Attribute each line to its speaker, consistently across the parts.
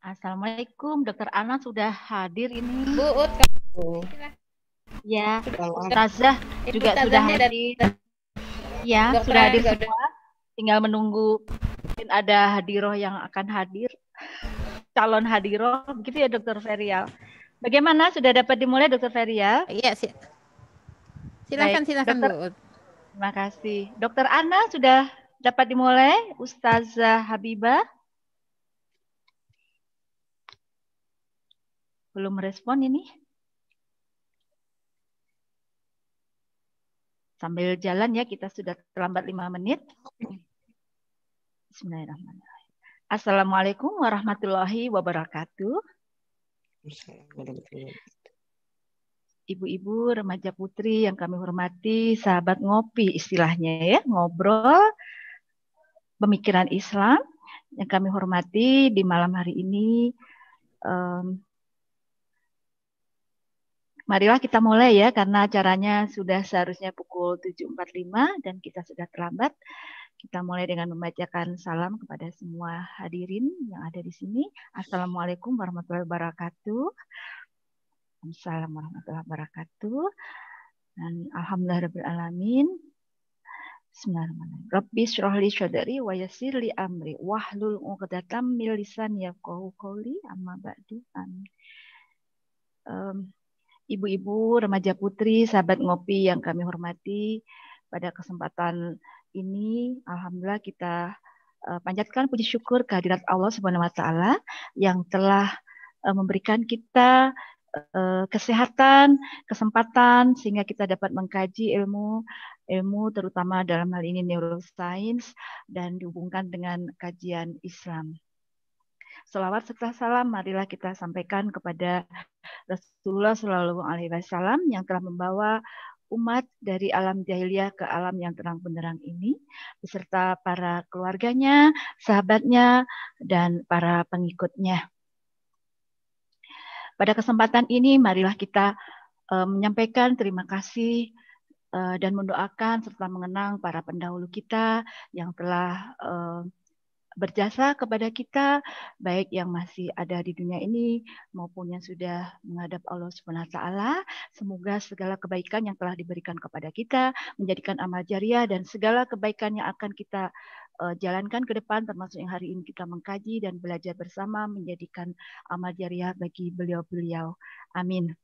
Speaker 1: Assalamualaikum, Dokter Ana sudah hadir ini. Bu Ut, kamu. Ya, Ustazah juga Ibu ya, sudah hadir. Dan...
Speaker 2: Ya, Dokter sudah hadir semua.
Speaker 1: Tinggal menunggu mungkin ada hadiroh yang akan hadir, calon hadiroh, begitu ya Dokter Ferial. Bagaimana sudah dapat dimulai Dokter Ferial? Iya, yes, yes.
Speaker 3: silakan Baik. silakan Dokter, Bu Ut.
Speaker 1: Terima kasih. Dokter Ana sudah dapat dimulai, Ustazah Habibah. Belum respon ini? Sambil jalan ya, kita sudah terlambat lima menit. Bismillahirrahmanirrahim. Assalamualaikum warahmatullahi wabarakatuh. Ibu-ibu, remaja putri yang kami hormati, sahabat ngopi istilahnya ya, ngobrol pemikiran Islam yang kami hormati di malam hari ini Marilah kita mulai ya, karena acaranya sudah seharusnya pukul 7.45 dan kita sudah terlambat. Kita mulai dengan membacakan salam kepada semua hadirin yang ada di sini. Assalamualaikum warahmatullahi wabarakatuh. Assalamualaikum warahmatullahi wabarakatuh. Dan Alhamdulillahirrahmanirrahim. Bismillahirrahmanirrahim. Rabbi rohli syadari wa amri wahlul uqdatam milisan ya kohu kohli amma ba'du. Amin. Um, ibu-ibu, remaja putri, sahabat ngopi yang kami hormati. Pada kesempatan ini, alhamdulillah kita eh, panjatkan puji syukur kehadirat Allah Subhanahu wa taala yang telah eh, memberikan kita eh, kesehatan, kesempatan sehingga kita dapat mengkaji ilmu ilmu terutama dalam hal ini neuroscience dan dihubungkan dengan kajian Islam. Selawat serta salam marilah kita sampaikan kepada Rasulullah Shallallahu Alaihi Wasallam yang telah membawa umat dari alam jahiliyah ke alam yang terang benderang ini, beserta para keluarganya, sahabatnya, dan para pengikutnya. Pada kesempatan ini, marilah kita uh, menyampaikan terima kasih e, dan mendoakan serta mengenang para pendahulu kita yang telah uh, berjasa kepada kita, baik yang masih ada di dunia ini maupun yang sudah menghadap Allah Subhanahu wa taala. Semoga segala kebaikan yang telah diberikan kepada kita menjadikan amal jariah dan segala kebaikan yang akan kita eh, jalankan ke depan termasuk yang hari ini kita mengkaji dan belajar bersama menjadikan amal jariah bagi beliau-beliau. Amin.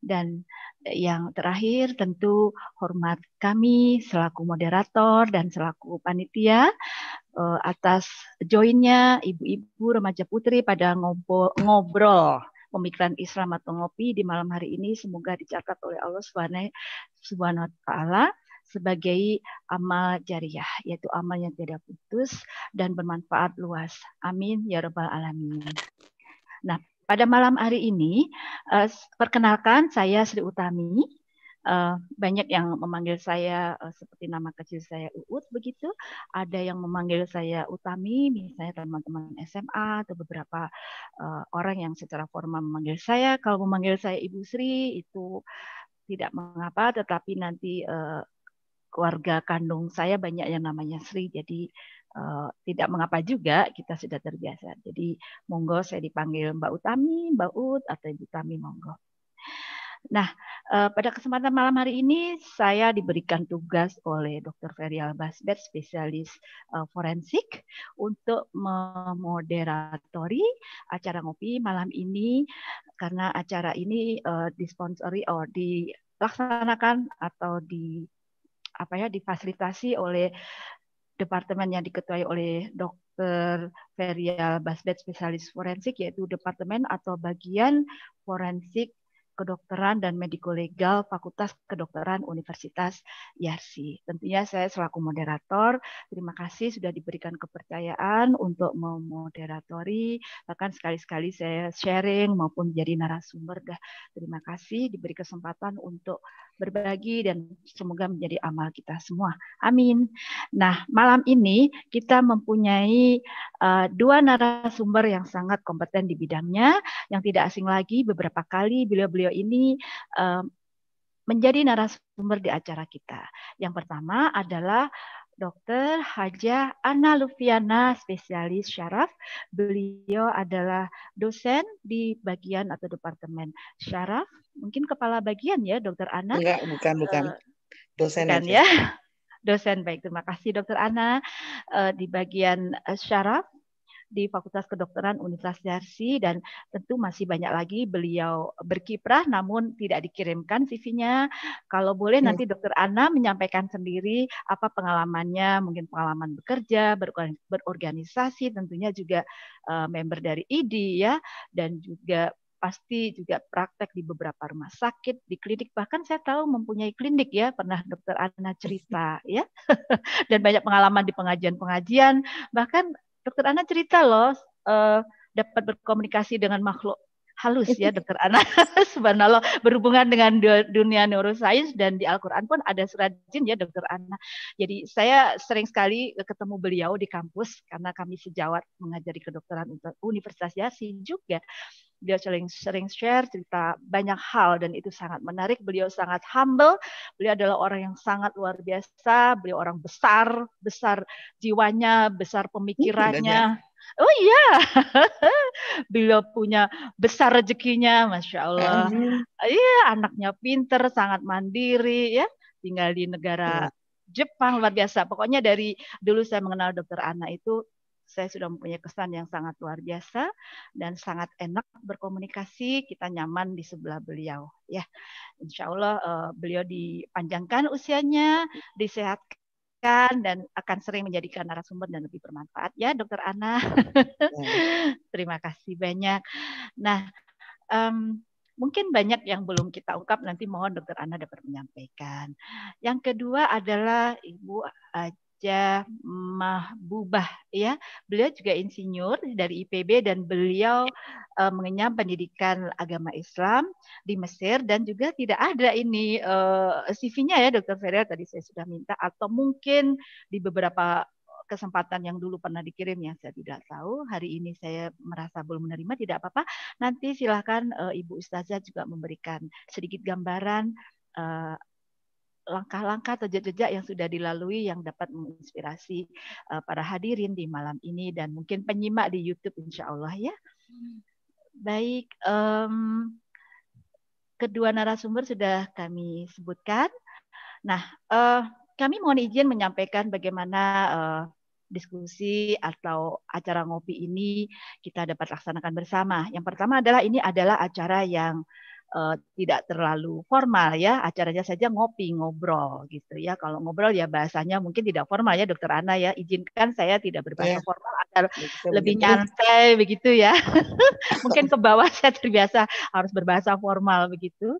Speaker 1: Dan yang terakhir tentu hormat kami selaku moderator dan selaku panitia eh, atas joinnya ibu-ibu remaja putri pada ngobrol, pemikiran Islam atau ngopi di malam hari ini semoga dicatat oleh Allah Subhanahu wa taala sebagai amal jariah yaitu amal yang tidak putus dan bermanfaat luas. Amin ya rabbal alamin. Nah, pada malam hari ini, uh, perkenalkan saya Sri Utami. Eh, banyak yang memanggil saya eh, seperti nama kecil saya Uut begitu. Ada yang memanggil saya Utami, misalnya teman-teman SMA atau beberapa orang yang secara formal memanggil saya. Kalau memanggil saya Ibu Sri itu tidak mengapa, tetapi nanti keluarga kandung saya banyak yang namanya Sri, jadi uh, tidak mengapa juga kita sudah terbiasa. Jadi monggo saya dipanggil Mbak Utami, Mbak Ut atau Ibu Utami monggo. Nah, uh, pada kesempatan malam hari ini saya diberikan tugas oleh Dr. Ferry Albasbet, spesialis uh, forensik, untuk memoderatori acara ngopi malam ini karena acara ini uh, disponsori or dilaksanakan atau di apa ya difasilitasi oleh departemen yang diketuai oleh Dr. Ferial Basbet spesialis forensik yaitu departemen atau bagian forensik kedokteran dan mediko legal Fakultas Kedokteran Universitas Yarsi. Tentunya saya selaku moderator, terima kasih sudah diberikan kepercayaan untuk memoderatori, bahkan sekali-sekali saya sharing maupun jadi narasumber. Terima kasih diberi kesempatan untuk berbagi dan semoga menjadi amal kita semua. Amin. Nah, malam ini kita mempunyai uh, dua narasumber yang sangat kompeten di bidangnya, yang tidak asing lagi beberapa kali beliau-beliau ini uh, menjadi narasumber di acara kita. Yang pertama adalah Dr. Haja Ana Lufiana, spesialis syaraf. Beliau adalah dosen di bagian atau departemen syaraf. Mungkin kepala bagian ya, Dr. Ana? Enggak, bukan, bukan. Eh,
Speaker 2: dosen bukan ya.
Speaker 1: Dosen, baik. Terima kasih, Dr. Ana. Eh, di bagian eh, syaraf di Fakultas Kedokteran Universitas Darsi dan tentu masih banyak lagi beliau berkiprah namun tidak dikirimkan CV-nya. Kalau boleh iya. nanti Dokter Ana menyampaikan sendiri apa pengalamannya, mungkin pengalaman bekerja, berorganisasi, tentunya juga eh, member dari ID ya dan juga pasti juga praktek di beberapa rumah sakit, di klinik bahkan saya tahu mempunyai klinik ya, pernah dokter Ana cerita ya. Dan banyak pengalaman di pengajian-pengajian, bahkan dokter Ana cerita loh uh, dapat berkomunikasi dengan makhluk halus ya dokter Ana subhanallah berhubungan dengan dunia neuroscience dan di Al-Qur'an pun ada surat jin ya dokter Ana. Jadi saya sering sekali ketemu beliau di kampus karena kami sejawat mengajari kedokteran Universitas Yasi juga. Beliau sering, sering share cerita banyak hal dan itu sangat menarik. Beliau sangat humble. Beliau adalah orang yang sangat luar biasa. Beliau orang besar, besar jiwanya, besar hmm, pemikirannya. Oh iya, beliau punya besar rezekinya, masya Allah. Iya, anaknya pinter, sangat mandiri, ya. Tinggal di negara iya. Jepang luar biasa. Pokoknya dari dulu saya mengenal Dokter Ana itu saya sudah mempunyai kesan yang sangat luar biasa dan sangat enak berkomunikasi. Kita nyaman di sebelah beliau. Ya, insya Allah uh, beliau dipanjangkan usianya, disehatkan dan akan sering menjadikan narasumber dan lebih bermanfaat ya dokter Ana terima kasih banyak nah um, mungkin banyak yang belum kita ungkap nanti mohon dokter Ana dapat menyampaikan. Yang kedua adalah Ibu eh, Hajah Mahbubah ya. Beliau juga insinyur dari IPB dan beliau uh, mengenyam pendidikan agama Islam di Mesir dan juga tidak ada ini uh, eh, CV-nya ya Dokter Ferrer tadi saya sudah minta atau mungkin di beberapa kesempatan yang dulu pernah dikirim yang saya tidak tahu. Hari ini saya merasa belum menerima, tidak apa-apa. Nanti silahkan uh, eh, Ibu Ustazah juga memberikan sedikit gambaran uh, langkah-langkah atau jejak-jejak yang sudah dilalui yang dapat menginspirasi uh, para hadirin di malam ini dan mungkin penyimak di YouTube insya Allah ya. Baik, um, kedua narasumber sudah kami sebutkan. Nah, uh, kami mohon izin menyampaikan bagaimana uh, diskusi atau acara ngopi ini kita dapat laksanakan bersama. Yang pertama adalah ini adalah acara yang uh, tidak terlalu formal ya acaranya saja ngopi ngobrol gitu ya kalau ngobrol ya bahasanya mungkin tidak formal ya dokter Ana ya izinkan saya tidak berbahasa yeah. formal agar begitu, lebih begitu. nyantai begitu ya mungkin ke bawah saya terbiasa harus berbahasa formal begitu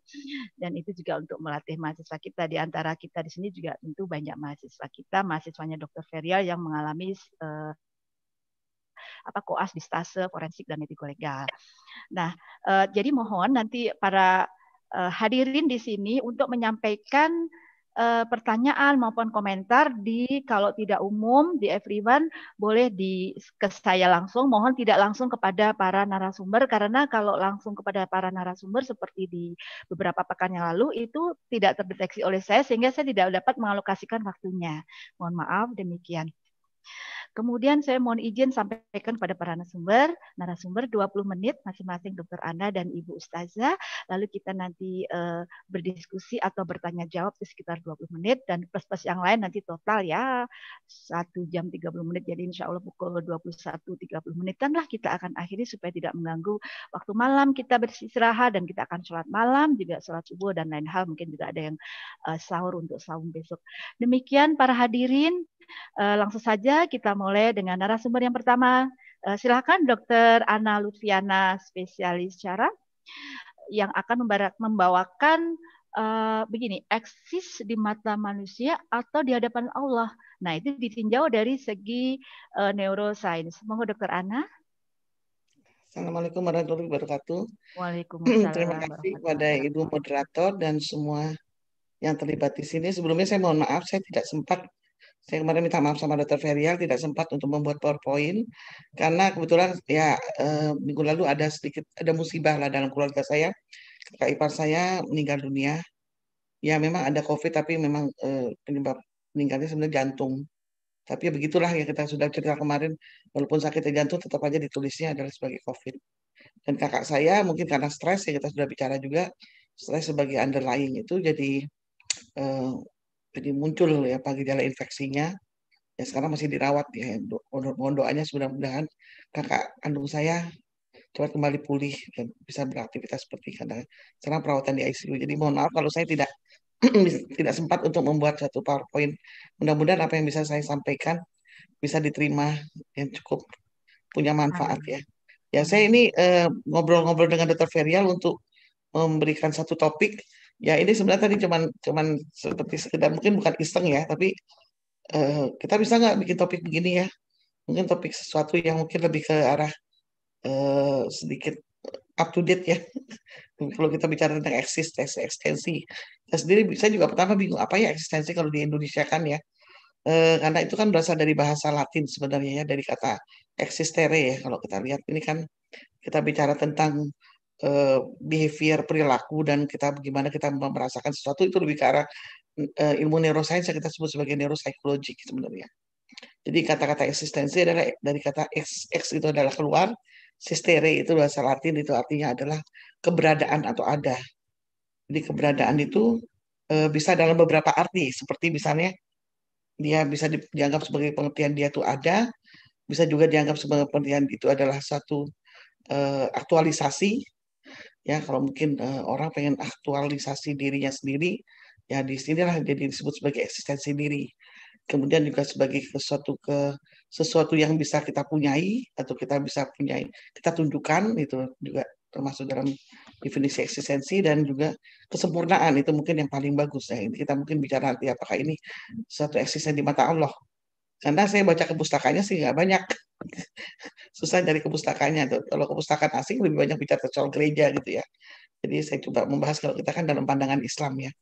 Speaker 1: dan itu juga untuk melatih mahasiswa kita di antara kita di sini juga tentu banyak mahasiswa kita mahasiswanya dokter Ferial yang mengalami uh, apa koas di stase forensik dan etik legal. Ya. Nah, eh, jadi mohon nanti para eh, hadirin di sini untuk menyampaikan eh, pertanyaan maupun komentar di kalau tidak umum di everyone boleh di ke saya langsung mohon tidak langsung kepada para narasumber karena kalau langsung kepada para narasumber seperti di beberapa pekan yang lalu itu tidak terdeteksi oleh saya sehingga saya tidak dapat mengalokasikan waktunya mohon maaf demikian Kemudian saya mohon izin sampaikan kepada para narasumber, narasumber 20 menit masing-masing dokter Anda dan Ibu Ustazah. Lalu kita nanti uh, berdiskusi atau bertanya jawab di sekitar 20 menit dan plus-plus yang lain nanti total ya 1 jam 30 menit. Jadi insya Allah pukul 21.30 menitan lah kita akan akhiri supaya tidak mengganggu waktu malam kita beristirahat dan kita akan sholat malam, juga sholat subuh dan lain hal. Mungkin juga ada yang uh, sahur untuk sahur besok. Demikian para hadirin, uh, langsung saja kita mulai dengan narasumber yang pertama. Eh, silakan Dr. Ana Lutfiana, spesialis cara yang akan membawakan uh, begini, eksis di mata manusia atau di hadapan Allah. Nah, itu ditinjau dari segi uh, neuroscience. Semoga Dr. Ana.
Speaker 2: Assalamualaikum warahmatullahi wabarakatuh. Waalaikumsalam. Terima kasih kepada Ibu moderator dan semua yang terlibat di sini. Sebelumnya saya mohon maaf saya tidak sempat saya kemarin minta maaf sama Dr. Ferial tidak sempat untuk membuat PowerPoint karena kebetulan ya eh, minggu lalu ada sedikit ada musibah lah dalam keluarga saya. Kakak ipar saya meninggal dunia. Ya memang ada COVID tapi memang eh, penyebab meninggalnya sebenarnya jantung. Tapi ya begitulah yang kita sudah cerita kemarin, walaupun sakitnya jantung tetap aja ditulisnya adalah sebagai COVID. Dan kakak saya mungkin karena stres ya kita sudah bicara juga, stres sebagai underlying itu jadi eh, jadi muncul ya pagi gejala infeksinya ya sekarang masih dirawat ya mohon doanya mudah-mudahan kakak kandung saya cepat kembali pulih dan bisa beraktivitas seperti kadang sekarang perawatan di ICU jadi mohon maaf kalau saya tidak tidak sempat untuk membuat satu powerpoint mudah-mudahan apa yang bisa saya sampaikan bisa diterima yang cukup punya manfaat ya ya saya ini eh, ngobrol-ngobrol eh, dengan Dr. Ferial untuk memberikan satu topik ya ini sebenarnya tadi cuman cuman seperti sekedar mungkin bukan iseng ya tapi uh, kita bisa nggak bikin topik begini ya mungkin topik sesuatu yang mungkin lebih ke arah uh, sedikit up to date ya kalau kita bicara tentang eksistensi eksistensi kita sendiri bisa juga pertama bingung apa ya eksistensi kalau di Indonesia kan ya uh, karena itu kan berasal dari bahasa Latin sebenarnya ya dari kata existere ya kalau kita lihat ini kan kita bicara tentang Eh, behavior perilaku dan kita bagaimana kita merasakan sesuatu itu lebih ke arah eh, ilmu neuroscience yang kita sebut sebagai neuropsikologi sebenarnya. Jadi kata-kata eksistensi adalah dari kata ex, ex itu adalah keluar, sistere itu bahasa Latin itu artinya adalah keberadaan atau ada. Jadi keberadaan itu eh, bisa dalam beberapa arti, seperti misalnya dia bisa dianggap sebagai pengertian dia itu ada, bisa juga dianggap sebagai pengertian itu adalah satu aktualisasi ya kalau mungkin uh, orang pengen aktualisasi dirinya sendiri ya di sinilah jadi disebut sebagai eksistensi diri kemudian juga sebagai sesuatu ke sesuatu yang bisa kita punyai atau kita bisa punyai kita tunjukkan itu juga termasuk dalam definisi eksistensi dan juga kesempurnaan itu mungkin yang paling bagus ya kita mungkin bicara nanti apakah ini suatu eksistensi di mata Allah karena saya baca kepustakanya sih nggak banyak. Susah dari kepustakanya tuh. Kalau kepustakaan asing lebih banyak bicara soal gereja gitu ya. Jadi saya coba membahas kalau kita kan dalam pandangan Islam ya.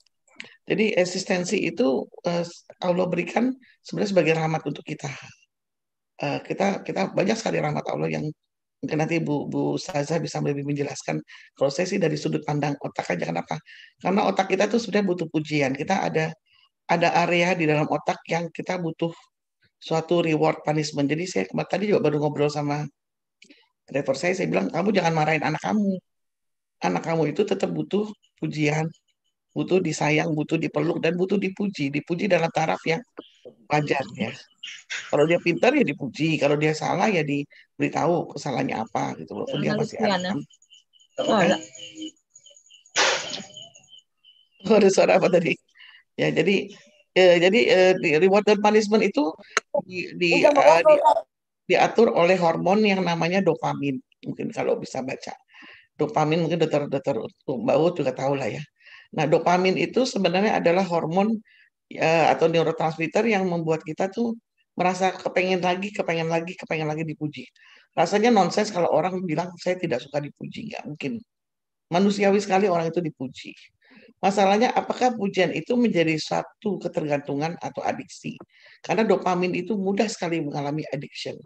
Speaker 2: Jadi eksistensi itu eh, Allah berikan sebenarnya sebagai rahmat untuk kita. Eh, kita kita banyak sekali rahmat Allah yang mungkin nanti Bu Bu Saza bisa lebih menjelaskan. Kalau saya sih dari sudut pandang otak aja kenapa? Karena otak kita tuh sebenarnya butuh pujian. Kita ada ada area di dalam otak yang kita butuh suatu reward punishment. Jadi saya tadi juga baru ngobrol sama driver saya, saya bilang kamu jangan marahin anak kamu. Anak kamu itu tetap butuh pujian, butuh disayang, butuh dipeluk dan butuh dipuji. Dipuji dalam taraf yang wajar ya. Kalau dia pintar ya dipuji, kalau dia salah ya diberitahu kesalahannya apa gitu. Walaupun dia masih anak. Oh, oh, ada suara apa tadi? Ya jadi Ya, jadi eh, di reward dan punishment itu di, di, uh, di, diatur oleh hormon yang namanya dopamin. Mungkin kalau bisa baca dopamin mungkin dokter-dokter Mbak juga tahu lah ya. Nah dopamin itu sebenarnya adalah hormon uh, atau neurotransmitter yang membuat kita tuh merasa kepengen lagi, kepengen lagi, kepengen lagi dipuji. Rasanya nonsens kalau orang bilang saya tidak suka dipuji, nggak mungkin. Manusiawi sekali orang itu dipuji. Masalahnya apakah pujian itu menjadi suatu ketergantungan atau adiksi? Karena dopamin itu mudah sekali mengalami addiction.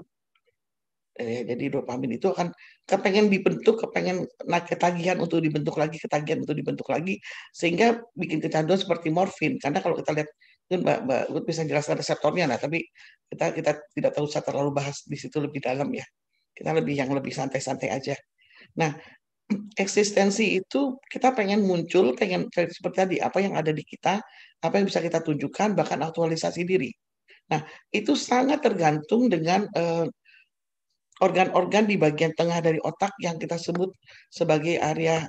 Speaker 2: Eh, jadi dopamin itu akan kepengen dibentuk, kepengen naik ketagihan untuk dibentuk lagi, ketagihan untuk dibentuk lagi, sehingga bikin kecanduan seperti morfin. Karena kalau kita lihat Mbak, Mbak Ruth bisa jelaskan reseptornya, nah tapi kita kita tidak tahu saya terlalu bahas di situ lebih dalam ya. Kita lebih yang lebih santai-santai aja. Nah, eksistensi itu kita pengen muncul, pengen seperti tadi apa yang ada di kita, apa yang bisa kita tunjukkan, bahkan aktualisasi diri. Nah, itu sangat tergantung dengan eh, organ-organ eh, di bagian tengah dari otak yang kita sebut sebagai area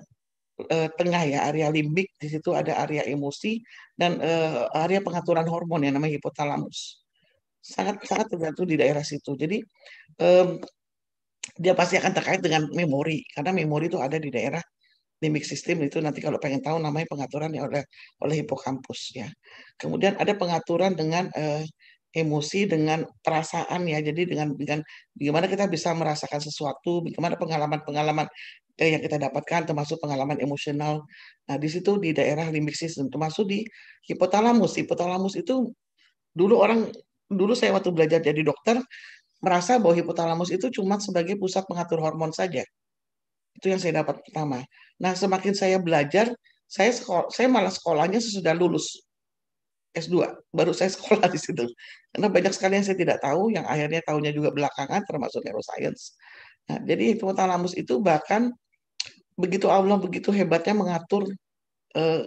Speaker 2: eh, tengah ya, area limbik. Di situ ada area emosi dan eh, area pengaturan hormon yang namanya hipotalamus. Sangat sangat tergantung di daerah situ. Jadi dia pasti akan terkait dengan memori karena memori itu ada di daerah limbic system itu nanti kalau pengen tahu namanya pengaturan oleh oleh hipokampus ya. Kemudian ada pengaturan dengan eh, emosi dengan perasaan ya. Jadi dengan dengan bagaimana kita bisa merasakan sesuatu, bagaimana pengalaman-pengalaman eh, yang kita dapatkan termasuk pengalaman emosional. Nah, di situ di daerah limbic system termasuk di hipotalamus. Hipotalamus itu dulu orang dulu saya waktu belajar jadi dokter, merasa bahwa hipotalamus itu cuma sebagai pusat pengatur hormon saja. Itu yang saya dapat pertama. Nah, semakin saya belajar, saya sekol- saya malah sekolahnya sesudah lulus S2, baru saya sekolah di situ. Karena banyak sekali yang saya tidak tahu, yang akhirnya tahunya juga belakangan, termasuk neuroscience. Nah, jadi hipotalamus itu bahkan begitu Allah begitu hebatnya mengatur eh,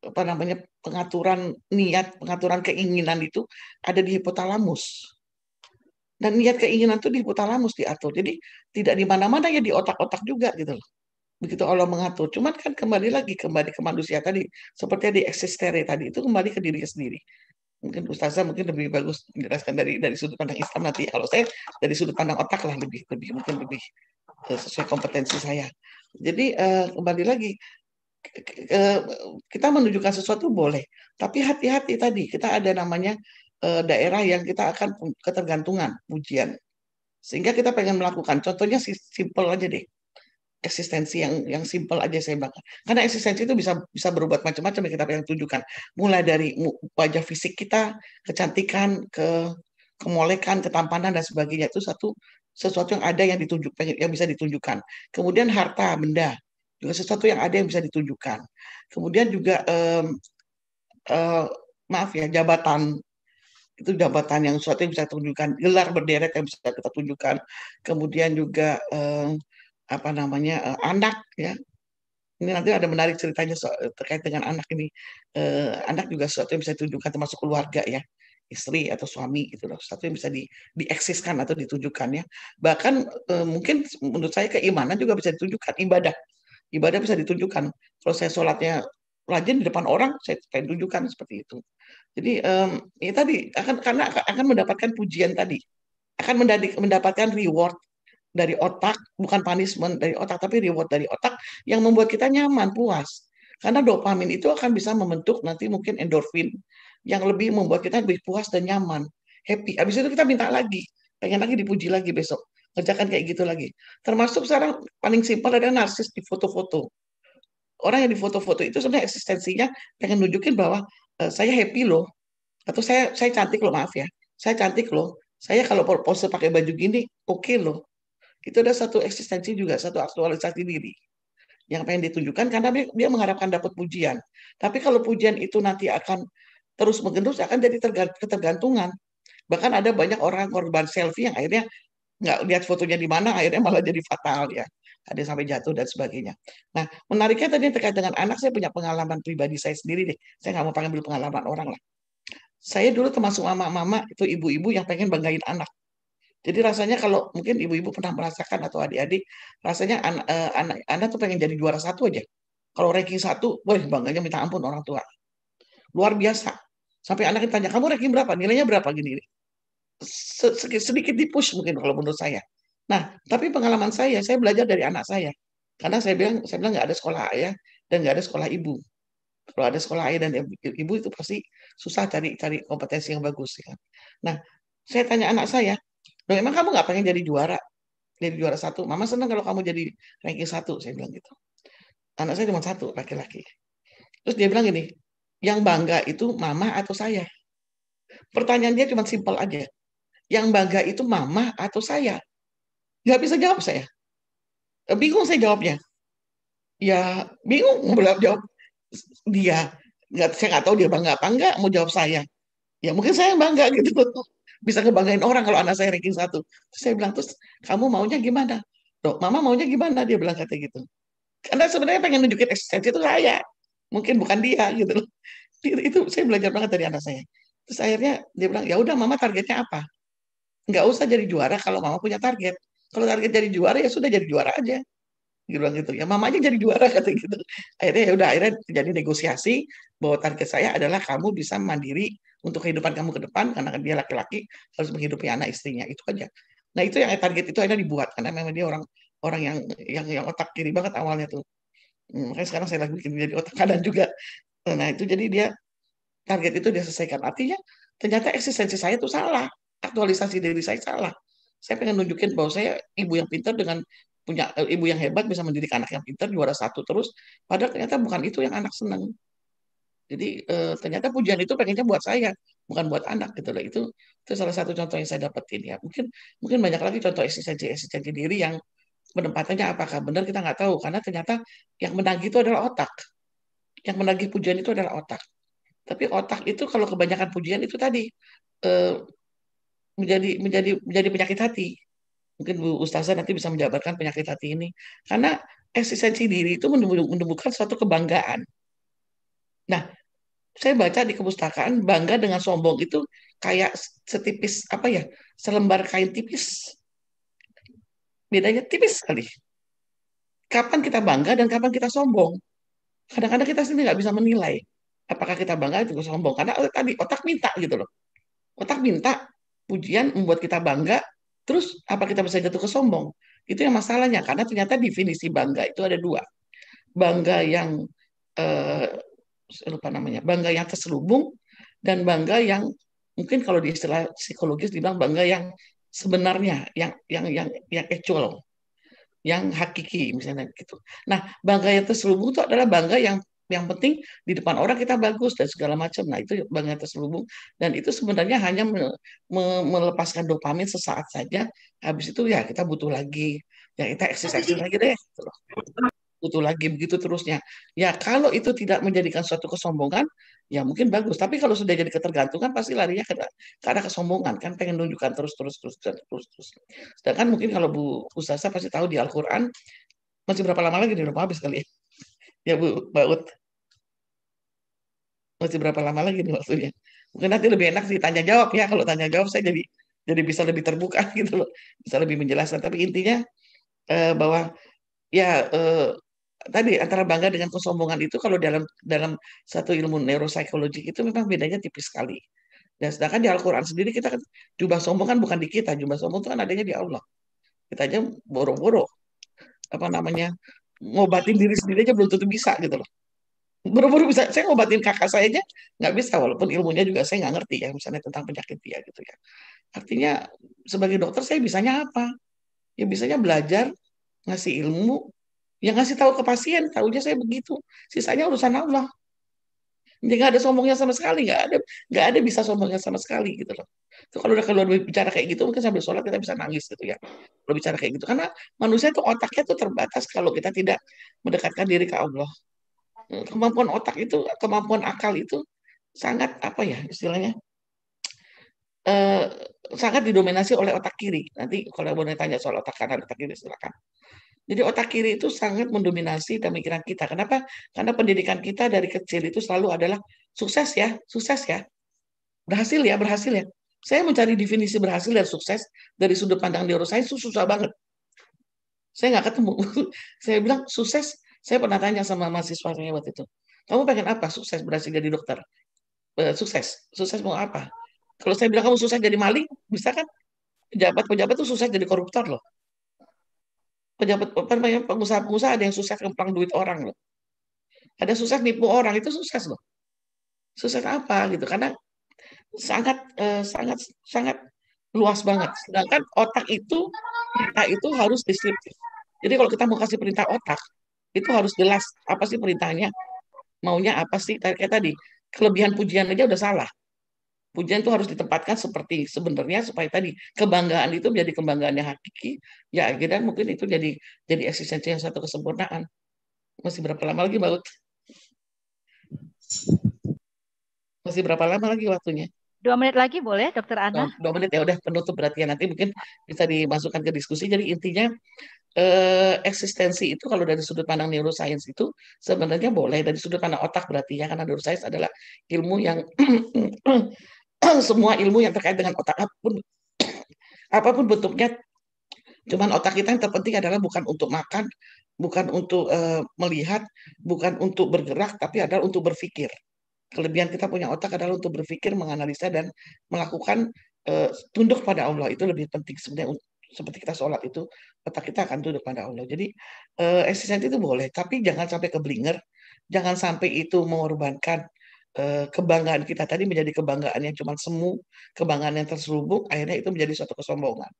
Speaker 2: apa namanya pengaturan niat, pengaturan keinginan itu ada di hipotalamus dan niat keinginan itu di hipotalamus diatur. Jadi tidak di mana-mana ya di otak-otak juga gitu loh. Begitu Allah mengatur. Cuman kan kembali lagi kembali ke manusia tadi seperti di eksistere tadi itu kembali ke diri sendiri. Mungkin ustazah mungkin lebih bagus menjelaskan dari dari sudut pandang Islam nanti. Kalau saya dari sudut pandang otak lah lebih lebih mungkin lebih eh, sesuai kompetensi saya. Jadi eh, kembali lagi eh, kita menunjukkan sesuatu boleh, tapi hati-hati tadi kita ada namanya Eh, daerah yang kita akan ketergantungan pujian. Sehingga kita pengen melakukan. Contohnya simple aja deh. Eksistensi yang yang simple aja saya bakal. Karena eksistensi itu bisa bisa berubah macam-macam yang kita pengen tunjukkan. Mulai dari wajah fisik kita, kecantikan, ke kemolekan, ketampanan dan sebagainya itu satu sesuatu yang ada yang ditunjuk yang bisa ditunjukkan. Kemudian harta, benda juga sesuatu yang ada yang bisa ditunjukkan. Kemudian juga eh, eh, maaf ya jabatan itu jabatan yang suatu yang bisa tunjukkan gelar berderet yang bisa kita tunjukkan kemudian juga eh, apa namanya eh, anak ya ini nanti ada menarik ceritanya so, terkait dengan anak ini eh, anak juga suatu yang bisa ditunjukkan termasuk keluarga ya istri atau suami gitu loh sesuatu yang bisa di dieksiskan atau ditunjukkan ya bahkan eh, mungkin menurut saya keimanan juga bisa ditunjukkan ibadah ibadah bisa ditunjukkan kalau saya sholatnya rajin di depan orang saya pengen tunjukkan seperti itu jadi um, ya tadi akan karena akan mendapatkan pujian tadi, akan mendapatkan reward dari otak, bukan punishment dari otak, tapi reward dari otak yang membuat kita nyaman, puas. Karena dopamin itu akan bisa membentuk nanti mungkin endorfin yang lebih membuat kita lebih puas dan nyaman, happy. Habis itu kita minta lagi, pengen lagi dipuji lagi besok, kerjakan kayak gitu lagi. Termasuk sekarang paling simpel adalah narsis di foto-foto. Orang yang di foto-foto itu sebenarnya eksistensinya pengen nunjukin bahwa Eh, saya happy loh atau saya saya cantik loh maaf ya saya cantik loh saya kalau pose pakai baju gini oke okay loh itu ada satu eksistensi juga satu aktualisasi diri yang pengen ditunjukkan karena dia, mengharapkan dapat pujian tapi kalau pujian itu nanti akan terus menggendus akan jadi ketergantungan bahkan ada banyak orang korban selfie yang akhirnya nggak lihat fotonya di mana akhirnya malah jadi fatal ya ada yang sampai jatuh dan sebagainya. Nah, menariknya tadi yang terkait dengan anak, saya punya pengalaman pribadi saya sendiri deh. Saya nggak mau panggil pengalaman orang lah. Saya dulu termasuk mama-mama itu ibu-ibu yang pengen banggain anak. Jadi rasanya kalau mungkin ibu-ibu pernah merasakan atau adik-adik, rasanya eh, anak anak tuh pengen jadi juara satu aja. Kalau ranking satu, boleh bangganya minta ampun orang tua. Luar biasa. Sampai anak tanya, kamu ranking berapa? Nilainya berapa? Gini, sedikit dipush mungkin kalau menurut saya. Nah, tapi pengalaman saya, saya belajar dari anak saya. Karena saya bilang, saya bilang nggak ada sekolah ayah dan nggak ada sekolah ibu. Kalau ada sekolah ayah dan ibu itu pasti susah cari cari kompetensi yang bagus. Ya. Kan? Nah, saya tanya anak saya, memang emang kamu nggak pengen jadi juara? Jadi juara satu, mama senang kalau kamu jadi ranking satu, saya bilang gitu. Anak saya cuma satu, laki-laki. Terus dia bilang gini, yang bangga itu mama atau saya? Pertanyaan dia cuma simpel aja. Yang bangga itu mama atau saya? Nggak bisa jawab saya. Eh, bingung saya jawabnya. Ya bingung mau jawab dia. Nggak, saya nggak tahu dia bangga apa enggak mau jawab saya. Ya mungkin saya yang bangga gitu. Bisa ngebanggain orang kalau anak saya ranking satu. Terus saya bilang, terus kamu maunya gimana? Tuh, mama maunya gimana? Dia bilang katanya gitu. Karena sebenarnya pengen nunjukin eksistensi itu saya. Mungkin bukan dia gitu loh. Itu saya belajar banget dari anak saya. Terus akhirnya dia bilang, ya udah mama targetnya apa? Nggak usah jadi juara kalau mama punya target. Kalau target jadi juara ya sudah jadi juara aja. Gitu gitu. Ya mama aja jadi juara kata gitu. Akhirnya ya udah akhirnya jadi negosiasi bahwa target saya adalah kamu bisa mandiri untuk kehidupan kamu ke depan karena dia laki-laki harus menghidupi anak istrinya itu aja. Nah itu yang target itu akhirnya dibuat karena memang dia orang orang yang yang yang otak kiri banget awalnya tuh. Hmm, makanya sekarang saya lagi bikin jadi otak kanan juga. Nah itu jadi dia target itu dia selesaikan. Artinya ternyata eksistensi saya itu salah, aktualisasi diri saya salah saya pengen nunjukin bahwa saya ibu yang pintar dengan punya eh, ibu yang hebat bisa mendidik anak yang pintar juara satu terus padahal ternyata bukan itu yang anak senang jadi e, ternyata pujian itu pengennya buat saya bukan buat anak gitu loh itu itu salah satu contoh yang saya dapetin ya mungkin mungkin banyak lagi contoh eksistensi eksistensi diri yang penempatannya apakah benar kita nggak tahu karena ternyata yang menagih itu adalah otak yang menagih pujian itu adalah otak tapi otak itu kalau kebanyakan pujian itu tadi e, menjadi menjadi menjadi penyakit hati. Mungkin Bu Ustazah nanti bisa menjabarkan penyakit hati ini. Karena eksistensi diri itu menumbuhkan suatu kebanggaan. Nah, saya baca di kepustakaan bangga dengan sombong itu kayak setipis apa ya, selembar kain tipis. Bedanya tipis sekali. Kapan kita bangga dan kapan kita sombong? Kadang-kadang kita sendiri nggak bisa menilai apakah kita bangga atau sombong karena tadi otak minta gitu loh. Otak minta pujian membuat kita bangga, terus apa kita bisa jatuh ke sombong? Itu yang masalahnya, karena ternyata definisi bangga itu ada dua. Bangga yang, eh, lupa namanya, bangga yang terselubung, dan bangga yang mungkin kalau di istilah psikologis dibilang bangga yang sebenarnya, yang yang yang yang actual, yang hakiki misalnya gitu. Nah, bangga yang terselubung itu adalah bangga yang yang penting di depan orang kita bagus dan segala macam. Nah, itu bangga terselubung dan itu sebenarnya hanya me, me, melepaskan dopamin sesaat saja. Habis itu ya kita butuh lagi. Ya kita eksis-eksis lagi deh.
Speaker 1: Gitu
Speaker 2: butuh lagi begitu terusnya. Ya kalau itu tidak menjadikan suatu kesombongan, ya mungkin bagus. Tapi kalau sudah jadi ketergantungan pasti larinya ke, karena kesombongan kan pengen nunjukkan terus terus terus terus terus. terus. Sedangkan mungkin kalau Bu Ustazah pasti tahu di Al-Qur'an masih berapa lama lagi di rumah habis kali ya. Ya Bu Baut masih berapa lama lagi nih maksudnya mungkin nanti lebih enak sih tanya jawab ya kalau tanya jawab saya jadi jadi bisa lebih terbuka gitu loh bisa lebih menjelaskan tapi intinya eh, bahwa ya eh, tadi antara bangga dengan kesombongan itu kalau dalam dalam satu ilmu neuropsikologi itu memang bedanya tipis sekali dan sedangkan di Al-Quran sendiri kita kan jubah sombong kan bukan di kita jubah sombong itu kan adanya di Allah kita aja boro-boro apa namanya ngobatin diri sendiri aja belum tentu bisa gitu loh buru-buru bisa saya ngobatin kakak saya aja nggak bisa walaupun ilmunya juga saya nggak ngerti ya misalnya tentang penyakit dia gitu ya artinya sebagai dokter saya bisanya apa ya bisanya belajar ngasih ilmu yang ngasih tahu ke pasien tahu aja saya begitu sisanya urusan Allah jadi nggak ada sombongnya sama sekali nggak ada nggak ada bisa sombongnya sama sekali gitu loh itu kalau udah keluar bicara kayak gitu mungkin sambil sholat kita bisa nangis gitu ya kalau bicara kayak gitu karena manusia itu otaknya tuh terbatas kalau kita tidak mendekatkan diri ke Allah kemampuan otak itu, kemampuan akal itu sangat apa ya istilahnya eh, sangat didominasi oleh otak kiri. Nanti kalau boleh tanya soal otak kanan, otak kiri silakan. Jadi otak kiri itu sangat mendominasi pemikiran kita. Kenapa? Karena pendidikan kita dari kecil itu selalu adalah sukses ya, sukses ya, berhasil ya, berhasil ya. Saya mencari definisi berhasil dan sukses dari sudut pandang neuroscience itu susah banget. Saya nggak ketemu. saya bilang sukses saya pernah tanya sama mahasiswa saya waktu itu, kamu pengen apa? Sukses berhasil jadi dokter? Eh, sukses, sukses mau apa? Kalau saya bilang kamu sukses jadi maling, bisa kan? Pejabat-pejabat tuh sukses jadi koruptor loh. Pejabat pengusaha-pengusaha ada yang sukses kemplang duit orang loh. Ada sukses nipu orang itu sukses loh. Sukses apa gitu? Karena sangat eh, sangat sangat luas banget. Sedangkan otak itu kita itu harus disiplin. Jadi kalau kita mau kasih perintah otak, itu harus jelas apa sih perintahnya maunya apa sih kayak tadi kelebihan pujian aja udah salah pujian itu harus ditempatkan seperti sebenarnya supaya tadi kebanggaan itu menjadi kebanggaan yang hakiki ya akhirnya mungkin itu jadi jadi eksistensi yang satu kesempurnaan masih berapa lama lagi baut masih berapa lama lagi waktunya dua menit lagi boleh dokter Ana dua, oh, dua menit ya udah penutup berarti ya nanti mungkin bisa dimasukkan ke diskusi jadi intinya eh, eksistensi itu kalau dari sudut pandang neuroscience itu sebenarnya boleh dari sudut pandang otak berarti ya karena neuroscience adalah ilmu yang semua ilmu yang terkait dengan otak apapun apapun bentuknya cuman otak kita yang terpenting adalah bukan untuk makan bukan untuk eh, melihat bukan untuk bergerak tapi adalah untuk berpikir kelebihan kita punya otak adalah untuk berpikir menganalisa dan melakukan eh, tunduk pada Allah itu lebih penting sebenarnya seperti kita sholat itu peta kita akan tunduk pada Allah. Jadi uh, eksistensi itu boleh, tapi jangan sampai keblinger, jangan sampai itu mengorbankan uh, kebanggaan kita tadi menjadi kebanggaan yang cuma semu, kebanggaan yang terselubung, akhirnya itu menjadi suatu kesombongan.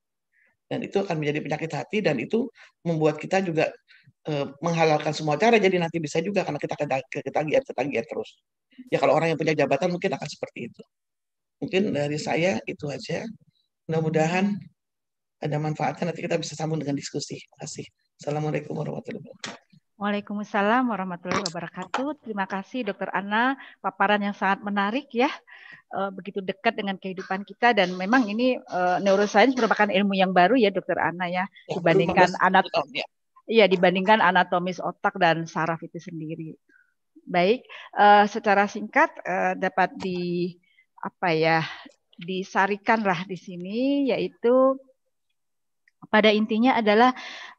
Speaker 2: Dan itu akan menjadi penyakit hati dan itu membuat kita juga uh, menghalalkan semua cara. Jadi nanti bisa juga karena kita ketagihan ketagihan terus. Ya kalau orang yang punya jabatan mungkin akan seperti itu. Mungkin dari saya itu aja. Mudah-mudahan ada manfaatnya nanti kita bisa sambung dengan diskusi. Terima kasih. Assalamualaikum warahmatullahi wabarakatuh.
Speaker 1: Waalaikumsalam warahmatullahi wabarakatuh. Terima kasih Dokter Ana, paparan yang sangat menarik ya, eh, begitu dekat dengan kehidupan kita dan memang ini eh, neuroscience merupakan ilmu yang baru ya Dokter Ana ya. ya, dibandingkan anatomi, ya. Iya dibandingkan anatomis otak dan saraf itu sendiri. Baik, eh, secara singkat dapat di apa ya disarikanlah di sini yaitu pada intinya adalah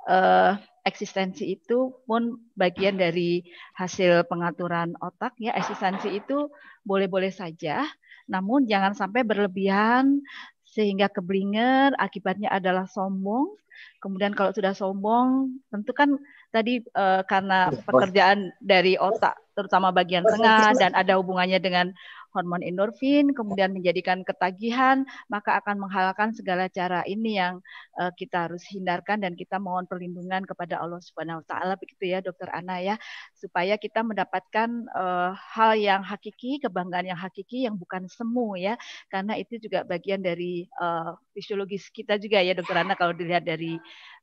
Speaker 1: uh, eksistensi itu pun bagian dari hasil pengaturan otak ya eksistensi itu boleh-boleh saja namun jangan sampai berlebihan sehingga keblinger akibatnya adalah sombong kemudian kalau sudah sombong tentu kan tadi eh, karena pekerjaan dari otak terutama bagian tengah dan ada hubungannya dengan hormon endorfin, kemudian menjadikan ketagihan, maka akan menghalalkan segala cara ini yang uh, kita harus hindarkan dan kita mohon perlindungan kepada Allah Subhanahu wa taala begitu ya Dokter Ana ya, supaya kita mendapatkan uh, hal yang hakiki, kebanggaan yang hakiki yang bukan semu ya, karena itu juga bagian dari uh, eh, fisiologis kita juga ya Dokter Ana kalau dilihat dari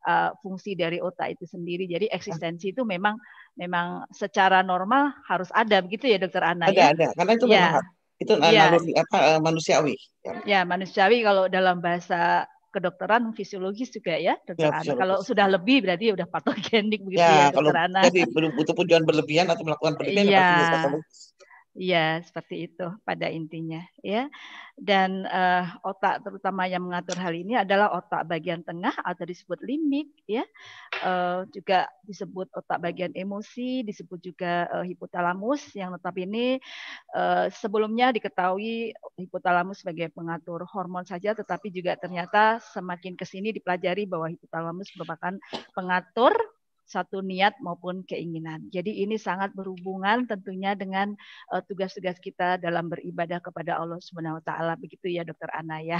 Speaker 1: uh, fungsi dari otak itu sendiri. Jadi eksistensi itu memang memang secara normal harus ada begitu ya dokter Ana ada ya? ada karena itu ya. memang
Speaker 2: itu eh, ya. naluri apa eh, manusiawi ya.
Speaker 1: ya manusiawi kalau dalam bahasa kedokteran fisiologis juga ya dokter ya, Ana. Kalau sudah lebih berarti ya udah patogenik begitu ya, ya dokter kalau Ana.
Speaker 2: Jadi butuh tujuan berlebihan atau melakukan berlebihan ya.
Speaker 1: Ya seperti itu pada intinya ya. Dan uh, otak terutama yang mengatur hal ini adalah otak bagian tengah atau disebut limbik ya. Uh, juga disebut otak bagian emosi, disebut juga uh, hipotalamus yang tetap ini uh, sebelumnya diketahui hipotalamus sebagai pengatur hormon saja tetapi juga ternyata semakin ke sini dipelajari bahwa hipotalamus merupakan pengatur satu niat maupun keinginan. Jadi ini sangat berhubungan tentunya dengan eh, tugas-tugas kita dalam beribadah kepada Allah Subhanahu wa taala. Begitu ya Dokter Ana ya.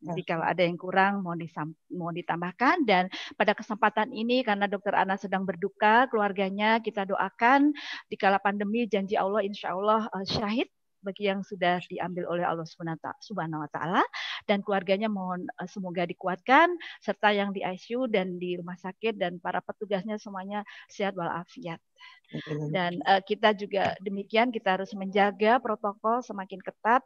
Speaker 1: Jadi iya. kalau ada yang kurang mohon mau ditambahkan dan pada kesempatan ini karena Dokter Ana sedang berduka keluarganya kita doakan di kala pandemi janji Allah insya Allah eh, syahid bagi yang sudah diambil oleh Allah Subhanahu wa taala dan keluarganya mohon eh, semoga dikuatkan serta yang di ICU dan di rumah sakit dan para petugasnya semuanya sehat walafiat. Dan uh, kita juga demikian kita harus menjaga protokol semakin ketat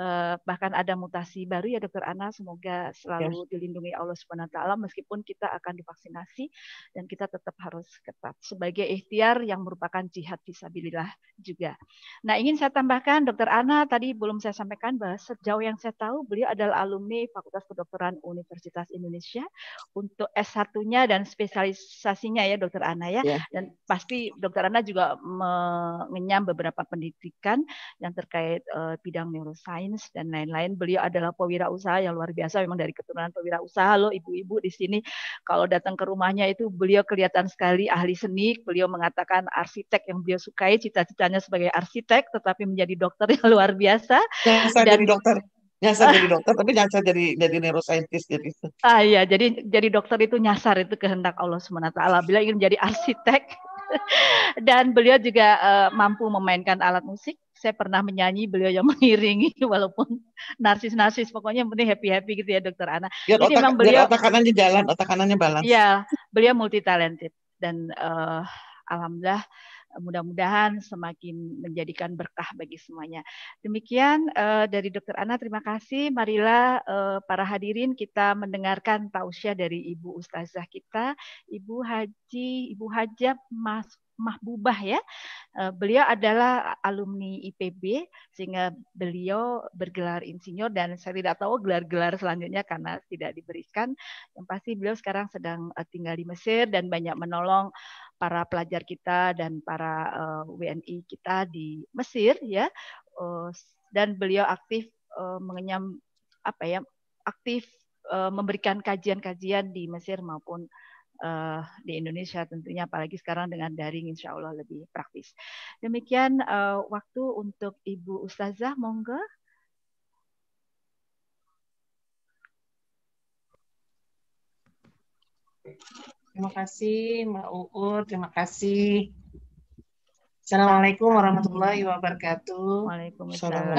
Speaker 1: uh, bahkan ada mutasi baru ya Dokter Ana semoga selalu yes. dilindungi Allah Subhanahu wa taala meskipun kita akan divaksinasi dan kita tetap harus ketat sebagai ikhtiar yang merupakan jihad fisabilillah juga. Nah, ingin saya tambahkan Dokter Ana tadi belum saya sampaikan bahwa sejauh yang saya tahu beliau adalah alumni Fakultas Kedokteran Universitas Indonesia untuk S1-nya dan spesialisasinya ya Dokter Ana ya yes. Iya. dan pasti Dokter Anda juga mengenyam beberapa pendidikan yang terkait uh, bidang neuroscience dan lain-lain. Beliau adalah pewirausaha yang luar biasa memang dari keturunan pewirausaha loh ibu-ibu di sini. Kalau datang ke rumahnya itu beliau kelihatan sekali ahli seni. Beliau mengatakan arsitek yang beliau sukai, cita-citanya sebagai arsitek tetapi menjadi dokter yang luar biasa. dan, jadi dokter
Speaker 2: nyasar jadi dokter tapi nyasar jadi jadi neuroscientist jadi
Speaker 1: ah iya jadi jadi dokter itu nyasar itu kehendak Allah swt bila ingin menjadi arsitek Dan beliau juga uh, mampu memainkan alat musik. Saya pernah menyanyi, beliau yang mengiringi walaupun narsis-narsis pokoknya yang penting happy-happy gitu ya dokter Ana.
Speaker 2: Ya, Jadi otak, memang beliau otak kanannya jalan, otak kanannya balance.
Speaker 1: Iya, beliau multi talented dan uh, alhamdulillah mudah-mudahan semakin menjadikan berkah bagi semuanya. Demikian uh, dari Dr. Ana, terima kasih. Marilah uh, para hadirin kita mendengarkan tausiah dari Ibu Ustazah kita, Ibu Haji, Ibu Hajab Mas Mahbubah ya. Eh, beliau adalah alumni IPB sehingga beliau bergelar insinyur dan saya tidak tahu gelar-gelar selanjutnya karena tidak diberikan. Yang pasti beliau sekarang sedang tinggal di Mesir dan banyak menolong para pelajar kita dan para uh, eh, WNI kita di Mesir ya uh, dan beliau aktif uh, mengenyam apa ya aktif uh, memberikan kajian-kajian di Mesir maupun uh, di Indonesia tentunya apalagi sekarang dengan daring insya Allah lebih praktis demikian uh, waktu untuk Ibu Ustazah monggo
Speaker 3: Thank you. Terima kasih Mbak Uut, terima kasih. Assalamualaikum warahmatullahi wabarakatuh. Waalaikumsalam,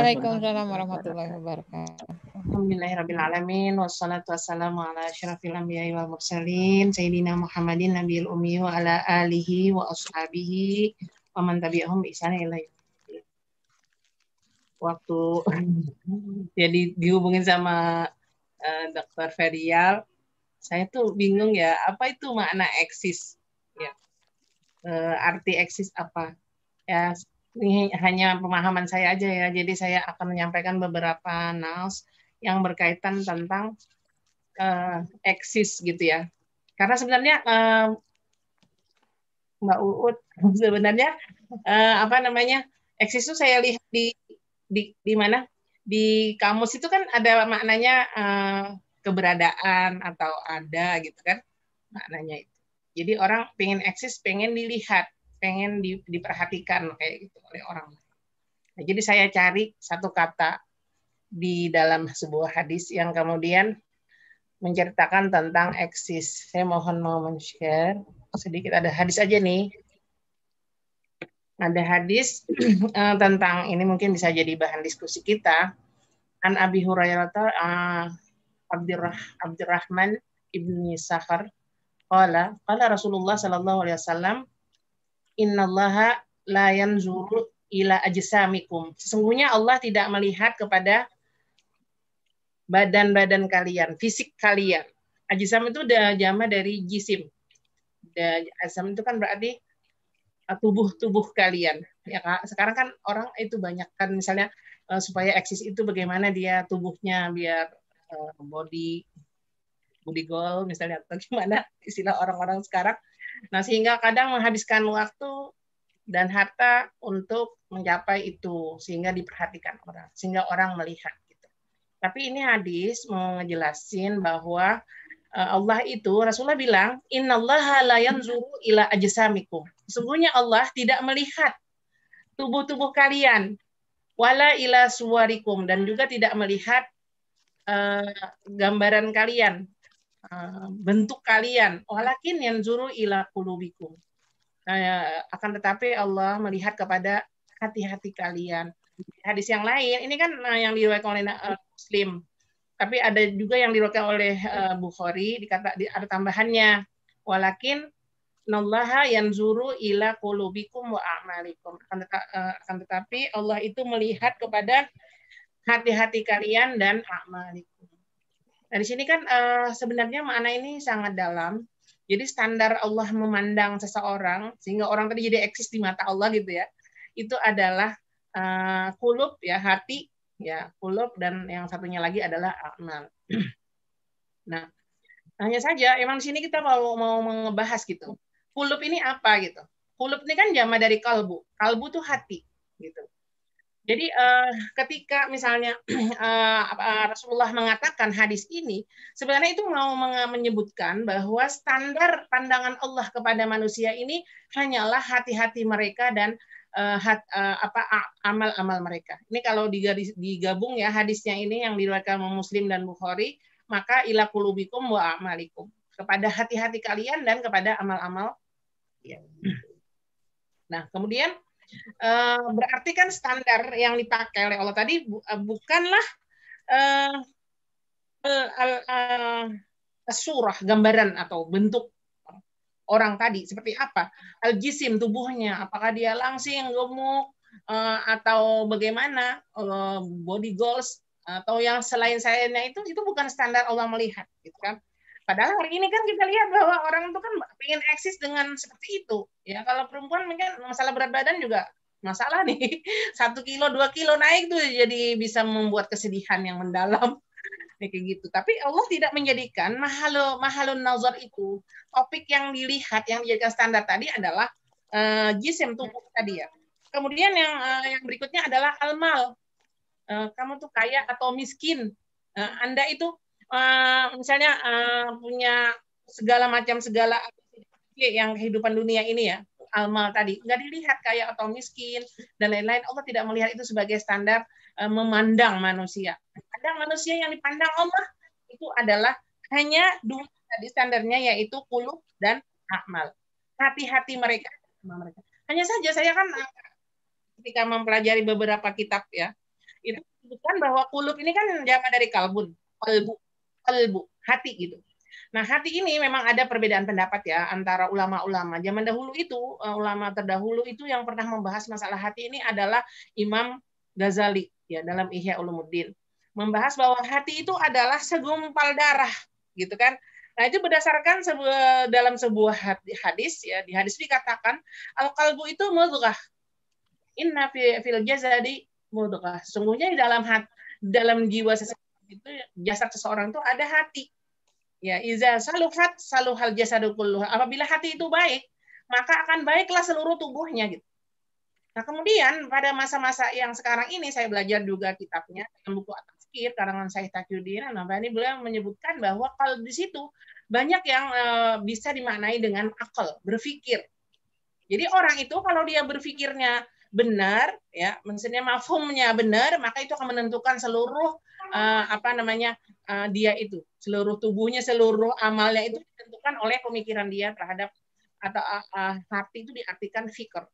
Speaker 3: warahmatullahi wabarakatuh. Alhamdulillahirrahmanirrahim. Wassalatu wassalamu ala syarafil anbiya wal mursalin. Sayyidina Muhammadin nabiul ummi wa ala alihi wa ashabihi wa man tabi'ahum isana ilaih. Waktu jadi dihubungin sama uh, eh, Dr. Ferial, saya tuh bingung ya apa itu makna eksis ya eh, arti eksis apa ya ini hanya pemahaman saya aja ya jadi saya akan menyampaikan beberapa naus yang berkaitan tentang uh, eksis gitu ya karena sebenarnya uh, Mbak Uut sebenarnya uh, apa namanya eksis itu saya lihat di di di mana di kamus itu kan ada maknanya uh, keberadaan atau ada gitu kan maknanya itu. Jadi orang pengen eksis, pengen dilihat, pengen di, diperhatikan kayak gitu oleh orang Nah, jadi saya cari satu kata di dalam sebuah hadis yang kemudian menceritakan tentang eksis. Saya mohon mau men-share sedikit ada hadis aja nih. Ada hadis eh, tentang ini mungkin bisa jadi bahan diskusi kita. An Abi Hurairah eh, Abdurrahman ibni Sakhar qala qala Rasulullah sallallahu alaihi wasallam innallaha la yanzuru ila ajsamikum sesungguhnya Allah tidak melihat kepada badan-badan kalian fisik kalian ajsam itu udah jama dari jisim ajsam itu kan berarti uh, tubuh-tubuh kalian ya kak sekarang kan orang itu banyak kan misalnya uh, supaya eksis itu bagaimana dia tubuhnya biar body body goal misalnya atau gimana istilah orang-orang sekarang. Nah sehingga kadang menghabiskan waktu dan harta untuk mencapai itu sehingga diperhatikan orang sehingga orang melihat gitu. Tapi ini hadis menjelaskan bahwa eh, Allah itu Rasulullah bilang innallaha la zuru ila ajsamikum. Sesungguhnya Allah tidak melihat tubuh-tubuh kalian wala ila suwarikum dan juga tidak melihat Eh, gambaran kalian, uh, bentuk kalian. Walakin yang zuru ila kulubikum. Uh, akan tetapi Allah melihat kepada hati-hati kalian. Hadis yang lain, ini kan uh, yang diriwayatkan oleh uh, Muslim. Tapi ada juga yang diriwayatkan oleh uh, Bukhari, dikata, di, ada tambahannya. Walakin Nallaha zuru ila kulubikum wa a'malikum. Akan tetapi Allah itu melihat kepada hati-hati kalian dan amalikum. Nah, di sini kan uh, sebenarnya makna ini sangat dalam. Jadi standar Allah memandang seseorang sehingga orang tadi jadi eksis di mata Allah gitu ya. Itu adalah uh, kulub ya hati ya kulub dan yang satunya lagi adalah amal. Nah, hanya saja emang di sini kita mau mau ngebahas gitu. Kulub ini apa gitu? Kulub ini kan jama dari kalbu. Kalbu tuh hati gitu. Jadi uh, ketika misalnya uh, Rasulullah mengatakan hadis ini, sebenarnya itu mau menyebutkan bahwa standar pandangan Allah kepada manusia ini hanyalah hati-hati mereka dan uh, hat, uh, apa amal-amal mereka. Ini kalau digaris, digabung ya hadisnya ini yang diriwayatkan Muslim dan Bukhari, maka ila kulubikum wa amalikum kepada hati-hati kalian dan kepada amal-amal. Ya. Nah, kemudian Eh, berarti kan standar yang dipakai oleh Allah tadi eh, bukanlah eh, surah gambaran atau bentuk orang tadi seperti apa al jisim tubuhnya apakah dia langsing gemuk atau bagaimana body goals atau yang selain sayanya itu itu bukan standar Allah melihat gitu kan Padahal hari ini kan kita lihat bahwa orang itu kan pengen eksis dengan seperti itu. Ya kalau perempuan mungkin masalah berat badan juga masalah nih. Satu kilo, dua kilo naik tuh jadi bisa membuat kesedihan yang mendalam. kayak gitu. Tapi Allah tidak menjadikan mahalo mahalun nazar itu topik yang dilihat yang dijadikan standar tadi adalah uh, eh, jisim tubuh tadi ya. Kemudian yang uh, yang berikutnya adalah almal. Uh, kamu tuh kaya atau miskin. Uh, anda itu Eh, misalnya uh, punya segala macam segala yang kehidupan dunia ini ya almal tadi nggak dilihat kayak atau miskin dan lain-lain Allah tidak melihat itu sebagai standar uh, memandang manusia Ada manusia yang dipandang Allah itu adalah hanya dua tadi standarnya yaitu kuluk dan akmal hati-hati mereka mereka hanya saja saya kan ketika mempelajari beberapa kitab ya itu disebutkan bahwa kulub ini kan jangan dari kalbun kalbu kalbu, hati gitu. Nah, hati ini memang ada perbedaan pendapat ya antara ulama-ulama. Zaman dahulu itu, eh, ulama terdahulu itu yang pernah membahas masalah hati ini adalah Imam Ghazali ya dalam Ihya Ulumuddin. Membahas bahwa hati itu adalah segumpal darah, gitu kan. Nah, itu berdasarkan sebuah, dalam sebuah hadis ya, di hadis dikatakan al-qalbu itu mudghah. Inna fil jazadi mudghah. Sungguhnya di dalam hati dalam jiwa seseorang itu jasad seseorang itu ada hati. Ya, iza salufat saluhal jasadu Apabila hati itu baik, maka akan baiklah seluruh tubuhnya gitu. Nah, kemudian pada masa-masa yang sekarang ini saya belajar juga kitabnya, buku Atakir karangan saya Taqiyuddin. nah ini beliau menyebutkan bahwa kalau di situ banyak yang e, bisa dimaknai dengan akal, berpikir. Jadi orang itu kalau dia berpikirnya benar ya maksudnya mafhumnya benar maka itu akan menentukan seluruh uh, apa namanya uh, dia itu seluruh tubuhnya seluruh amalnya itu ditentukan oleh pemikiran dia terhadap atau uh, uh, hati itu diartikan fikir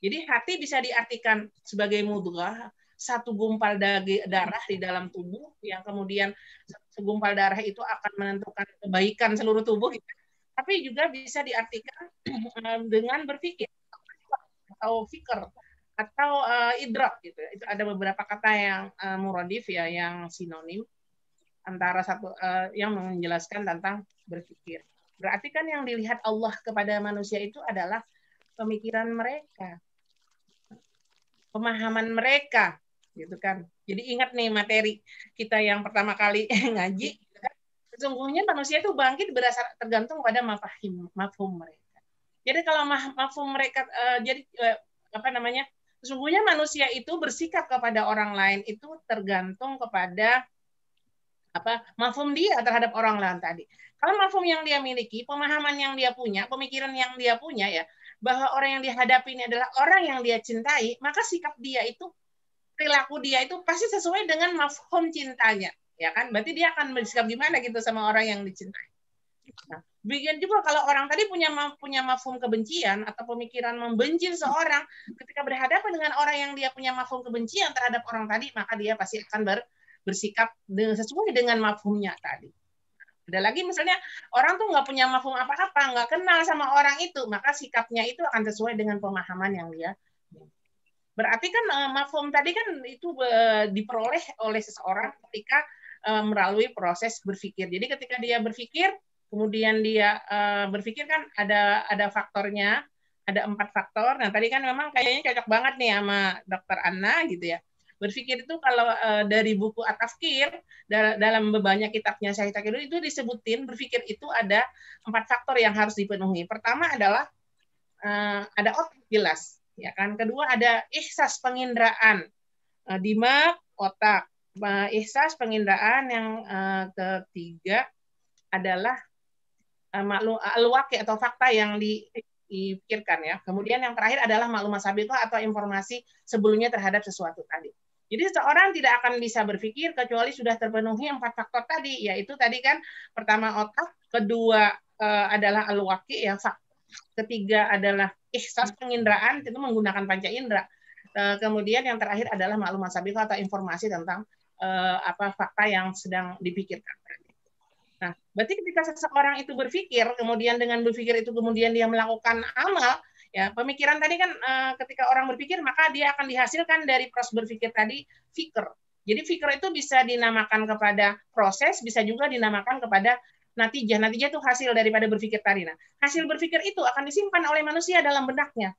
Speaker 3: jadi hati bisa diartikan sebagai mudghah satu gumpal darah di dalam tubuh yang kemudian segumpal darah itu akan menentukan kebaikan seluruh tubuh gitu. tapi juga bisa diartikan dengan berpikir atau fikir atau uh, eh, idrak gitu ya. itu ada beberapa kata yang uh, eh, muradif ya yang sinonim antara satu uh, yang menjelaskan tentang berpikir berarti kan yang dilihat Allah kepada manusia itu adalah pemikiran mereka pemahaman mereka gitu kan jadi ingat nih materi kita yang pertama kali ngaji sesungguhnya manusia itu bangkit berdasar tergantung pada mafahim mafhum mereka jadi kalau mafhum mereka uh, jadi uh, apa namanya sesungguhnya manusia itu bersikap kepada orang lain itu tergantung kepada apa mafum dia terhadap orang lain tadi. Kalau mafum yang dia miliki, pemahaman yang dia punya, pemikiran yang dia punya ya, bahwa orang yang dihadapi ini adalah orang yang dia cintai, maka sikap dia itu perilaku dia itu pasti sesuai dengan mafhum cintanya, ya kan? Berarti dia akan bersikap gimana gitu sama orang yang dicintai. Nah, Bikin juga kalau orang tadi punya punya mafum kebencian atau pemikiran membenci seorang, ketika berhadapan dengan orang yang dia punya mafum kebencian terhadap orang tadi, maka dia pasti akan ber, bersikap sesuai dengan mafumnya tadi. Ada lagi misalnya orang tuh nggak punya mafum apa-apa, nggak kenal sama orang itu, maka sikapnya itu akan sesuai dengan pemahaman yang dia Berarti kan uh, eh, mafum tadi kan itu uh, diperoleh oleh seseorang ketika eh, melalui proses berpikir. Jadi ketika dia berpikir, kemudian dia uh, berpikir kan ada ada faktornya, ada empat faktor. Nah tadi kan memang kayaknya cocok banget nih sama dokter Anna gitu ya. Berpikir itu kalau uh, dari buku Atafkir da dalam banyak kitabnya saya Dulu itu disebutin berpikir itu ada empat faktor yang harus dipenuhi. Pertama adalah uh, ada otak jelas, ya kan. Kedua ada ihsas penginderaan, uh, dimak otak. Uh, ihsas penginderaan yang uh, ketiga adalah maklum eh, luwak ya, atau fakta yang di, dipikirkan ya. Kemudian yang terakhir adalah maklumat sabiqah atau informasi sebelumnya terhadap sesuatu tadi. Jadi seseorang tidak akan bisa berpikir kecuali sudah terpenuhi empat faktor tadi, yaitu tadi kan pertama otak, kedua eh, adalah aluwaki ya ketiga adalah ihsas penginderaan itu menggunakan panca indera. Eh, kemudian yang terakhir adalah maklumat sabiqah atau informasi tentang eh, apa fakta yang sedang dipikirkan. Nah, berarti ketika seseorang itu berpikir, kemudian dengan berpikir itu kemudian dia melakukan amal, ya pemikiran tadi kan e, ketika orang berpikir maka dia akan dihasilkan dari proses berpikir tadi fikir. Jadi fikir itu bisa dinamakan kepada proses, bisa juga dinamakan kepada natijah. Natijah itu hasil daripada berpikir tadi. Nah, hasil berpikir itu akan disimpan oleh manusia dalam benaknya.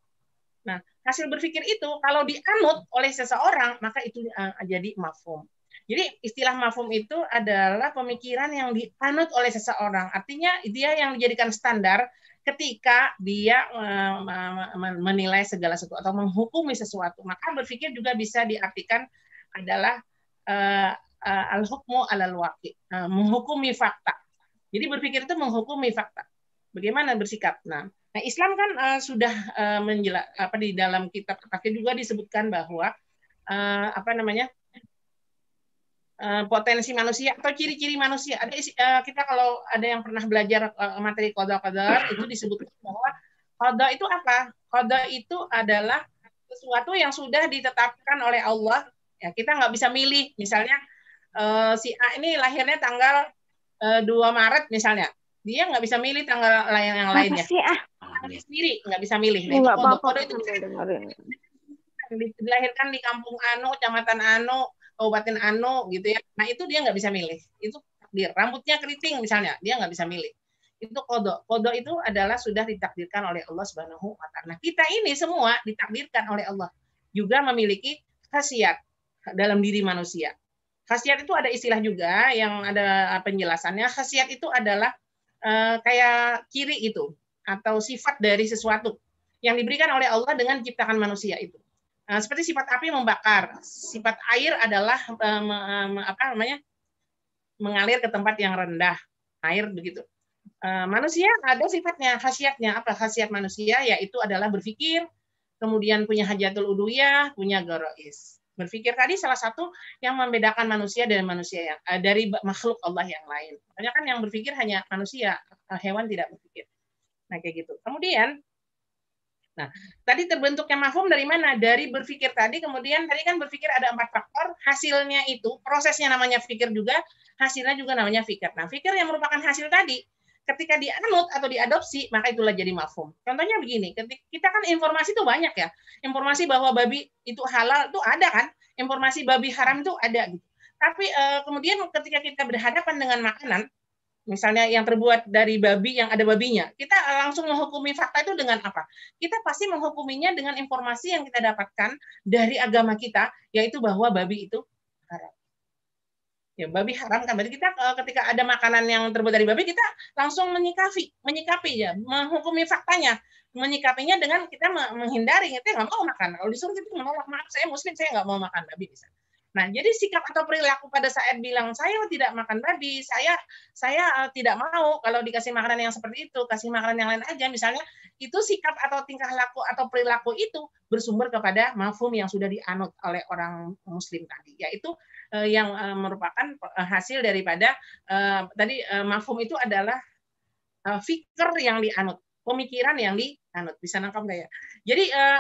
Speaker 3: Nah, hasil berpikir itu kalau dianut oleh seseorang maka itu e, jadi mafhum. Jadi istilah mafum itu adalah pemikiran yang dipanut oleh seseorang. Artinya dia yang dijadikan standar ketika dia eh, menilai segala sesuatu atau menghukumi sesuatu. Maka berpikir juga bisa diartikan adalah eh, eh, al-hukmu alal waqi, uh, menghukumi fakta. Jadi berpikir itu menghukumi fakta. Bagaimana bersikap? Nah, nah Islam kan uh, sudah uh, apa di dalam kitab kitabnya juga disebutkan bahwa uh, apa namanya? Eh, potensi manusia atau ciri-ciri manusia. Ada uh, kita kalau ada yang pernah belajar uh, materi kodok-kodok itu disebutkan bahwa kodok itu apa? Kodok itu adalah sesuatu yang sudah ditetapkan oleh Allah. Ya kita nggak bisa milih. Misalnya uh, si A ini lahirnya tanggal uh, 2 Maret misalnya. Dia nggak bisa milih tanggal yang, yang lainnya. Sih, ah? sendiri nggak bisa milih. Nah, itu kodok-kodok itu
Speaker 2: kan
Speaker 3: dilahirkan di kampung Anu, kecamatan Anu, kabupaten ano gitu ya nah itu dia nggak bisa milih itu takdir rambutnya keriting misalnya dia nggak bisa milih itu kodo kodo itu adalah sudah ditakdirkan oleh Allah subhanahu wa taala nah, kita ini semua ditakdirkan oleh Allah juga memiliki khasiat dalam diri manusia khasiat itu ada istilah juga yang ada penjelasannya khasiat itu adalah uh, kayak kiri itu atau sifat dari sesuatu yang diberikan oleh Allah dengan ciptakan manusia itu Nah, seperti sifat api membakar, sifat air adalah eh, eh, apa namanya mengalir ke tempat yang rendah, air begitu. Eh, manusia ada sifatnya, khasiatnya apa khasiat manusia yaitu adalah berpikir, kemudian punya hajatul uduyah, punya gorois. Berpikir tadi salah satu yang membedakan manusia dari manusia yang dari makhluk Allah yang lain. Banyak kan yang berpikir hanya manusia, hewan tidak berpikir. Nah kayak gitu. Kemudian Nah, tadi terbentuknya mafhum dari mana? Dari berpikir tadi, kemudian tadi kan berpikir ada empat faktor, hasilnya itu, prosesnya namanya pikir juga, hasilnya juga namanya pikir. Nah, pikir yang merupakan hasil tadi, ketika dianut atau diadopsi, maka itulah jadi mafhum. Contohnya begini, ketika kita kan informasi itu banyak ya. Informasi bahwa babi itu halal itu ada kan, informasi babi haram itu ada gitu. Tapi eh, kemudian ketika kita berhadapan dengan makanan, misalnya yang terbuat dari babi yang ada babinya, kita langsung menghukumi fakta itu dengan apa? Kita pasti menghukuminya dengan informasi yang kita dapatkan dari agama kita, yaitu bahwa babi itu haram. Ya, babi haram kan. Berarti kita eh, ketika ada makanan yang terbuat dari babi, kita langsung menyikapi, menyikapi ya, menghukumi faktanya, menyikapinya dengan kita menghindari, kita nggak mau makan. Kalau disuruh kita menolak, maaf saya muslim, saya nggak mau makan babi misalnya Nah, jadi sikap atau perilaku pada saat bilang saya tidak makan babi, saya saya uh, tidak mau kalau dikasih makanan yang seperti itu, kasih makanan yang lain aja misalnya, itu sikap atau tingkah laku atau perilaku itu bersumber kepada mafhum yang sudah dianut oleh orang muslim tadi, yaitu uh, yang uh, merupakan hasil daripada uh, tadi uh, mafhum itu adalah uh, fikir yang dianut, pemikiran yang dianut. Bisa nangkap nggak ya? Jadi uh,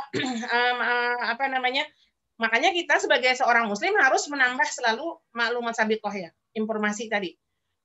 Speaker 3: um, uh, apa namanya? Makanya kita sebagai seorang muslim harus menambah selalu maklumat sabiqoh ya, informasi tadi.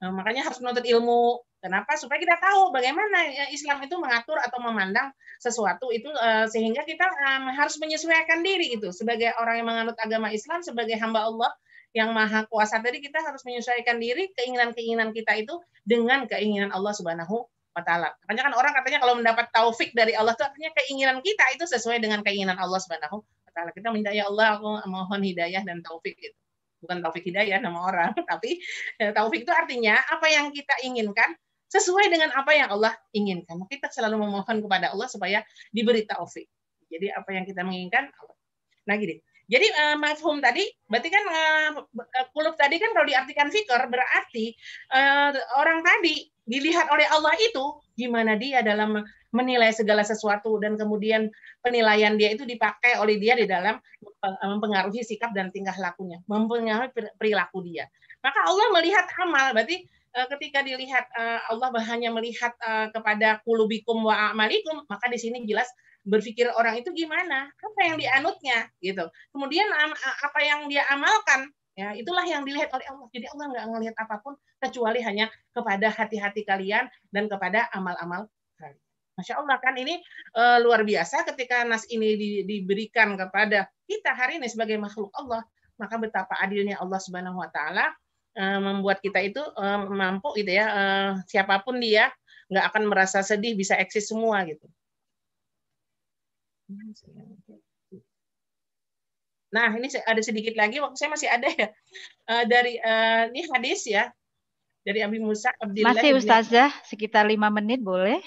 Speaker 3: Nah, makanya harus menuntut ilmu. Kenapa? Supaya kita tahu bagaimana ya, Islam itu mengatur atau memandang sesuatu itu eh, sehingga kita eh, harus menyesuaikan diri itu sebagai orang yang menganut agama Islam sebagai hamba Allah yang maha kuasa tadi kita harus menyesuaikan diri keinginan-keinginan kita itu dengan keinginan Allah Subhanahu wa taala. Makanya kan orang katanya kalau mendapat taufik dari Allah itu artinya keinginan kita itu sesuai dengan keinginan Allah Subhanahu taala. Kita minta ya Allah aku mohon hidayah dan taufik gitu. Bukan taufik hidayah nama orang, tapi e, taufik itu artinya apa yang kita inginkan sesuai dengan apa yang Allah inginkan. Kita selalu memohon kepada Allah supaya diberi taufik. Jadi apa yang kita menginginkan Allah. Nah gini. Jadi uh, mafhum tadi berarti kan uh, e, kulub tadi kan kalau diartikan fikir berarti uh, orang tadi dilihat oleh Allah itu gimana dia dalam menilai segala sesuatu dan kemudian penilaian dia itu dipakai oleh dia di dalam eh, mempengaruhi sikap dan tingkah lakunya, mempengaruhi perilaku dia. Maka Allah melihat amal, berarti eh, ketika dilihat eh, Allah hanya melihat kepada kulubikum wa amalikum, maka di sini jelas berpikir orang itu gimana, apa yang dianutnya gitu. Kemudian apa yang dia amalkan Ya, itulah yang dilihat oleh Allah. Jadi Allah nggak ngelihat apapun kecuali hanya kepada hati-hati kalian dan kepada amal-amal kalian. Masya Allah kan ini e, luar biasa ketika nas ini di, diberikan kepada kita hari ini sebagai makhluk Allah maka betapa adilnya Allah Subhanahu wa taala eh, membuat kita itu eh, mampu gitu ya siapapun dia nggak akan merasa sedih bisa eksis semua gitu. Nah, ini ada sedikit lagi, waktu saya masih ada ya. Eh, dari uh, ini hadis ya. Dari Abi Musa Abdillah. Masih Ustazah,
Speaker 1: ya. sekitar lima menit boleh.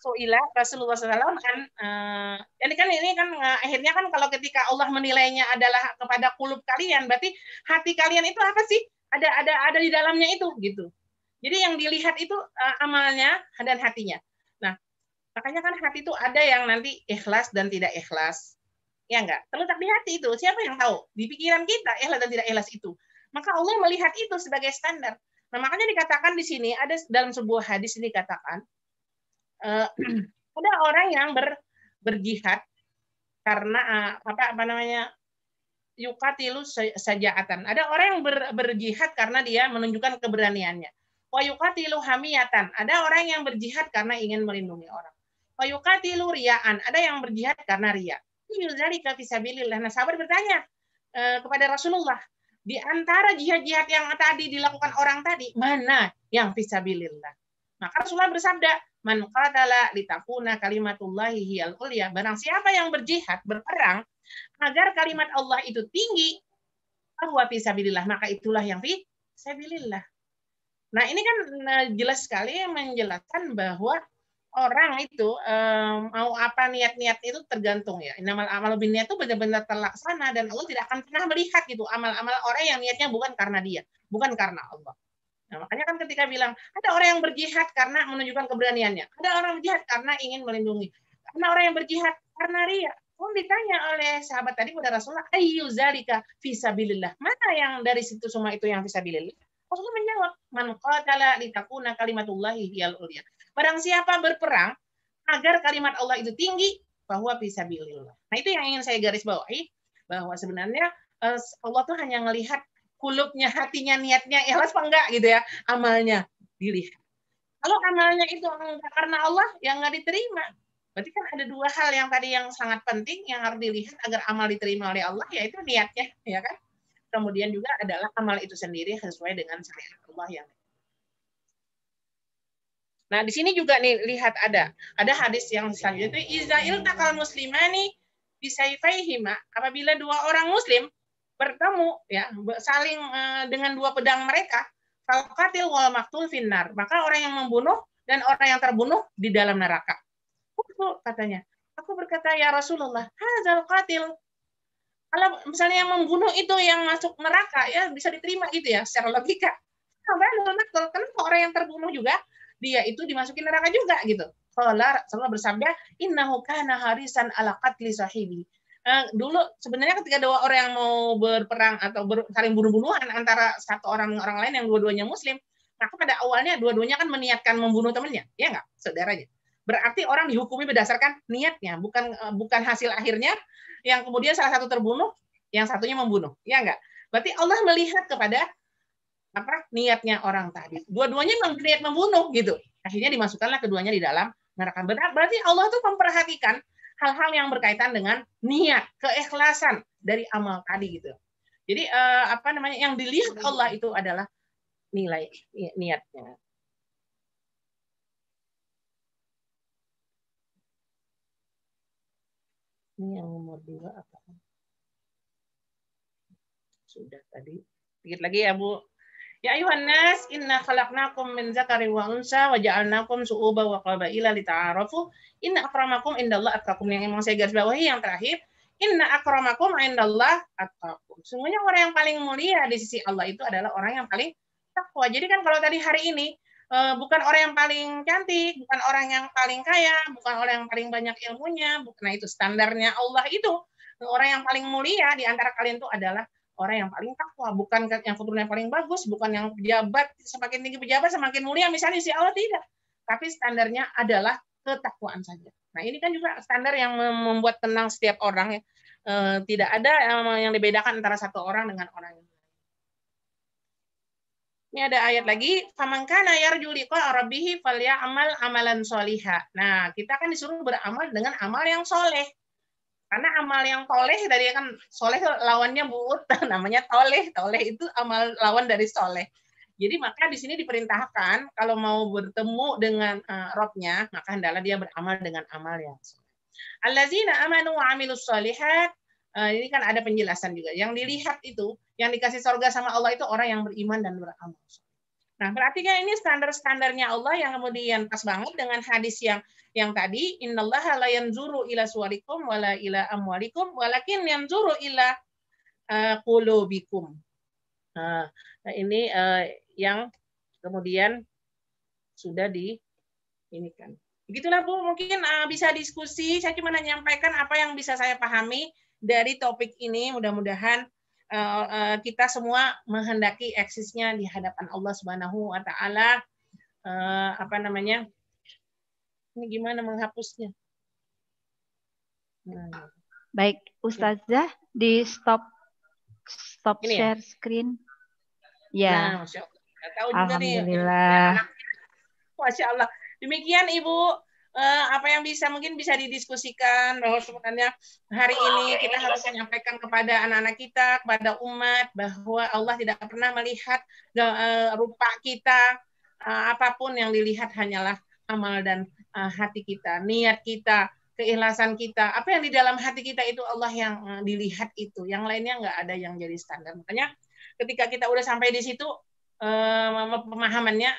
Speaker 3: Soila Rasulullah SAW kan uh, ini kan ini kan uh, akhirnya kan kalau ketika Allah menilainya adalah kepada kulub kalian, berarti hati kalian itu apa sih? Ada ada ada di dalamnya itu gitu. Jadi yang dilihat itu uh, amalnya dan hatinya. Nah, makanya kan hati itu ada yang nanti ikhlas dan tidak ikhlas Ya enggak? Terletak di hati itu. Siapa yang tahu? Di pikiran kita, ikhlas dan tidak ikhlas itu. Maka Allah melihat itu sebagai standar. Nah, makanya dikatakan di sini, ada dalam sebuah hadis ini katakan uh, ada orang yang ber, berjihad karena uh, apa, apa namanya yukatilu sajaatan. Ada orang yang ber, berjihad karena dia menunjukkan keberaniannya. Wa yukatilu hamiyatan. Ada orang yang berjihad karena ingin melindungi orang. Wa yukatilu riaan. Ada yang berjihad karena ria. Nah, sahabat bertanya eh, kepada Rasulullah, di antara jihad-jihad yang tadi dilakukan orang tadi, mana yang fisabilillah? Maka nah, Rasulullah bersabda, man qatala litakuna kalimatullahi hiyal ulya. Barang siapa yang berjihad, berperang, agar kalimat Allah itu tinggi, bahwa fisabilillah, maka itulah yang fisabilillah. Nah ini kan eh, jelas sekali menjelaskan bahwa orang itu um, mau apa niat-niat itu tergantung ya. Amal amal bin niat itu benar-benar terlaksana dan Allah tidak akan pernah melihat gitu amal-amal orang yang niatnya bukan karena dia, bukan karena Allah. Nah, makanya kan ketika bilang ada orang yang berjihad karena menunjukkan keberaniannya, ada orang berjihad karena ingin melindungi, karena orang yang berjihad karena dia. Pun ditanya oleh sahabat tadi kepada Rasulullah, ayu zalika fisabilillah. Mana yang dari situ semua itu yang fisabilillah? Rasulullah menjawab, man qatala litakuna kalimatullahi hiyal uliyah. Barang siapa berperang agar kalimat Allah itu tinggi, bahwa bisa bilillah. Nah itu yang ingin saya garis bawahi bahwa sebenarnya eh, Allah tuh hanya melihat kulupnya, hatinya, niatnya, ikhlas apa enggak gitu ya, amalnya dilihat. Kalau amalnya itu enggak karena Allah yang enggak diterima. Berarti kan ada dua hal yang tadi yang sangat penting yang harus dilihat agar amal diterima oleh Allah yaitu niatnya, ya kan? Kemudian juga adalah amal itu sendiri sesuai dengan syariat Allah yang Nah, di sini juga nih lihat ada ada hadis yang selanjutnya itu Israel takal muslimani bisaifaihima apabila dua orang muslim bertemu ya saling eh, dengan dua pedang mereka falqatil wal maktul finnar maka orang yang membunuh dan orang yang terbunuh di dalam neraka. Itu katanya. Aku berkata ya Rasulullah, hadzal qatil kalau misalnya yang membunuh itu yang masuk neraka ya bisa diterima gitu ya secara logika. Nah, nah, kenapa orang yang terbunuh juga dia itu dimasukin neraka juga gitu. Kalau Rasulullah bersabda, inna hukana harisan ala qatli sahibi." Uh, dulu sebenarnya ketika dua orang yang mau berperang atau ber, saling bunuh-bunuhan antara satu orang orang lain yang dua-duanya muslim, maka pada awalnya dua-duanya kan meniatkan membunuh temannya, ya enggak? Saudaranya. Berarti orang dihukumi berdasarkan niatnya, bukan eh, bukan hasil akhirnya yang kemudian salah satu terbunuh, yang satunya membunuh, ya enggak? Berarti Allah melihat kepada apa niatnya orang tadi. Dua-duanya memang niat membunuh gitu. Akhirnya dimasukkanlah keduanya di dalam neraka. Berarti Allah tuh memperhatikan hal-hal yang berkaitan dengan niat, keikhlasan dari amal tadi gitu. Jadi eh, apa namanya yang dilihat Allah itu adalah nilai niatnya. Ini yang nomor dua apa? Sudah tadi. Sedikit lagi ya Bu. Ya ayuhan nas, inna khalaqnakum min zakari wa unsa wa ja'alnakum su'uba wa qabaila lita'arafu. Inna akramakum indallah atqakum. Yang emang saya garis bawahi yang terakhir, inna akramakum indallah atqakum. Semuanya orang yang paling mulia di sisi Allah itu adalah orang yang paling takwa. Jadi kan kalau tadi hari ini eh, bukan orang yang paling cantik, bukan orang yang paling kaya, bukan orang yang paling banyak ilmunya, bukan nah itu standarnya Allah itu. Orang yang paling mulia di antara kalian itu adalah orang yang paling takwa, bukan yang keturunan paling bagus, bukan yang pejabat semakin tinggi pejabat semakin mulia misalnya si Allah tidak. Tapi standarnya adalah ketakwaan saja. Nah, ini kan juga standar yang membuat tenang setiap orang ya. Eh, tidak ada yang dibedakan antara satu orang dengan orang yang lain. Ini ada ayat lagi, famangkana yarju arabihi falya amal amalan soliha. Nah, kita kan disuruh beramal dengan amal yang soleh karena amal yang toleh dari kan soleh lawannya buut namanya toleh toleh itu amal lawan dari soleh jadi maka di sini diperintahkan kalau mau bertemu dengan uh, eh, rohnya maka hendaklah dia beramal dengan amal yang soleh. Allazina amanu wa amilus solihat uh, ini kan ada penjelasan juga. Yang dilihat itu, yang dikasih sorga sama Allah itu orang yang beriman dan beramal. Nah, berarti kan ini standar-standarnya Allah yang kemudian pas banget dengan hadis yang yang tadi innallaha la yanzuru ila suwarikum wala ila amwalikum walakin yanzuru ila uh, qulubikum. Nah, nah ini uh, yang kemudian sudah di ini kan. Begitulah Bu, mungkin uh, bisa diskusi. Saya cuma menyampaikan apa yang bisa saya pahami dari topik ini. Mudah-mudahan Eh, eh, kita semua menghendaki eksisnya di hadapan Allah Subhanahu wa taala eh, apa namanya? Ini gimana menghapusnya?
Speaker 1: Hmm. Baik, Ustazah di stop stop Ini ya? share ya? screen. Ya. Nah, Alhamdulillah.
Speaker 3: Masya Allah. Demikian Ibu uh, apa yang bisa mungkin bisa didiskusikan bahwa sebenarnya hari ini kita harus menyampaikan kepada anak-anak kita, kepada umat bahwa Allah tidak pernah melihat uh, rupa kita, uh, apapun yang dilihat hanyalah amal dan uh, hati kita, niat kita, keikhlasan kita, apa yang di dalam hati kita itu Allah yang dilihat itu, yang lainnya nggak ada yang jadi standar. Makanya ketika kita udah sampai di situ uh, pemahamannya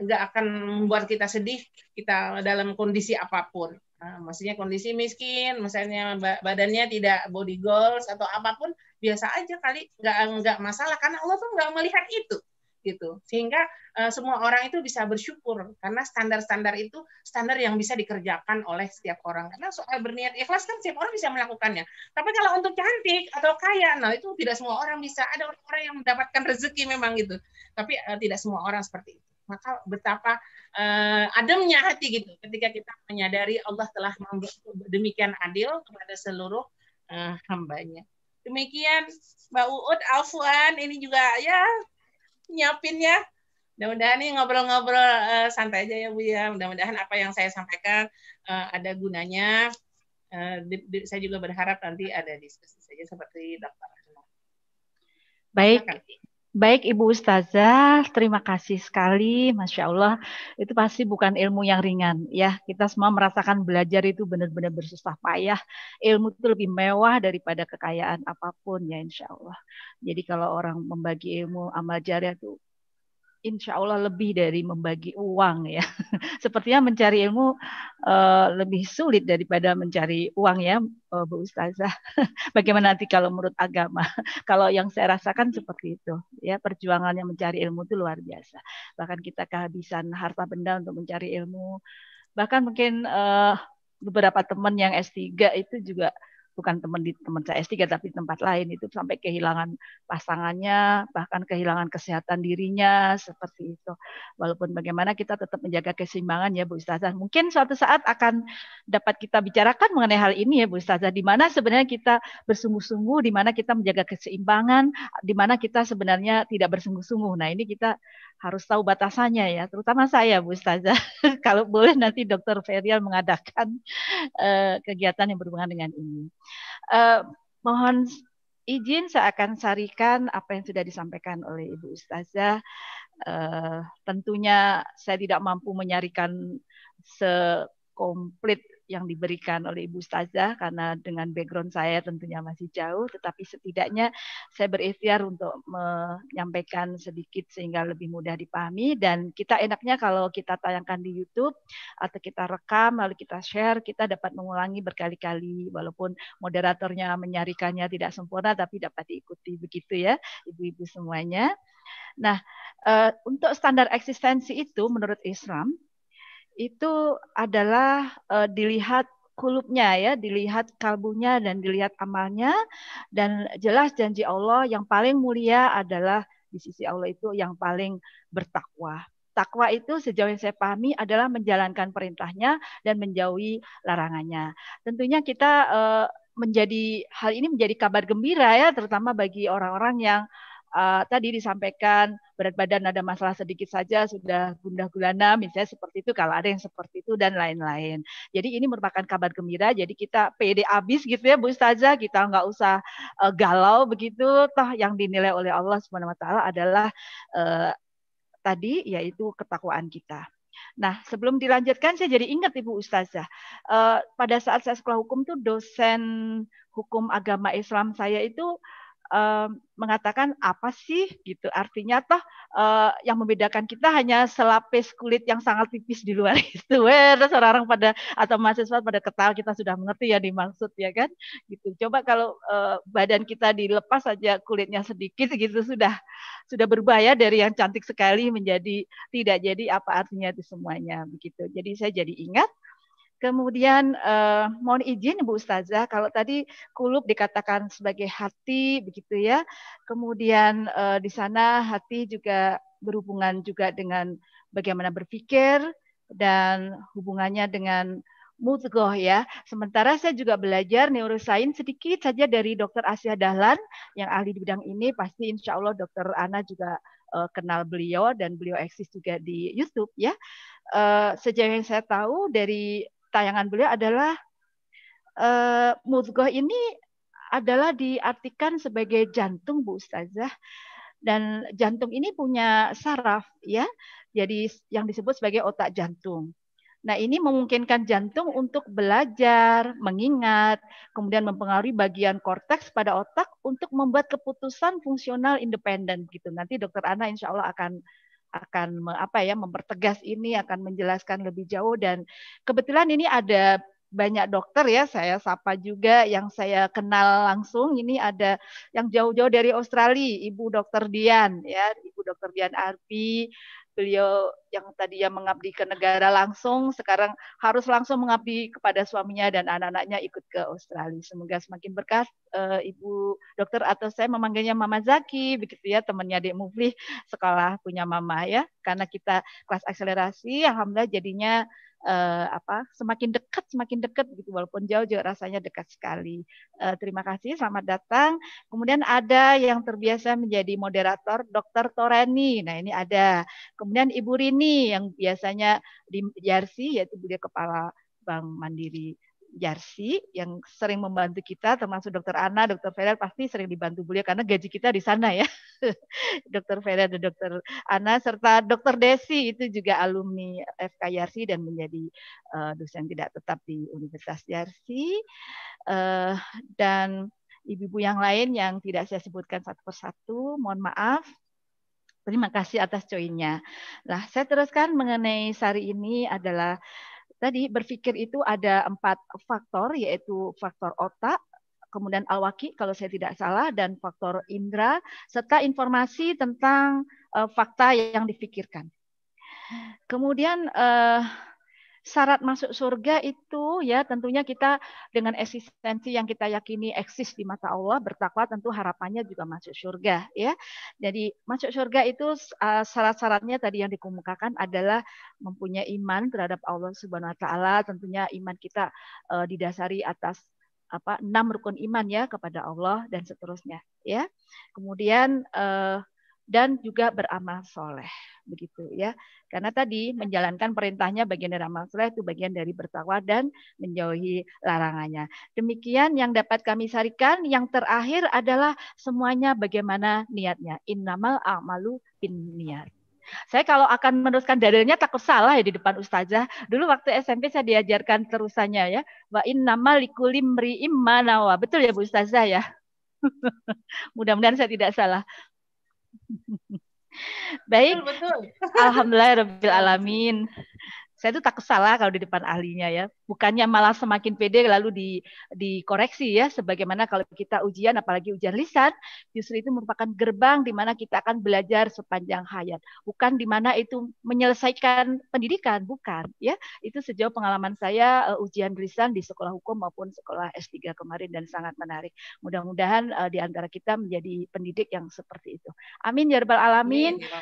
Speaker 3: nggak akan membuat kita sedih kita dalam kondisi apapun. Nah, maksudnya kondisi miskin, misalnya badannya tidak body goals atau apapun biasa aja kali nggak nggak masalah karena Allah tuh nggak melihat itu gitu sehingga uh, semua orang itu bisa bersyukur karena standar-standar itu standar yang bisa dikerjakan oleh setiap orang karena soal berniat ikhlas kan setiap orang bisa melakukannya tapi kalau untuk cantik atau kaya nah itu tidak semua orang bisa ada orang-orang yang mendapatkan rezeki memang gitu tapi uh, tidak semua orang seperti itu maka betapa uh, ademnya hati gitu ketika kita menyadari Allah telah demikian adil kepada seluruh uh, hambanya. Demikian Mbak Uut, Alfuan, ini juga ya nyapin ya. Mudah-mudahan ini ngobrol-ngobrol uh, santai aja ya Bu ya. Mudah-mudahan apa yang saya sampaikan uh, ada gunanya. Uh, saya juga berharap nanti ada diskusi saja seperti Dokter.
Speaker 1: Baik. Baik Ibu Ustazah, terima kasih sekali. Masya Allah, itu pasti bukan ilmu yang ringan. ya. Kita semua merasakan belajar itu benar-benar bersusah payah. Ilmu itu lebih mewah daripada kekayaan apapun ya insya Allah. Jadi kalau orang membagi ilmu amal jariah itu insya Allah lebih dari membagi uang ya. Sepertinya mencari ilmu uh, lebih sulit daripada mencari uang ya, uh, Bu Ustazah. Bagaimana nanti kalau menurut agama? kalau yang saya rasakan seperti itu, ya perjuangannya mencari ilmu itu luar biasa. Bahkan kita kehabisan harta benda untuk mencari ilmu. Bahkan mungkin uh, beberapa teman yang S3 itu juga bukan teman di teman saya S3 tapi tempat lain itu sampai kehilangan pasangannya bahkan kehilangan kesehatan dirinya seperti itu walaupun bagaimana kita tetap menjaga keseimbangan ya Bu Ustazah mungkin suatu saat akan dapat kita bicarakan mengenai hal ini ya Bu Ustazah di mana sebenarnya kita bersungguh-sungguh di mana kita menjaga keseimbangan di mana kita sebenarnya tidak bersungguh-sungguh nah ini kita harus tahu batasannya ya, terutama saya Bu Ustazah. Kalau boleh nanti Dokter Ferial mengadakan uh, kegiatan yang berhubungan dengan ini. Uh, mohon izin saya akan sarikan apa yang sudah disampaikan oleh Ibu Ustazah. Uh, tentunya saya tidak mampu menyarikan sekomplit yang diberikan oleh Ibu Stazah karena dengan background saya tentunya masih jauh tetapi setidaknya saya berikhtiar untuk menyampaikan sedikit sehingga lebih mudah dipahami dan kita enaknya kalau kita tayangkan di YouTube atau kita rekam lalu kita share kita dapat mengulangi berkali-kali walaupun moderatornya menyarikannya tidak sempurna tapi dapat diikuti begitu ya ibu-ibu semuanya. Nah, eh, untuk standar eksistensi itu menurut Islam itu adalah uh, dilihat kulupnya ya, dilihat kalbunya dan dilihat amalnya dan jelas janji Allah yang paling mulia adalah di sisi Allah itu yang paling bertakwa. Takwa itu sejauh yang saya pahami adalah menjalankan perintahnya dan menjauhi larangannya. Tentunya kita uh, menjadi hal ini menjadi kabar gembira ya terutama bagi orang-orang yang uh, tadi disampaikan berat badan ada masalah sedikit saja sudah gundah gulana misalnya seperti itu kalau ada yang seperti itu dan lain-lain. Jadi ini merupakan kabar gembira. Jadi kita PD abis gitu ya Bu Ustazah, kita nggak usah uh, galau begitu. Toh yang dinilai oleh Allah Subhanahu wa taala adalah uh, tadi yaitu ketakwaan kita. Nah, sebelum dilanjutkan saya jadi ingat Ibu Ustazah, uh, pada saat saya sekolah hukum tuh dosen hukum agama Islam saya itu um, mengatakan apa sih gitu artinya toh uh, yang membedakan kita hanya selapis kulit yang sangat tipis di luar itu eh, terus orang-orang pada atau mahasiswa pada ketawa kita sudah mengerti ya dimaksud ya kan gitu coba kalau uh, badan kita dilepas saja kulitnya sedikit gitu sudah sudah berbahaya dari yang cantik sekali menjadi tidak jadi apa artinya itu semuanya begitu jadi saya jadi ingat Kemudian eh, mohon izin Bu Ustazah, kalau tadi kulub dikatakan sebagai hati begitu ya. Kemudian eh, di sana hati juga berhubungan juga dengan bagaimana berpikir dan hubungannya dengan mudgoh ya. Sementara saya juga belajar neurosains sedikit saja dari Dr. Asia Dahlan yang ahli di bidang ini. Pasti insya Allah Dr. Ana juga uh, kenal beliau dan beliau eksis juga di YouTube ya. Uh, sejauh yang saya tahu dari tayangan beliau adalah uh, eh, mudgoh ini adalah diartikan sebagai jantung Bu Ustazah dan jantung ini punya saraf ya jadi yang disebut sebagai otak jantung. Nah, ini memungkinkan jantung untuk belajar, mengingat, kemudian mempengaruhi bagian korteks pada otak untuk membuat keputusan fungsional independen gitu. Nanti dokter Ana insya Allah akan akan apa ya mempertegas ini akan menjelaskan lebih jauh dan kebetulan ini ada banyak dokter ya saya sapa juga yang saya kenal langsung ini ada yang jauh-jauh dari Australia Ibu Dokter Dian ya Ibu Dokter Dian Arpi beliau yang tadi yang mengabdi ke negara langsung sekarang harus langsung mengabdi kepada suaminya dan anak-anaknya ikut ke Australia. Semoga semakin berkah eh, uh, Ibu Dokter atau saya memanggilnya Mama Zaki begitu ya temannya Dek Mufli sekolah punya Mama ya. Karena kita kelas akselerasi alhamdulillah jadinya eh, apa semakin dekat semakin dekat gitu walaupun jauh juga rasanya dekat sekali. Eh, terima kasih, selamat datang. Kemudian ada yang terbiasa menjadi moderator dokter Torani. Nah, ini ada. Kemudian Ibu Rini yang biasanya di Yarsi yaitu beliau kepala Bank Mandiri. Yarsi yang sering membantu kita, termasuk Dokter Ana, Dokter Ferrer pasti sering dibantu beliau karena gaji kita di sana ya. Dokter Ferrer dan Dokter Ana serta Dokter Desi itu juga alumni FK Yarsi dan menjadi uh, dosen tidak tetap di Universitas Yarsi uh, eh, dan ibu-ibu yang lain yang tidak saya sebutkan satu persatu, mohon maaf. Terima kasih atas joinnya. Nah, saya teruskan mengenai sari ini adalah Tadi berpikir itu ada empat faktor, yaitu faktor otak, kemudian awaki kalau saya tidak salah, dan faktor indera, serta informasi tentang uh, fakta yang dipikirkan. Kemudian uh, syarat masuk surga itu ya tentunya kita dengan eksistensi yang kita yakini eksis di mata Allah bertakwa tentu harapannya juga masuk surga ya. Jadi masuk surga itu syarat-syaratnya tadi yang dikemukakan adalah mempunyai iman terhadap Allah Subhanahu wa taala, tentunya iman kita e, didasari atas apa enam rukun iman ya kepada Allah dan seterusnya ya. Kemudian uh, dan juga beramal soleh begitu ya karena tadi menjalankan perintahnya bagian dari amal soleh itu bagian dari bertakwa dan menjauhi larangannya demikian yang dapat kami sarikan yang terakhir adalah semuanya bagaimana niatnya innamal a'malu bin niat saya kalau akan meneruskan dalilnya takut salah ya di depan ustazah. Dulu waktu SMP saya diajarkan terusannya ya. Wa nama likulim ri'im manawa. Betul ya Bu Ustazah ya? Mudah-mudahan saya tidak salah. Baik. Betul, betul. Alhamdulillah Rabbil Alamin saya itu tak salah kalau di depan ahlinya ya. Bukannya malah semakin pede lalu di dikoreksi ya sebagaimana kalau kita ujian apalagi ujian lisan justru itu merupakan gerbang di mana kita akan belajar sepanjang hayat. Bukan di mana itu menyelesaikan pendidikan, bukan ya. Itu sejauh pengalaman saya uh, ujian lisan di sekolah hukum maupun sekolah S3 kemarin dan sangat menarik. Mudah-mudahan uh, di antara kita menjadi pendidik yang seperti itu. Amin ya rabbal alamin. Amin. Ya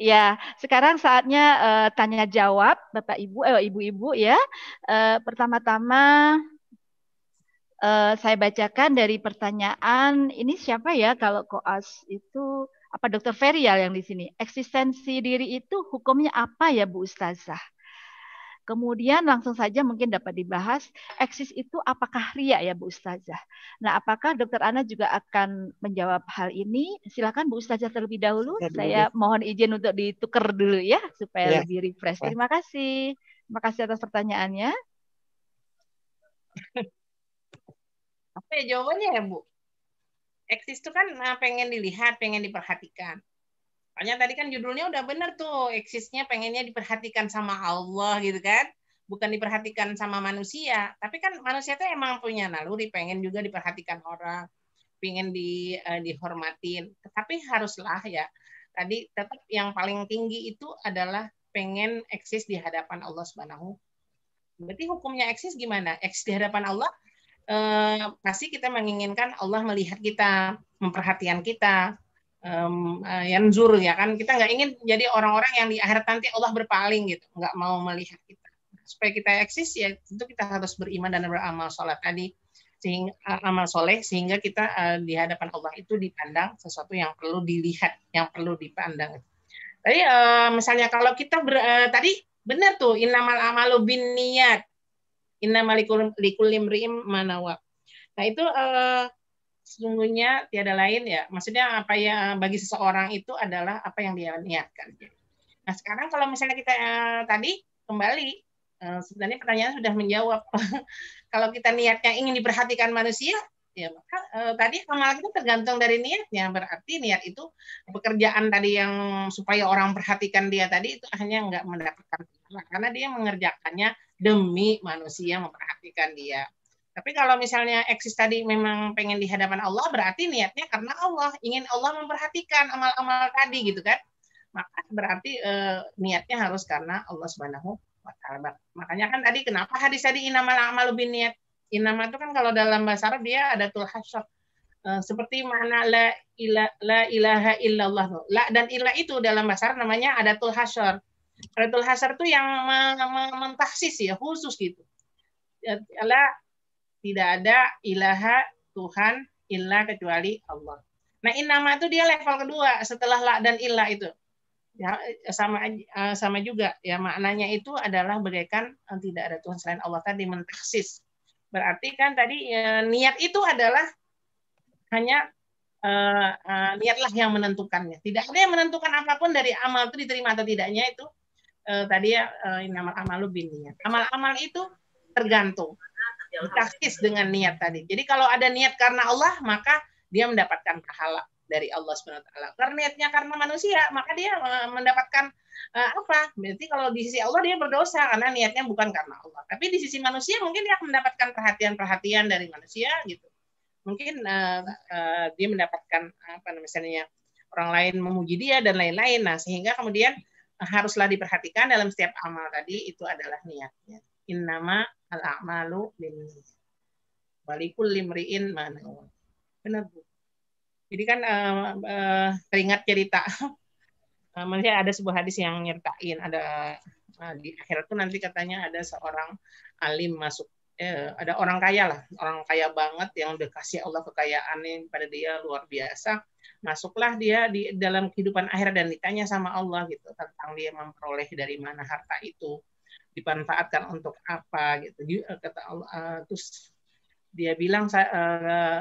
Speaker 1: Ya, sekarang saatnya uh, tanya jawab Bapak Ibu, eh Ibu-ibu ya. Uh, pertama-tama uh, saya bacakan dari pertanyaan ini siapa ya kalau koas itu apa Dokter Ferial yang di sini? Eksistensi diri itu hukumnya apa ya Bu Ustazah? Kemudian langsung saja mungkin dapat dibahas eksis itu apakah ria ya Bu Ustazah. Nah, apakah Dokter Ana juga akan menjawab hal ini? Silakan Bu Ustazah terlebih dahulu. Ya, Saya ya. mohon izin untuk ditukar dulu ya supaya ya. lebih refresh. Terima kasih. Terima kasih atas pertanyaannya.
Speaker 3: Apa ya jawabannya ya Bu? Eksis itu kan ah, pengen dilihat, pengen diperhatikan. Makanya tadi kan judulnya udah bener tuh, eksisnya pengennya diperhatikan sama Allah gitu kan. Bukan diperhatikan sama manusia, tapi kan manusia tuh emang punya naluri pengen juga diperhatikan orang, pengen di uh, dihormatin. Tapi haruslah ya tadi tetap yang paling tinggi itu adalah pengen eksis di hadapan Allah Subhanahu. Berarti hukumnya eksis gimana? Eksis di hadapan Allah uh, pasti kita menginginkan Allah melihat kita, memperhatikan kita, um, uh, eh, yanzur ya kan kita nggak ingin jadi orang-orang yang di akhirat nanti Allah berpaling gitu nggak mau melihat kita supaya kita eksis ya tentu kita harus beriman dan beramal sholat tadi sehingga eh, amal soleh sehingga kita uh, di hadapan Allah itu dipandang sesuatu yang perlu dilihat yang perlu dipandang tadi uh, misalnya kalau kita ber, uh, tadi benar tuh innamal amalu bin niat innamal likul limriim manawa nah itu uh, sesungguhnya tiada lain ya maksudnya apa yang bagi seseorang itu adalah apa yang dia niatkan nah sekarang kalau misalnya kita eh, tadi kembali eh, sebenarnya pertanyaan sudah menjawab kalau kita niatnya ingin diperhatikan manusia ya maka eh, tadi amal itu tergantung dari niatnya berarti niat itu pekerjaan tadi yang supaya orang perhatikan dia tadi itu hanya nggak mendapatkan karena dia mengerjakannya demi manusia memperhatikan dia tapi kalau misalnya eksis tadi memang pengen di hadapan Allah, berarti niatnya karena Allah ingin Allah memperhatikan amal-amal tadi gitu kan. Maka berarti eh, niatnya harus karena Allah Subhanahu wa taala. Makanya kan tadi kenapa hadis tadi inama lama lebih niat. Inama itu kan kalau dalam bahasa Arab dia ada tul hasyaf. Eh, seperti mana la, ila, la ilaha illallah. La dan ilah itu dalam bahasa Arab namanya ada tul hasyar. Adatul tuh itu yang mentahsis ya, khusus gitu. Ya, tidak ada ilaha Tuhan illa kecuali Allah. Nah, inama itu dia level kedua setelah la dan illa itu. Ya, sama eh, sama juga ya maknanya itu adalah bagaikan eh, tidak ada Tuhan selain Allah tadi mentaksis. Berarti kan tadi ya, niat itu adalah hanya uh, uh, niatlah yang menentukannya. Tidak ada yang menentukan apapun dari amal itu diterima atau tidaknya itu uh, tadi ya uh, amal amal Amal-amal itu tergantung ditahsis dengan niat tadi. Jadi kalau ada niat karena Allah, maka dia mendapatkan pahala dari Allah SWT. Karena niatnya karena manusia, maka dia e, mendapatkan e, apa? Berarti kalau di sisi Allah dia berdosa karena niatnya bukan karena Allah. Tapi di sisi manusia mungkin dia mendapatkan perhatian-perhatian dari manusia gitu. Mungkin uh, uh, dia mendapatkan apa misalnya orang lain memuji dia dan lain-lain. Nah, sehingga kemudian haruslah diperhatikan dalam setiap amal tadi itu adalah niatnya innama al a'malu bin Walikul limriin mana. Benar Bu. Jadi kan uh, uh, teringat cerita. Uh, maksudnya ada sebuah hadis yang nyertain ada uh, di akhirat tuh nanti katanya ada seorang alim masuk eh, ada orang kaya lah, orang kaya banget yang udah kasih Allah kekayaannya pada dia luar biasa. Masuklah dia di dalam kehidupan akhirat dan ditanya sama Allah gitu tentang dia memperoleh dari mana harta itu dimanfaatkan untuk apa gitu eh, kata Allah uh, terus dia bilang uh,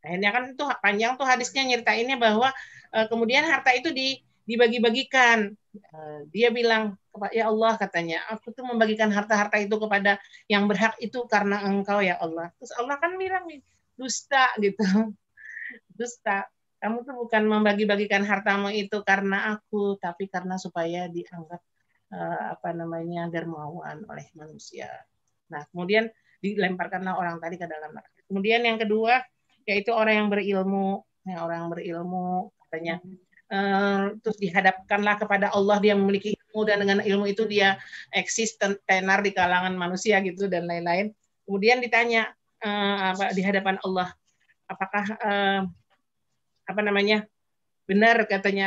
Speaker 3: akhirnya kan itu panjang tuh hadisnya nyeritainnya bahwa uh, kemudian harta itu di dibagi-bagikan uh, dia bilang ya Allah katanya aku tuh membagikan harta-harta itu kepada yang berhak itu karena engkau ya Allah terus Allah kan bilang dusta gitu dusta kamu tuh bukan membagi-bagikan hartamu itu karena aku tapi karena supaya dianggap Eh, apa namanya dermawan oleh manusia. Nah, kemudian dilemparkanlah orang tadi ke dalam neraka. Kemudian yang kedua yaitu orang yang berilmu, yang orang yang berilmu katanya eh, terus dihadapkanlah kepada Allah dia memiliki ilmu dan dengan ilmu itu dia eksis tenar di kalangan manusia gitu dan lain-lain. Kemudian ditanya eh, apa di hadapan Allah apakah apa namanya benar katanya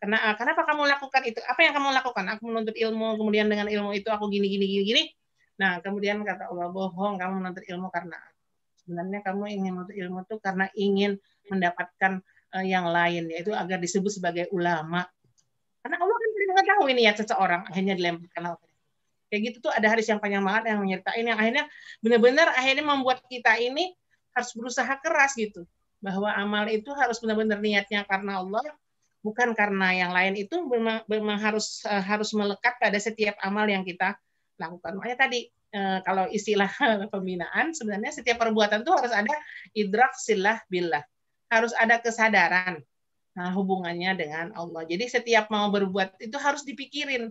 Speaker 3: karena ah, kenapa kamu lakukan itu? Apa yang kamu lakukan? Aku menuntut ilmu, kemudian dengan ilmu itu aku gini gini gini gini. Nah, kemudian kata Allah, bohong kamu menuntut ilmu karena sebenarnya kamu ingin menuntut ilmu itu karena ingin mendapatkan eh, yang lain yaitu agar disebut sebagai ulama. Karena Allah kan tidak ini niat ya seseorang akhirnya dilemparkan Allah. kayak gitu tuh ada hadis yang panjang banget yang menyertai, yang akhirnya benar-benar akhirnya membuat kita ini harus berusaha keras gitu bahwa amal itu harus benar-benar niatnya karena Allah bukan karena yang lain itu memang, memang harus eh, harus melekat pada setiap amal yang kita lakukan. Makanya tadi eh, kalau istilah pembinaan sebenarnya setiap perbuatan itu harus ada idrak silah billah. Harus ada kesadaran nah, hubungannya dengan Allah. Jadi setiap mau berbuat itu harus dipikirin.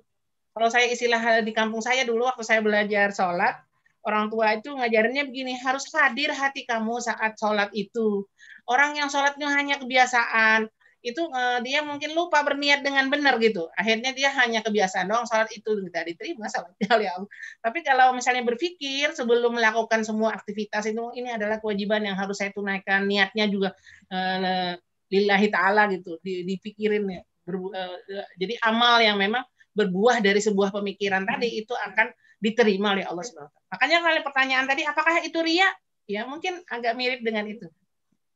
Speaker 3: Kalau saya istilah di kampung saya dulu waktu saya belajar sholat, orang tua itu ngajarnya begini, harus hadir hati kamu saat sholat itu. Orang yang sholatnya hanya kebiasaan, itu uh, dia mungkin lupa berniat dengan benar gitu. Akhirnya dia hanya kebiasaan doang salat itu tidak diterima salatnya oleh Allah. Tapi kalau misalnya berpikir sebelum melakukan semua aktivitas itu ini adalah kewajiban yang harus saya tunaikan niatnya juga uh, lillahi taala gitu dipikirin ya. Ber, uh, eh, jadi amal yang memang berbuah dari sebuah pemikiran tadi itu akan diterima oleh Allah Subhanahu Makanya kalau pertanyaan tadi apakah itu ria? Ya mungkin agak mirip dengan itu.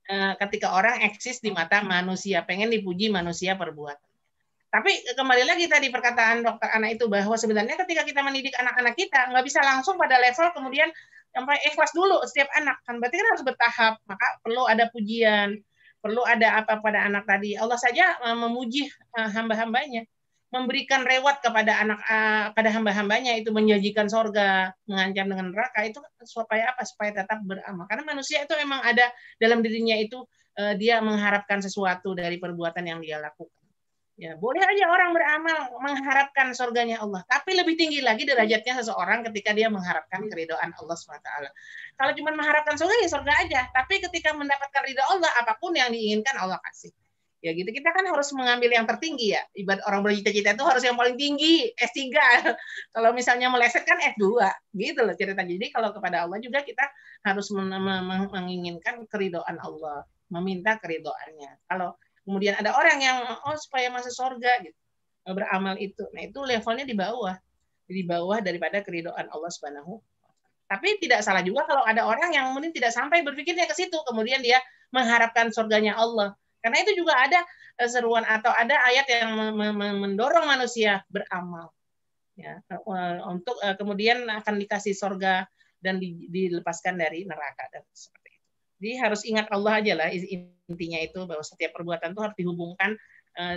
Speaker 3: Eh, ketika orang eksis di mata manusia, pengen dipuji manusia perbuatan. Tapi eh, kembali lagi tadi perkataan dokter anak itu bahwa sebenarnya ketika kita mendidik anak-anak kita nggak bisa langsung pada level kemudian sampai ikhlas dulu setiap anak kan berarti kan harus bertahap maka perlu ada pujian perlu ada apa pada anak tadi Allah saja eh, memuji hamba-hambanya memberikan reward kepada anak eh, pada hamba-hambanya itu menjanjikan sorga mengancam dengan neraka itu supaya apa supaya tetap beramal karena manusia itu memang ada dalam dirinya itu eh, dia mengharapkan sesuatu dari perbuatan yang dia lakukan ya boleh aja orang beramal mengharapkan sorganya Allah tapi lebih tinggi lagi derajatnya seseorang ketika dia mengharapkan keridoan Allah swt kalau cuma mengharapkan sorga ya sorga aja tapi ketika mendapatkan ridho Allah apapun yang diinginkan Allah kasih ya gitu kita kan harus mengambil yang tertinggi ya ibarat orang bercita-cita itu harus yang paling tinggi S3 kalau misalnya meleset kan S2 gitu loh cerita jadi kalau kepada Allah juga kita harus menginginkan keridoan Allah meminta keridoannya kalau kemudian ada orang yang oh supaya masuk surga gitu beramal itu nah itu levelnya di bawah di bawah daripada keridoan Allah Subhanahu tapi tidak salah juga kalau ada orang yang mungkin tidak sampai berpikirnya ke situ kemudian dia mengharapkan surganya Allah karena itu juga ada eh, seruan atau ada ayat yang mendorong manusia beramal. Ya, eh, untuk eh, kemudian akan dikasih sorga dan dilepaskan dari neraka dan seperti itu. Jadi harus ingat Allah aja lah intinya itu bahwa setiap perbuatan itu harus dihubungkan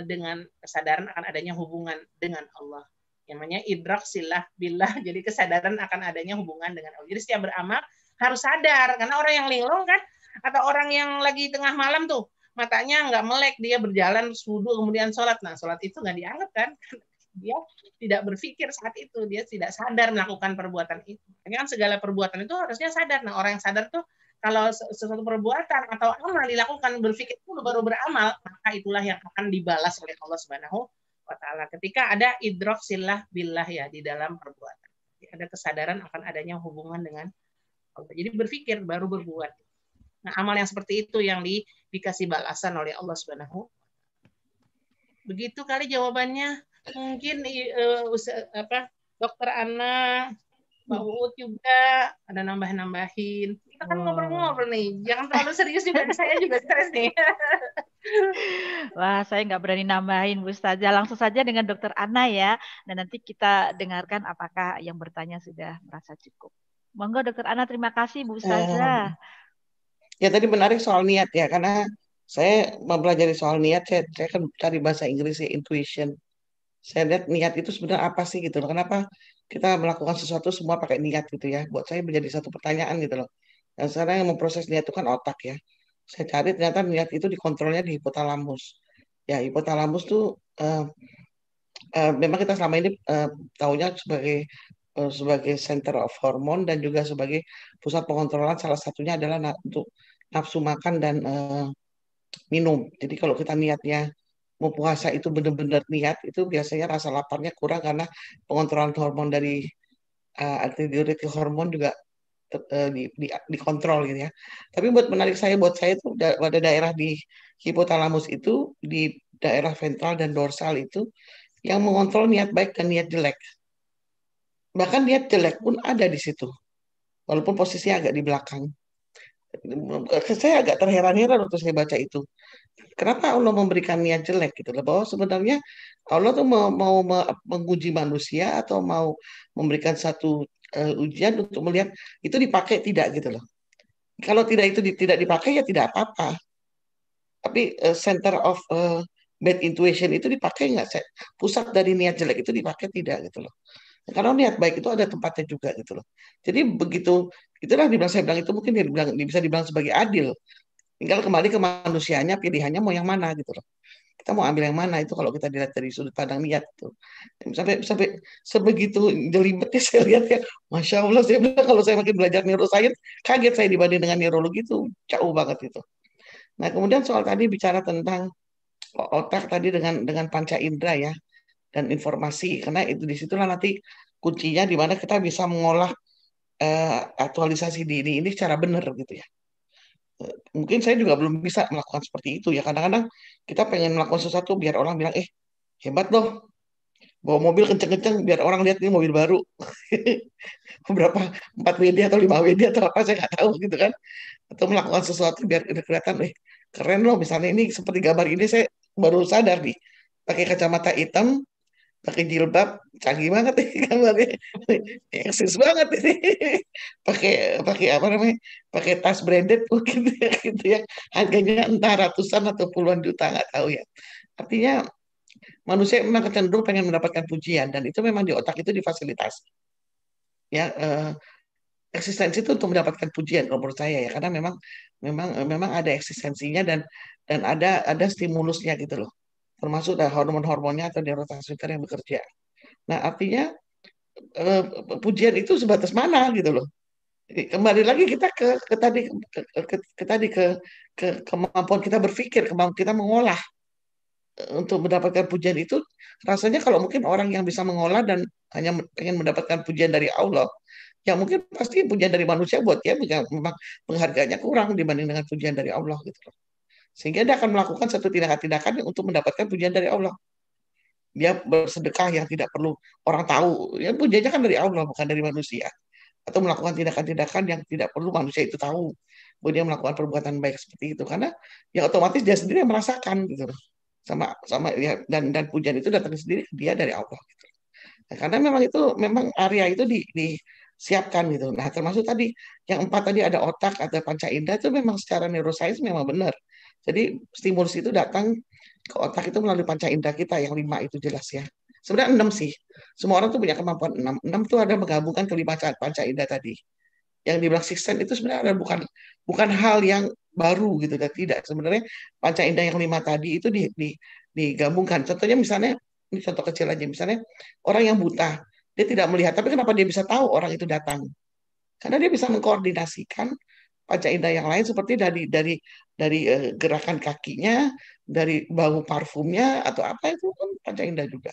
Speaker 3: dengan kesadaran akan adanya hubungan dengan Allah. Yang namanya idrak silah billah. Jadi kesadaran akan adanya hubungan dengan Allah. Jadi setiap beramal harus sadar karena orang yang linglung kan atau orang yang lagi tengah malam tuh matanya nggak melek dia berjalan wudhu kemudian sholat nah sholat itu nggak dianggap kan dia tidak berpikir saat itu dia tidak sadar melakukan perbuatan itu kan segala perbuatan itu harusnya sadar nah orang yang sadar tuh kalau sesuatu perbuatan atau amal dilakukan berpikir dulu baru beramal maka itulah yang akan dibalas oleh Allah Subhanahu wa taala ketika ada idrok silah billah ya di dalam perbuatan ada kesadaran akan adanya hubungan dengan Allah jadi berpikir baru berbuat nah amal yang seperti itu yang di dikasih balasan oleh Allah Subhanahu. Begitu kali jawabannya. Mungkin uh, e, usah, apa dokter Ana, Mbak hmm. Uut juga ada nambah-nambahin. Kita kan ngobrol-ngobrol wow. nih. Jangan terlalu serius juga. saya juga stres nih.
Speaker 1: Wah, saya nggak berani nambahin Bu Ustazah. Langsung saja dengan dokter Ana ya. Dan nanti kita dengarkan apakah yang bertanya sudah merasa cukup. Monggo dokter Ana, terima kasih Bu Ustazah.
Speaker 2: Eh Ya tadi menarik soal niat ya, karena saya mempelajari soal niat, saya, saya kan cari bahasa Inggrisnya intuition. Saya lihat niat itu sebenarnya apa sih gitu loh. Kenapa kita melakukan sesuatu semua pakai niat gitu ya. Buat saya menjadi satu pertanyaan gitu loh. Dan sekarang yang memproses niat itu kan otak ya. Saya cari ternyata niat itu dikontrolnya di hipotalamus. Ya hipotalamus tuh uh, uh, memang kita selama ini uh, taunya sebagai Eh, sebagai center of hormon dan juga sebagai pusat pengontrolan salah satunya adalah untuk nafsu makan dan uh, minum. Jadi kalau kita niatnya mau puasa itu benar-benar niat itu biasanya rasa laparnya kurang karena pengontrolan hormon dari uh, antidiuretik hormon juga ter, di, di, dikontrol gitu ya. Tapi buat menarik saya buat saya itu da pada daerah di hipotalamus itu di daerah ventral dan dorsal itu yang mengontrol niat baik dan niat jelek Bahkan dia jelek pun ada di situ. Walaupun posisinya agak di belakang. Saya agak terheran-heran waktu saya baca itu. Kenapa Allah memberikan niat jelek gitu loh? Bahwa sebenarnya Allah tuh mau, mau menguji manusia atau mau memberikan satu uh, ujian untuk melihat itu dipakai tidak gitu loh. Kalau tidak itu di, tidak dipakai ya tidak apa-apa. Tapi uh, center of uh, bad intuition itu dipakai nggak? Pusat dari niat jelek itu dipakai tidak gitu loh. Kalau niat baik itu ada tempatnya juga gitu loh. Jadi begitu itulah dibilang saya bilang itu mungkin dibilang, bisa dibilang sebagai adil. Tinggal kembali ke manusianya, pilihannya mau yang mana gitu loh. Kita mau ambil yang mana itu kalau kita dilihat dari sudut pandang niat tuh. Sampai sampai sebegitu jelimetnya saya lihat ya, masya Allah saya bilang kalau saya makin belajar neuroscience kaget saya dibanding dengan neurologi itu jauh banget itu. Nah kemudian soal tadi bicara tentang otak tadi dengan dengan panca indera ya dan informasi karena itu disitulah nanti kuncinya di mana kita bisa mengolah uh, aktualisasi diri ini secara benar gitu ya eh, mungkin saya juga belum bisa melakukan seperti itu ya kadang-kadang kita pengen melakukan sesuatu biar orang bilang eh hebat loh bawa mobil kenceng-kenceng biar orang lihat ini mobil baru beberapa empat WD atau lima WD atau apa saya nggak tahu gitu kan atau melakukan sesuatu biar kelihatan eh keren loh misalnya ini seperti gambar ini saya baru sadar nih pakai kacamata hitam pakai jilbab canggih banget nih gambarnya ya, eksis banget ini pakai pakai apa namanya pakai tas branded mungkin ya, gitu ya harganya entah ratusan atau puluhan juta nggak tahu ya artinya manusia memang cenderung pengen mendapatkan pujian dan itu memang di otak itu difasilitasi ya eh, eksistensi itu untuk mendapatkan pujian kalau menurut saya ya karena memang memang memang ada eksistensinya dan dan ada ada stimulusnya gitu loh termasuk hormon-hormonnya atau neurotransmitter yang bekerja. Nah, artinya eh, pujian itu sebatas mana gitu loh. Kembali lagi kita ke, ke tadi ke, ke, ke tadi ke, ke kemampuan kita berpikir, kemampuan kita mengolah untuk mendapatkan pujian itu rasanya kalau mungkin orang yang bisa mengolah dan hanya ingin mendapatkan pujian dari Allah ya mungkin pasti pujian dari manusia buat dia memang penghargaannya kurang dibanding dengan pujian dari Allah gitu loh. Sehingga dia akan melakukan satu tindakan-tindakan untuk mendapatkan pujian dari Allah. Dia bersedekah yang tidak perlu orang tahu. Ya pujiannya kan dari Allah, bukan dari manusia. Atau melakukan tindakan-tindakan yang tidak perlu manusia itu tahu. Kemudian melakukan perbuatan baik seperti itu. Karena ya otomatis dia sendiri yang merasakan gitu sama sama ya, dan dan pujian itu datang sendiri dia dari Allah gitu. Nah, karena memang itu memang area itu di, disiapkan gitu. Nah termasuk tadi yang empat tadi ada otak ada panca indera itu memang secara neuroscience memang benar jadi stimulus itu datang ke otak itu melalui panca indera kita yang lima itu jelas ya. Sebenarnya enam sih. Semua orang tuh punya kemampuan enam. Enam tuh ada menggabungkan kelima panca indera tadi. Yang dibilang six sense itu sebenarnya ada bukan bukan hal yang baru gitu dan tidak. Sebenarnya panca indera yang lima tadi itu di, di, digabungkan. Contohnya misalnya ini contoh kecil aja misalnya orang yang buta dia tidak melihat tapi kenapa dia bisa tahu orang itu datang? Karena dia bisa mengkoordinasikan panca indera yang lain seperti dari dari dari eh, gerakan kakinya, dari bau parfumnya atau apa itu kan panca indera juga.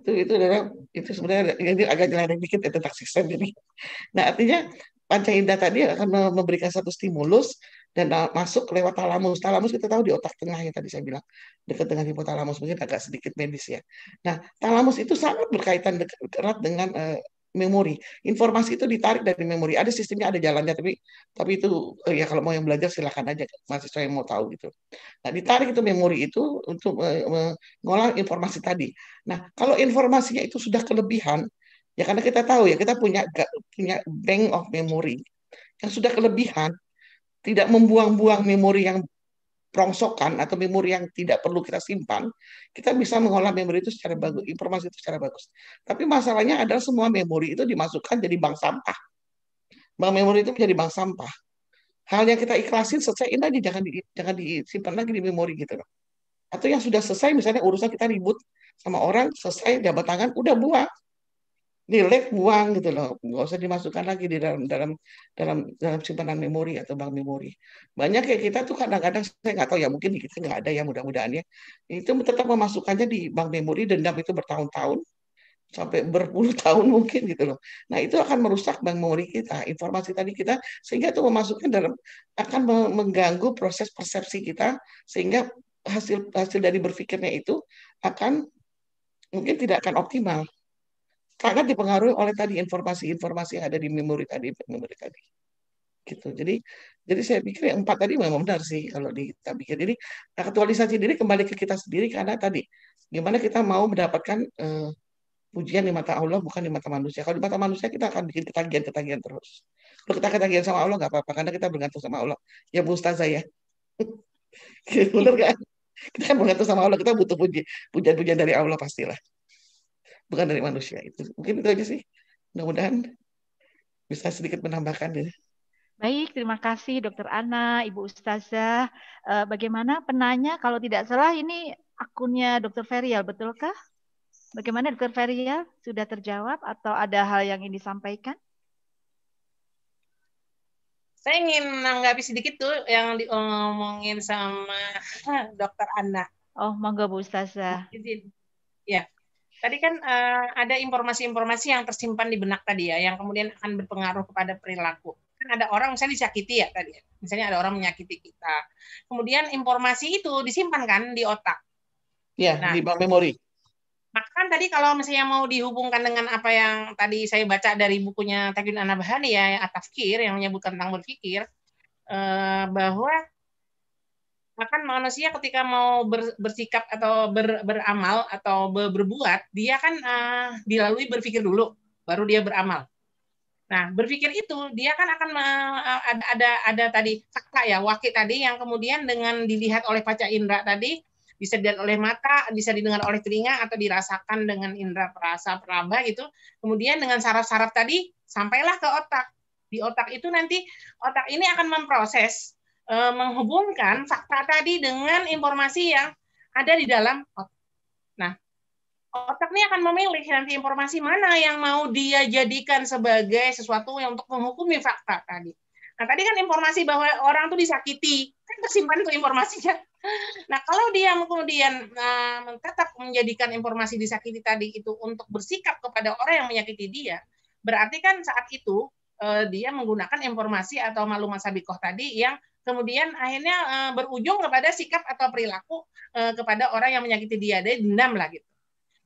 Speaker 2: Itu itu adalah itu sebenarnya ini agak nyeleneh dikit ya tentang sistem ini. Nah, artinya panca indera tadi akan memberikan satu stimulus dan masuk lewat talamus. Talamus kita tahu di otak tengah yang tadi saya bilang dekat dengan hipotalamus mungkin agak sedikit medis ya. Nah, talamus itu sangat berkaitan dekat, dengan eh, memori. Informasi itu ditarik dari memori. Ada sistemnya, ada jalannya, tapi tapi itu eh, ya kalau mau yang belajar silahkan aja mahasiswa yang mau tahu gitu. Nah, ditarik itu memori itu untuk eh, mengolah informasi tadi. Nah, kalau informasinya itu sudah kelebihan, ya karena kita tahu ya kita punya punya bank of memory yang sudah kelebihan tidak membuang-buang memori yang rongsokan atau memori yang tidak perlu kita simpan, kita bisa mengolah memori itu secara bagus, informasi itu secara bagus. Tapi masalahnya adalah semua memori itu dimasukkan jadi bank sampah. Bank memori itu menjadi bank sampah. Hal yang kita ikhlasin selesai ini aja jangan di, jangan disimpan lagi di memori gitu loh. Atau yang sudah selesai misalnya urusan kita ribut sama orang selesai jabat tangan udah buang nilai buang gitu loh nggak usah dimasukkan lagi di dalam dalam dalam dalam simpanan memori atau bank memori banyak ya kita tuh kadang-kadang saya nggak tahu ya mungkin kita nggak ada ya mudah-mudahan ya itu tetap memasukkannya di bank memori dendam itu bertahun-tahun sampai berpuluh tahun mungkin gitu loh. Nah itu akan merusak bank memori kita, informasi tadi kita sehingga itu memasukkan dalam akan mengganggu proses persepsi kita sehingga hasil hasil dari berpikirnya itu akan mungkin tidak akan optimal karena dipengaruhi oleh tadi informasi-informasi yang ada di memori tadi, memori tadi. Gitu. Jadi jadi saya pikir yang empat tadi memang benar sih kalau di, kita pikir. Jadi aktualisasi diri kembali ke kita sendiri karena tadi gimana kita mau mendapatkan uh, pujian di mata Allah bukan di mata manusia. Kalau di mata manusia kita akan bikin ketagihan-ketagihan terus. Kalau kita ketagihan sama Allah nggak apa-apa karena kita bergantung sama Allah. Ya Bu Ustazah ya. Benar kan? Kita kan bergantung sama Allah, kita butuh puji, pujian-pujian dari Allah pastilah bukan dari manusia itu. Mungkin itu aja sih. Mudah-mudahan bisa sedikit menambahkan ya.
Speaker 1: Baik, terima kasih Dokter Ana, Ibu Ustazah. Eh, bagaimana penanya kalau tidak salah ini akunnya Dokter Ferial, betulkah? Bagaimana Dokter Ferial sudah terjawab atau ada hal yang ingin disampaikan?
Speaker 3: Saya ingin menanggapi sedikit tuh yang diomongin sama Dokter Ana. Oh, monggo Bu Ustazah. Izin. Ya, Tadi kan uh, ada informasi-informasi yang tersimpan di benak tadi ya, yang kemudian akan berpengaruh kepada perilaku. Kan ada orang misalnya disakiti ya tadi, ya, misalnya ada orang menyakiti kita. Kemudian informasi itu disimpan kan di otak.
Speaker 2: Iya, nah, di bank memori.
Speaker 3: Bahkan tadi kalau misalnya mau dihubungkan dengan apa yang tadi saya baca dari bukunya Tekin Anabahani ya, Atafkir yang menyebutkan tentang berpikir, uh, bahwa Bahkan manusia ketika mau ber, bersikap atau ber, beramal atau ber, berbuat, dia kan uh, dilalui berpikir dulu, baru dia beramal. Nah, berpikir itu dia kan akan eh, eh, ada ada ada tadi fakta ya, wakil tadi yang kemudian dengan dilihat oleh paca indera tadi bisa dilihat oleh mata, bisa didengar oleh telinga atau dirasakan dengan indera perasa peraba gitu. Kemudian dengan saraf-saraf tadi sampailah ke otak. Di otak itu nanti otak ini akan memproses eh, menghubungkan fakta tadi dengan informasi yang ada di dalam otak. Nah, otak ini akan memilih nanti informasi mana yang mau dia jadikan sebagai sesuatu yang untuk menghukumi fakta tadi. Nah, tadi kan informasi bahwa orang tuh disakiti, kan tersimpan tuh informasinya. Nah, kalau dia kemudian uh, eh, tetap menjadikan informasi disakiti tadi itu untuk bersikap kepada orang yang menyakiti dia, berarti kan saat itu uh, dia menggunakan informasi atau maklumat sabikoh tadi yang kemudian akhirnya uh, berujung kepada sikap atau perilaku uh, kepada orang yang menyakiti dia, dia dendam lah gitu.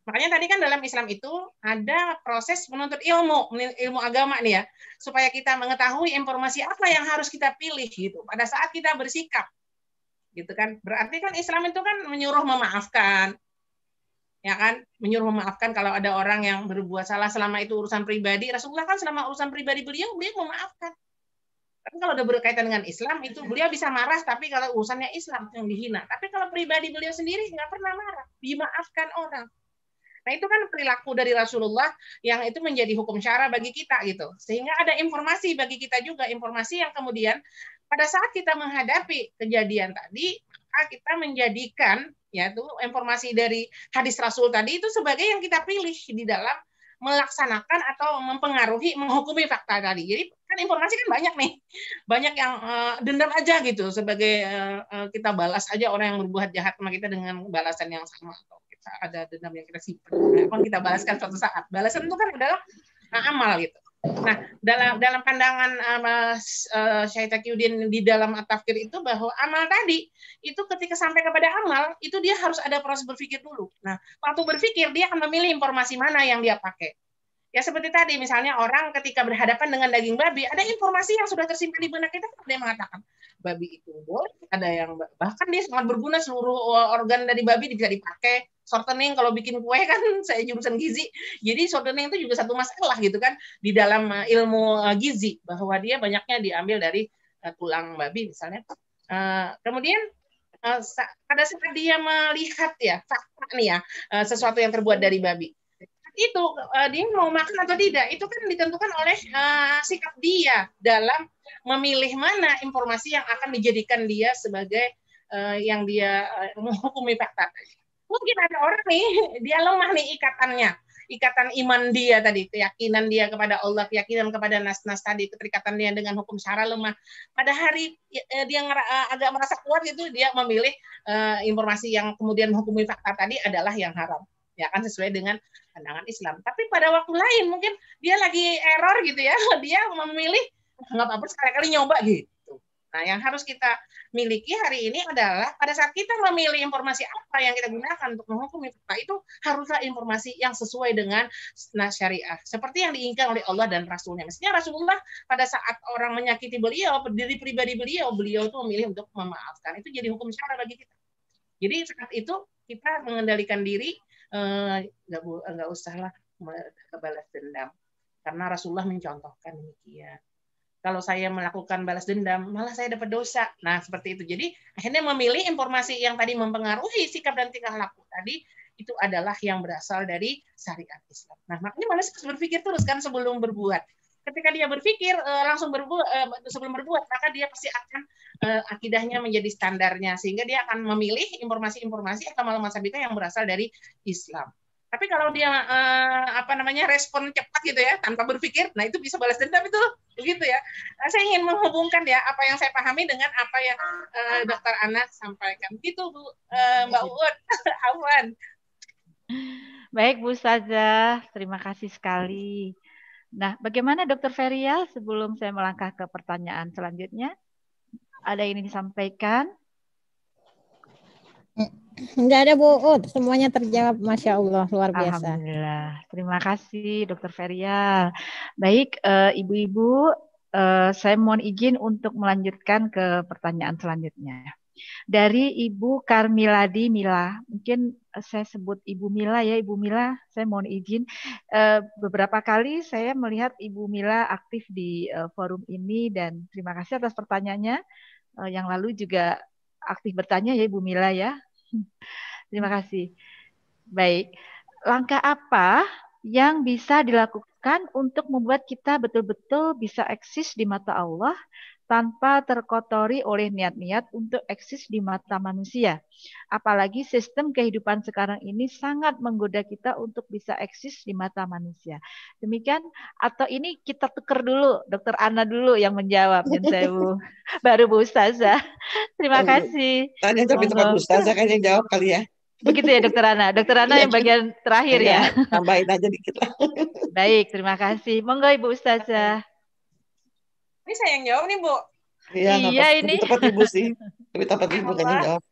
Speaker 3: Makanya tadi kan dalam Islam itu ada proses menuntut ilmu, ilmu agama nih ya, supaya kita mengetahui informasi apa yang harus kita pilih gitu pada saat kita bersikap. Gitu kan. Berarti kan Islam itu kan menyuruh memaafkan. Ya kan, menyuruh memaafkan kalau ada orang yang berbuat salah selama itu urusan pribadi. Rasulullah kan selama urusan pribadi beliau beliau memaafkan. Tapi kalau udah berkaitan dengan Islam itu beliau bisa marah tapi kalau urusannya Islam yang dihina. Tapi kalau pribadi beliau sendiri nggak pernah marah, dimaafkan orang. Nah itu kan perilaku dari Rasulullah yang itu menjadi hukum syara bagi kita gitu. Sehingga ada informasi bagi kita juga informasi yang kemudian pada saat kita menghadapi kejadian tadi maka kita menjadikan ya itu informasi dari hadis Rasul tadi itu sebagai yang kita pilih di dalam melaksanakan atau mempengaruhi menghukumi fakta tadi. Jadi kan informasi kan banyak nih, banyak yang uh, dendam aja gitu sebagai uh, kita balas aja orang yang berbuat jahat sama kita dengan balasan yang sama atau kita ada dendam yang kita simpan, nah, kita balaskan suatu saat. Balasan itu kan adalah amal gitu. Nah, dalam dalam pandangan uh, uh, Syahid di dalam at-tafkir itu bahwa amal tadi itu ketika sampai kepada amal itu dia harus ada proses berpikir dulu. Nah, waktu berpikir dia akan memilih informasi mana yang dia pakai. Ya seperti tadi misalnya orang ketika berhadapan dengan daging babi, ada informasi yang sudah tersimpan di benak kita ada yang mengatakan babi itu boleh, ada yang bahkan dia sangat berguna seluruh eh, organ dari babi bisa dipakai shortening kalau bikin kue kan saya jurusan gizi jadi shortening itu juga satu masalah gitu kan di dalam eh, ilmu eh, gizi bahwa dia banyaknya diambil dari eh, tulang babi misalnya kemudian pada saat dia melihat ya fakta nih ya sesuatu yang terbuat dari babi itu dia mau makan atau tidak itu kan ditentukan oleh sikap dia dalam memilih mana informasi yang akan dijadikan dia sebagai yang dia menghukumi fakta tadi mungkin ada orang nih dia lemah nih ikatannya ikatan iman dia tadi, keyakinan dia kepada Allah, keyakinan kepada nas-nas tadi, keterikatan dia dengan hukum syara lemah. Pada hari ya, eh, dia eh, agak merasa kuat gitu dia memilih eh, informasi yang kemudian hukum fakta tadi adalah yang haram. Ya kan sesuai dengan pandangan Islam. Tapi pada waktu lain mungkin dia lagi error gitu ya, dia memilih nggak apa-apa sekali-kali nyoba gitu Nah, yang harus kita miliki hari ini adalah pada saat kita memilih informasi apa yang kita gunakan untuk menghukum kita nah, itu haruslah informasi yang sesuai dengan nah, syariah. Seperti yang diinginkan oleh Allah dan Rasulnya. Mestinya Rasulullah pada saat orang menyakiti beliau, diri pribadi beliau, beliau itu memilih untuk memaafkan. Itu jadi hukum syariah bagi kita. Jadi saat itu kita mengendalikan diri, eh, nggak eh, usahlah balas dendam. Karena Rasulullah mencontohkan demikian kalau saya melakukan balas dendam, malah saya dapat dosa. Nah, seperti itu. Jadi, akhirnya memilih informasi yang tadi mempengaruhi sikap dan tingkah laku tadi, itu adalah yang berasal dari syariat Islam. Nah, makanya manusia harus berpikir terus kan sebelum berbuat. Ketika dia berpikir eh, langsung berbuat eh, sebelum berbuat, maka dia pasti akan eh, akidahnya menjadi standarnya sehingga dia akan memilih informasi-informasi atau malam kita yang berasal dari Islam. Tapi kalau dia eh, apa namanya respon cepat gitu ya, tanpa berpikir, nah itu bisa balas dendam itu, begitu ya. Nah, saya ingin menghubungkan ya apa yang saya pahami dengan apa yang eh, Dokter Anas sampaikan. Gitu Bu eh, Mbak iya. Uut, Awan.
Speaker 1: Baik Bu Saja, terima kasih sekali. Nah, bagaimana Dokter Feria sebelum saya melangkah ke pertanyaan selanjutnya? Ada yang ingin disampaikan?
Speaker 3: Enggak ada buut oh, semuanya terjawab. Masya Allah, luar biasa. Alhamdulillah. Terima
Speaker 1: kasih, Dokter Feria. Baik, eh, ibu-ibu, uh, uh, saya mohon izin untuk melanjutkan ke pertanyaan selanjutnya. Dari Ibu Karmiladi Mila, mungkin eh, saya sebut Ibu Mila ya, Ibu Mila, saya mohon izin. Uh, beberapa kali saya melihat Ibu Mila aktif di uh, forum ini dan terima kasih atas pertanyaannya. Yang lalu juga aktif bertanya ya Ibu Mila ya Terima kasih. Baik. Langkah apa yang bisa dilakukan untuk membuat kita betul-betul bisa eksis di mata Allah tanpa terkotori oleh niat-niat untuk eksis di mata manusia. Apalagi sistem kehidupan sekarang ini sangat menggoda kita untuk bisa eksis di mata manusia. Demikian atau ini kita tuker dulu, Dokter Ana dulu yang menjawab, yang saya bu, baru Bu Ustazah. Terima oh, iya. kasih. Tanya tapi tempat Bu Ustazah kan yang jawab kali ya. Begitu ya Dokter Ana. Dokter Ana yang bagian terakhir ya. Iya, tambahin aja dikit lah. Baik, terima kasih. Monggo Ibu Ustazah.
Speaker 3: Ini saya yang jawab nih, Bu.
Speaker 2: Iya, iya ini. Lebih tepat Ibu sih. Lebih tepat Ibu kan jawab.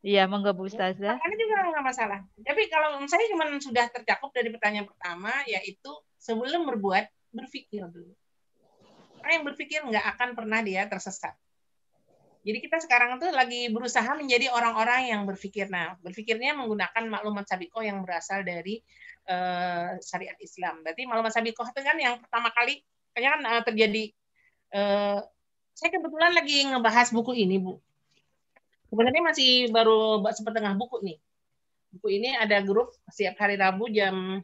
Speaker 1: Iya.
Speaker 3: iya, monggo Bu Ustazah. Ini ya, juga nggak masalah. Tapi kalau saya cuma sudah tercakup dari pertanyaan pertama, yaitu sebelum berbuat, berpikir dulu. Orang yang berpikir nggak akan pernah dia tersesat. Jadi kita sekarang tuh lagi berusaha menjadi orang-orang yang berpikir. Nah, berpikirnya menggunakan maklumat sabiko yang berasal dari uh, syariat Islam. Berarti maklumat sabiko itu kan yang pertama kali kayaknya kan uh, terjadi Eh, saya kebetulan lagi ngebahas buku ini, Bu. Sebenarnya masih baru sepertengah buku nih. Buku ini ada grup setiap hari Rabu jam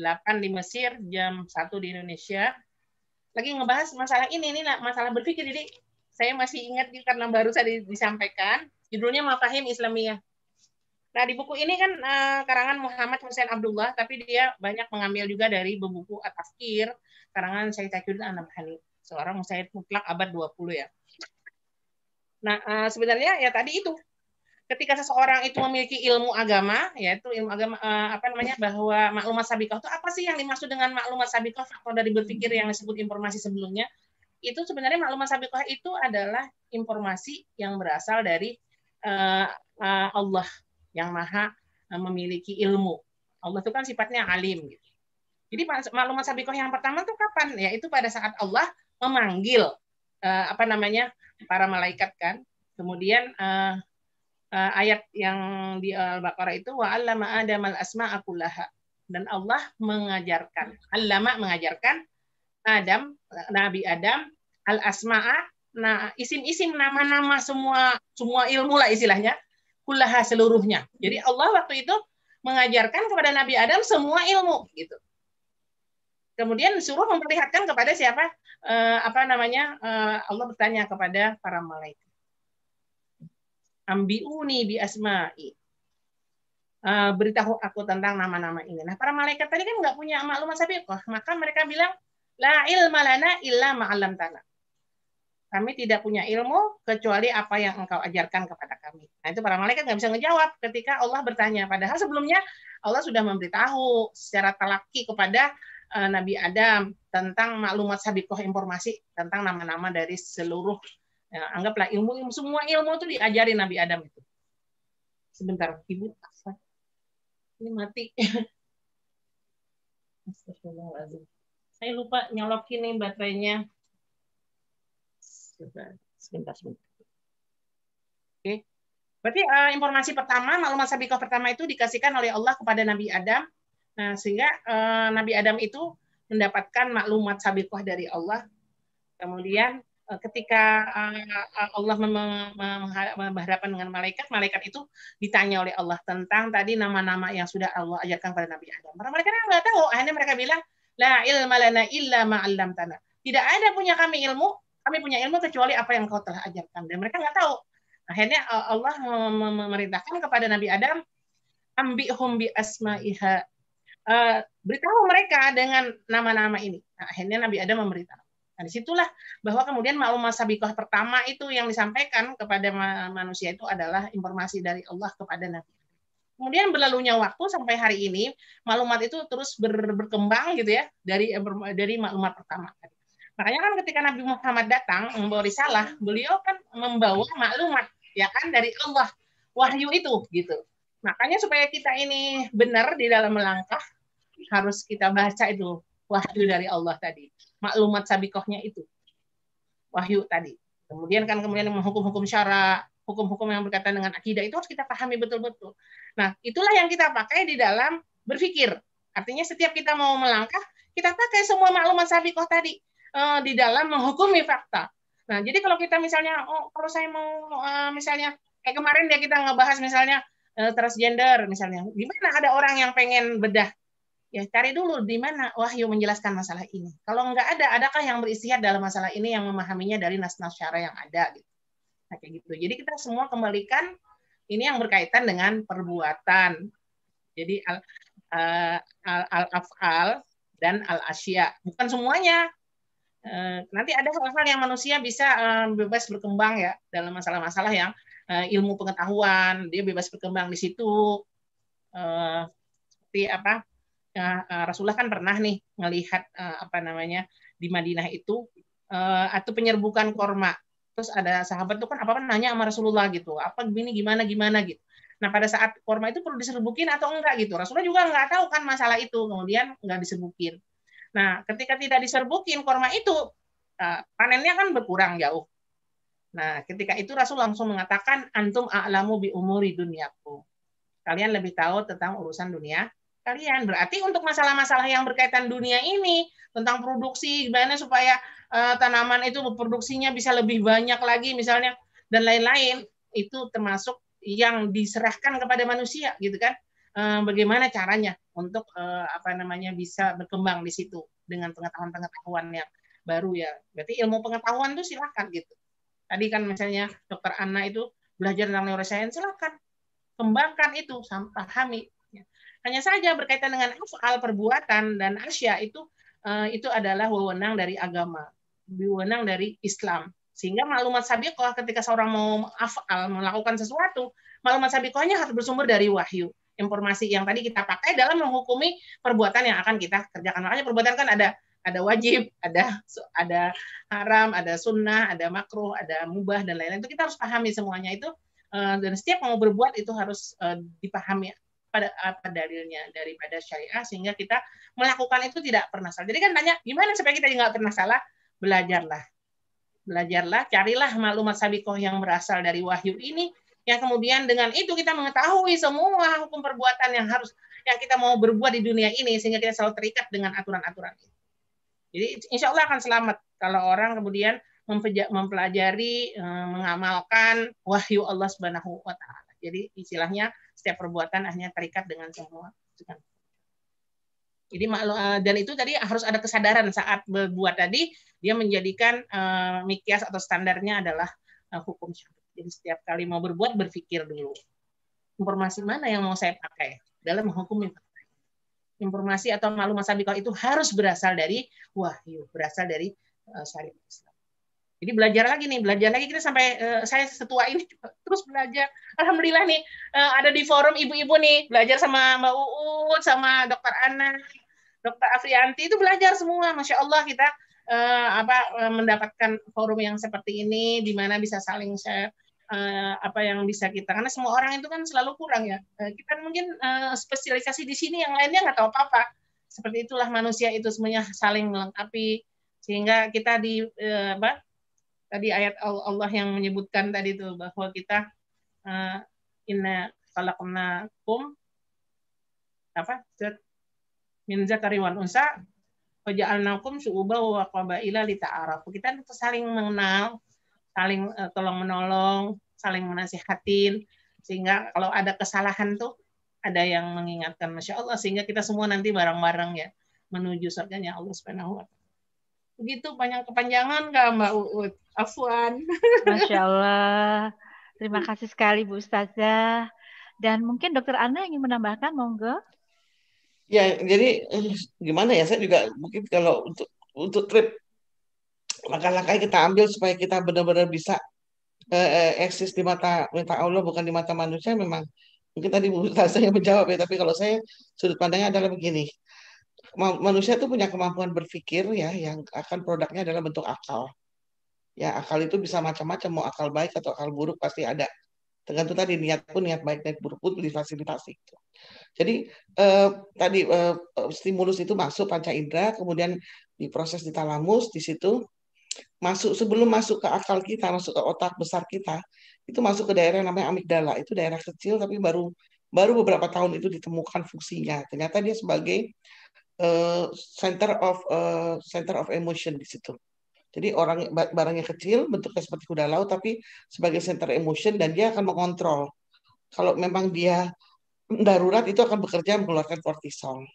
Speaker 3: 8 di Mesir, jam 1 di Indonesia. Lagi ngebahas masalah ini, ini masalah berpikir. Jadi saya masih ingat gitu karena baru saya disampaikan. Judulnya Mafahim Islamiyah. Nah, di buku ini kan uh, karangan Muhammad Hussein Abdullah, tapi dia banyak mengambil juga dari buku at karangan Syekh Anam Hanif seorang musyahid mutlak abad 20 ya. Nah, eh, sebenarnya ya tadi itu ketika seseorang itu memiliki ilmu agama, yaitu ilmu agama eh, apa namanya bahwa maklumat sabiqah itu apa sih yang dimaksud dengan maklumat sabiqah faktor dari berpikir yang disebut informasi sebelumnya? Itu sebenarnya maklumat sabiqah itu adalah informasi yang berasal dari eh, Allah yang maha memiliki ilmu. Allah itu kan sifatnya alim gitu. Jadi maklumat sabiqah yang pertama itu kapan? Yaitu pada saat Allah memanggil uh, apa namanya para malaikat kan. Kemudian uh, uh, ayat yang di Al-Baqarah itu wa 'allama Adam al-asma'a akulaha dan Allah mengajarkan. Allama mengajarkan Adam, Nabi Adam, al-asma'a, nah isim-isim nama-nama semua semua ilmu lah istilahnya, kulaha seluruhnya. Jadi Allah waktu itu mengajarkan kepada Nabi Adam semua ilmu gitu kemudian suruh memperlihatkan kepada siapa eh, apa namanya eh, Allah bertanya kepada para malaikat ambiuni bi asma'i eh, beritahu aku tentang nama-nama ini nah para malaikat tadi kan nggak punya maklumat sabiqah maka mereka bilang la ilma lana illa ma'alam tanah kami tidak punya ilmu kecuali apa yang engkau ajarkan kepada kami. Nah itu para malaikat nggak bisa ngejawab ketika Allah bertanya. Padahal sebelumnya Allah sudah memberitahu secara telaki kepada uh, Nabi Adam tentang maklumat sabiqoh informasi tentang nama-nama dari seluruh ya, anggaplah ilmu, ilmu semua ilmu itu diajari Nabi Adam itu. Sebentar, ibu ini mati. Saya lupa nyolokin nih baterainya. Sebentar, sebentar. Oke. Berarti uh, informasi pertama, maklumat sabiqoh pertama itu dikasihkan oleh Allah kepada Nabi Adam Nah, sehingga e, Nabi Adam itu mendapatkan maklumat sabiqah dari Allah. Kemudian e, ketika e, Allah berhadapan dengan malaikat, malaikat itu ditanya oleh Allah tentang tadi nama-nama yang sudah Allah ajarkan kepada Nabi Adam. Para mereka kan nggak tahu, akhirnya mereka bilang, La ilma lana illa ma 'allamtana." Tidak ada punya kami ilmu, kami punya ilmu kecuali apa yang kau telah ajarkan. Dan mereka nggak tahu. Akhirnya Allah memerintahkan kepada Nabi Adam, Ambihum bi asma'iha Eh, beritahu mereka dengan nama-nama ini. Nah, akhirnya Nabi Adam memberitahu. Nah, disitulah bahwa kemudian maklumat sabikoh pertama itu yang disampaikan kepada manusia itu adalah informasi dari Allah kepada Nabi. Kemudian berlalunya waktu sampai hari ini, maklumat itu terus berkembang gitu ya dari dari maklumat pertama. Makanya kan ketika Nabi Muhammad datang membawa risalah, beliau kan membawa maklumat ya kan dari Allah wahyu itu gitu. Makanya supaya kita ini benar di dalam melangkah, harus kita baca itu wahyu dari Allah tadi. Maklumat sabikohnya itu. Wahyu tadi. Kemudian kan kemudian hukum-hukum syara, hukum-hukum yang berkaitan dengan akidah itu harus kita pahami betul-betul. Nah, itulah yang kita pakai di dalam berpikir. Artinya setiap kita mau melangkah, kita pakai semua maklumat sabikoh tadi uh, di dalam menghukumi fakta. Nah, jadi kalau kita misalnya, oh kalau saya mau uh, misalnya kayak kemarin ya kita ngebahas misalnya eh, transgender misalnya, gimana ada orang yang pengen bedah ya cari dulu di mana wahyu menjelaskan masalah ini. Kalau nggak ada, adakah yang beristihad dalam masalah ini yang memahaminya dari nas-nas syara yang ada? Gitu. Nah, kayak gitu. Jadi kita semua kembalikan ini yang berkaitan dengan perbuatan. Jadi al uh, al, al afal dan al asya, bukan semuanya. Eh, nanti ada hal-hal yang manusia bisa eh, bebas berkembang ya dalam masalah-masalah yang ilmu pengetahuan dia bebas berkembang di situ uh, seperti apa Eh, Rasulullah kan pernah nih ngelihat eh, apa namanya di Madinah itu eh, atau penyerbukan korma. Terus ada sahabat tuh kan apa nanya sama Rasulullah gitu, apa gini gimana gimana gitu. Nah pada saat korma itu perlu diserbukin atau enggak gitu. Rasulullah juga enggak tahu kan masalah itu, kemudian enggak diserbukin. Nah ketika tidak diserbukin korma itu panennya kan berkurang jauh. Nah ketika itu Rasul langsung mengatakan antum a'lamu bi umuri dunyaku. Kalian lebih tahu tentang urusan dunia kalian. Berarti untuk masalah-masalah yang berkaitan dunia ini tentang produksi gimana supaya uh, tanaman itu produksinya bisa lebih banyak lagi misalnya dan lain-lain itu termasuk yang diserahkan kepada manusia gitu kan. Eh, bagaimana caranya untuk eh, apa namanya bisa berkembang di situ dengan pengetahuan-pengetahuan yang baru ya. Berarti ilmu pengetahuan itu silahkan gitu. Tadi kan misalnya dokter Anna itu belajar tentang neuroscience silahkan kembangkan itu pahami hanya saja berkaitan dengan afal perbuatan dan asya itu uh, itu adalah wewenang dari agama, wewenang dari Islam. Sehingga maklumat sabiqah ketika seorang mau afal melakukan sesuatu, maklumat sabiqahnya harus bersumber dari wahyu informasi yang tadi kita pakai dalam menghukumi perbuatan yang akan kita kerjakan. Makanya perbuatan kan ada ada wajib, ada ada haram, ada sunnah, ada makruh, ada mubah dan lain-lain. Itu kita harus pahami semuanya itu eh, dan setiap mau berbuat itu harus eh, dipahami pada apa dalilnya daripada syariah sehingga kita melakukan itu tidak pernah salah. Jadi kan tanya gimana supaya kita nggak pernah salah? Belajarlah. Belajarlah, carilah maklumat sabiqoh yang berasal dari wahyu ini yang kemudian dengan itu kita mengetahui semua hukum perbuatan yang harus yang kita mau berbuat di dunia ini sehingga kita selalu terikat dengan aturan-aturan ini. Jadi insya Allah akan selamat kalau orang kemudian mempelajari eh, mengamalkan wahyu Allah Subhanahu wa taala. Jadi istilahnya setiap perbuatan hanya terikat dengan semua. Jadi eh, dan itu tadi harus ada kesadaran saat berbuat tadi dia menjadikan uh, mikias atau standarnya adalah uh, hukum syariat. Jadi setiap kali mau berbuat berpikir dulu informasi mana yang mau saya pakai dalam menghukum informasi atau malu masabikal itu harus berasal dari wahyu, berasal dari uh, syariat Islam. Jadi belajar lagi nih, belajar lagi kita sampai uh, saya setua ini terus belajar. Alhamdulillah nih uh, ada di forum ibu-ibu nih belajar sama Mbak Uut, sama Dokter Ana, Dokter Afrianti itu belajar semua. Masya Allah kita uh, apa uh, mendapatkan forum yang seperti ini di mana bisa saling share uh, apa yang bisa kita karena semua orang itu kan selalu kurang ya uh, kita mungkin uh, spesialisasi di sini yang lainnya nggak tahu apa apa seperti itulah manusia itu semuanya saling melengkapi sehingga kita di uh, tadi ayat Allah yang menyebutkan tadi itu bahwa kita uh, inna kum apa min zakari wan unsa waja'alnakum su'uba wa qabaila ta'araf. Kita itu saling mengenal, saling uh, tolong menolong, saling menasihatin sehingga kalau ada kesalahan tuh ada yang mengingatkan Masya Allah sehingga kita semua nanti bareng-bareng ya menuju surganya Allah Subhanahu wa begitu panjang kepanjangan nggak Mbak Uut. Afwan. Masya Allah. Terima kasih sekali Bu Ustazah. Dan
Speaker 1: mungkin Dokter Ana ingin menambahkan, monggo.
Speaker 2: Ya, jadi eh, gimana ya? Saya juga mungkin kalau untuk untuk trip langkah-langkah kita ambil supaya kita benar-benar bisa eh, eh eksis di mata mata Allah bukan di mata manusia memang mungkin tadi Bu Ustazah yang menjawab ya, tapi kalau saya sudut pandangnya adalah begini manusia itu punya kemampuan berpikir ya yang akan produknya adalah bentuk akal. Ya, akal itu bisa macam-macam, mau akal baik atau akal buruk pasti ada. Tergantung tadi niat pun niat baik niat buruk pun difasilitasi itu. Jadi eh, tadi eh, stimulus itu masuk panca indera, kemudian diproses di talamus di situ masuk sebelum masuk ke akal kita, masuk ke otak besar kita, itu masuk ke daerah yang namanya amigdala. Itu daerah kecil tapi baru baru beberapa tahun itu ditemukan fungsinya. Ternyata dia sebagai Eh, center of uh, center of emotion di situ. Jadi orang barangnya kecil, bentuknya seperti kuda laut, tapi sebagai center emotion dan dia akan mengontrol. Kalau memang dia darurat itu akan bekerja mengeluarkan kortisol.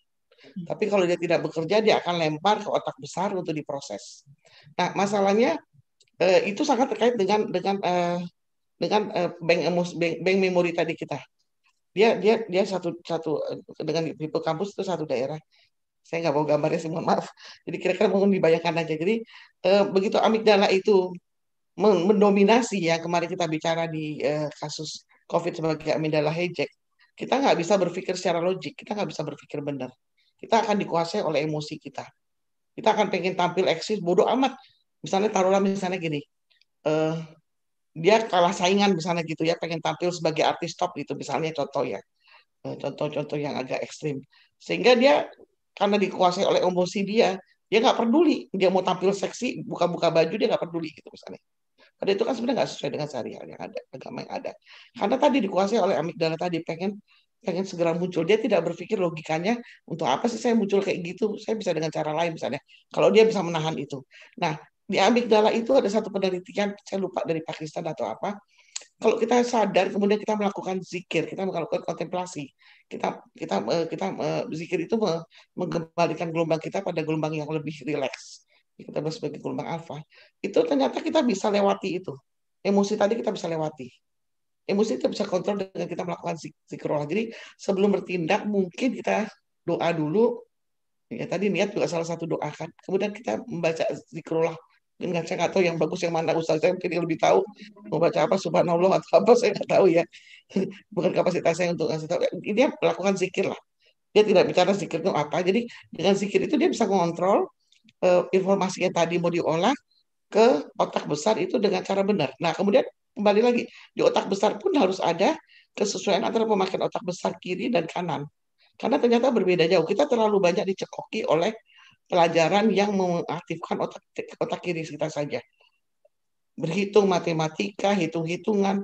Speaker 2: Tapi kalau dia tidak bekerja, dia akan lempar ke otak besar untuk diproses. Nah, masalahnya eh, itu sangat terkait dengan dengan eh, dengan eh, bank emos bank, bank memori tadi kita. Dia dia dia satu satu eh, dengan di kampus itu satu daerah saya nggak mau gambarnya semua maaf jadi kira-kira mungkin dibayangkan aja jadi eh, begitu amigdala itu mendominasi ya kemarin kita bicara di eh, kasus covid sebagai amigdala hijack kita nggak bisa berpikir secara logik kita nggak bisa berpikir benar kita akan dikuasai oleh emosi kita kita akan pengen tampil eksis bodoh amat misalnya taruhlah misalnya gini eh, dia kalah saingan misalnya gitu ya pengen tampil sebagai artis top gitu misalnya contoh ya eh, contoh-contoh yang agak ekstrim sehingga dia karena dikuasai oleh emosi dia dia nggak peduli dia mau tampil seksi buka-buka baju dia nggak peduli gitu misalnya karena itu kan sebenarnya nggak sesuai dengan sehari yang ada agama yang ada karena tadi dikuasai oleh amigdala tadi pengen pengen segera muncul dia tidak berpikir logikanya untuk apa sih saya muncul kayak gitu saya bisa dengan cara lain misalnya kalau dia bisa menahan itu nah di amigdala itu ada satu penelitian saya lupa dari Pakistan atau apa kalau kita sadar kemudian kita melakukan zikir, kita melakukan kontemplasi, kita kita eh, kita eh, zikir itu mengembalikan gelombang kita pada gelombang yang lebih rileks. Kita sebagai gelombang alfa. Itu ternyata kita bisa lewati itu. Emosi tadi kita bisa lewati. Emosi kita bisa kontrol dengan kita melakukan zikrullah. Jadi sebelum bertindak mungkin kita doa dulu. Ya tadi niat juga salah satu doakan. Kemudian kita membaca zikrullah dengan saya nggak tahu yang bagus yang mana ustaz saya mungkin lebih tahu mau baca apa subhanallah atau apa saya nggak tahu ya bukan kapasitas saya untuk ngasih tahu dia melakukan zikir lah dia tidak bicara zikir itu apa jadi dengan zikir itu dia bisa mengontrol uh, informasi yang tadi mau diolah ke otak besar itu dengan cara benar nah kemudian kembali lagi di otak besar pun harus ada kesesuaian antara pemakaian otak besar kiri dan kanan karena ternyata berbeda jauh kita terlalu banyak dicekoki oleh pelajaran yang mengaktifkan otak otak kiri kita saja. Berhitung matematika, hitung-hitungan.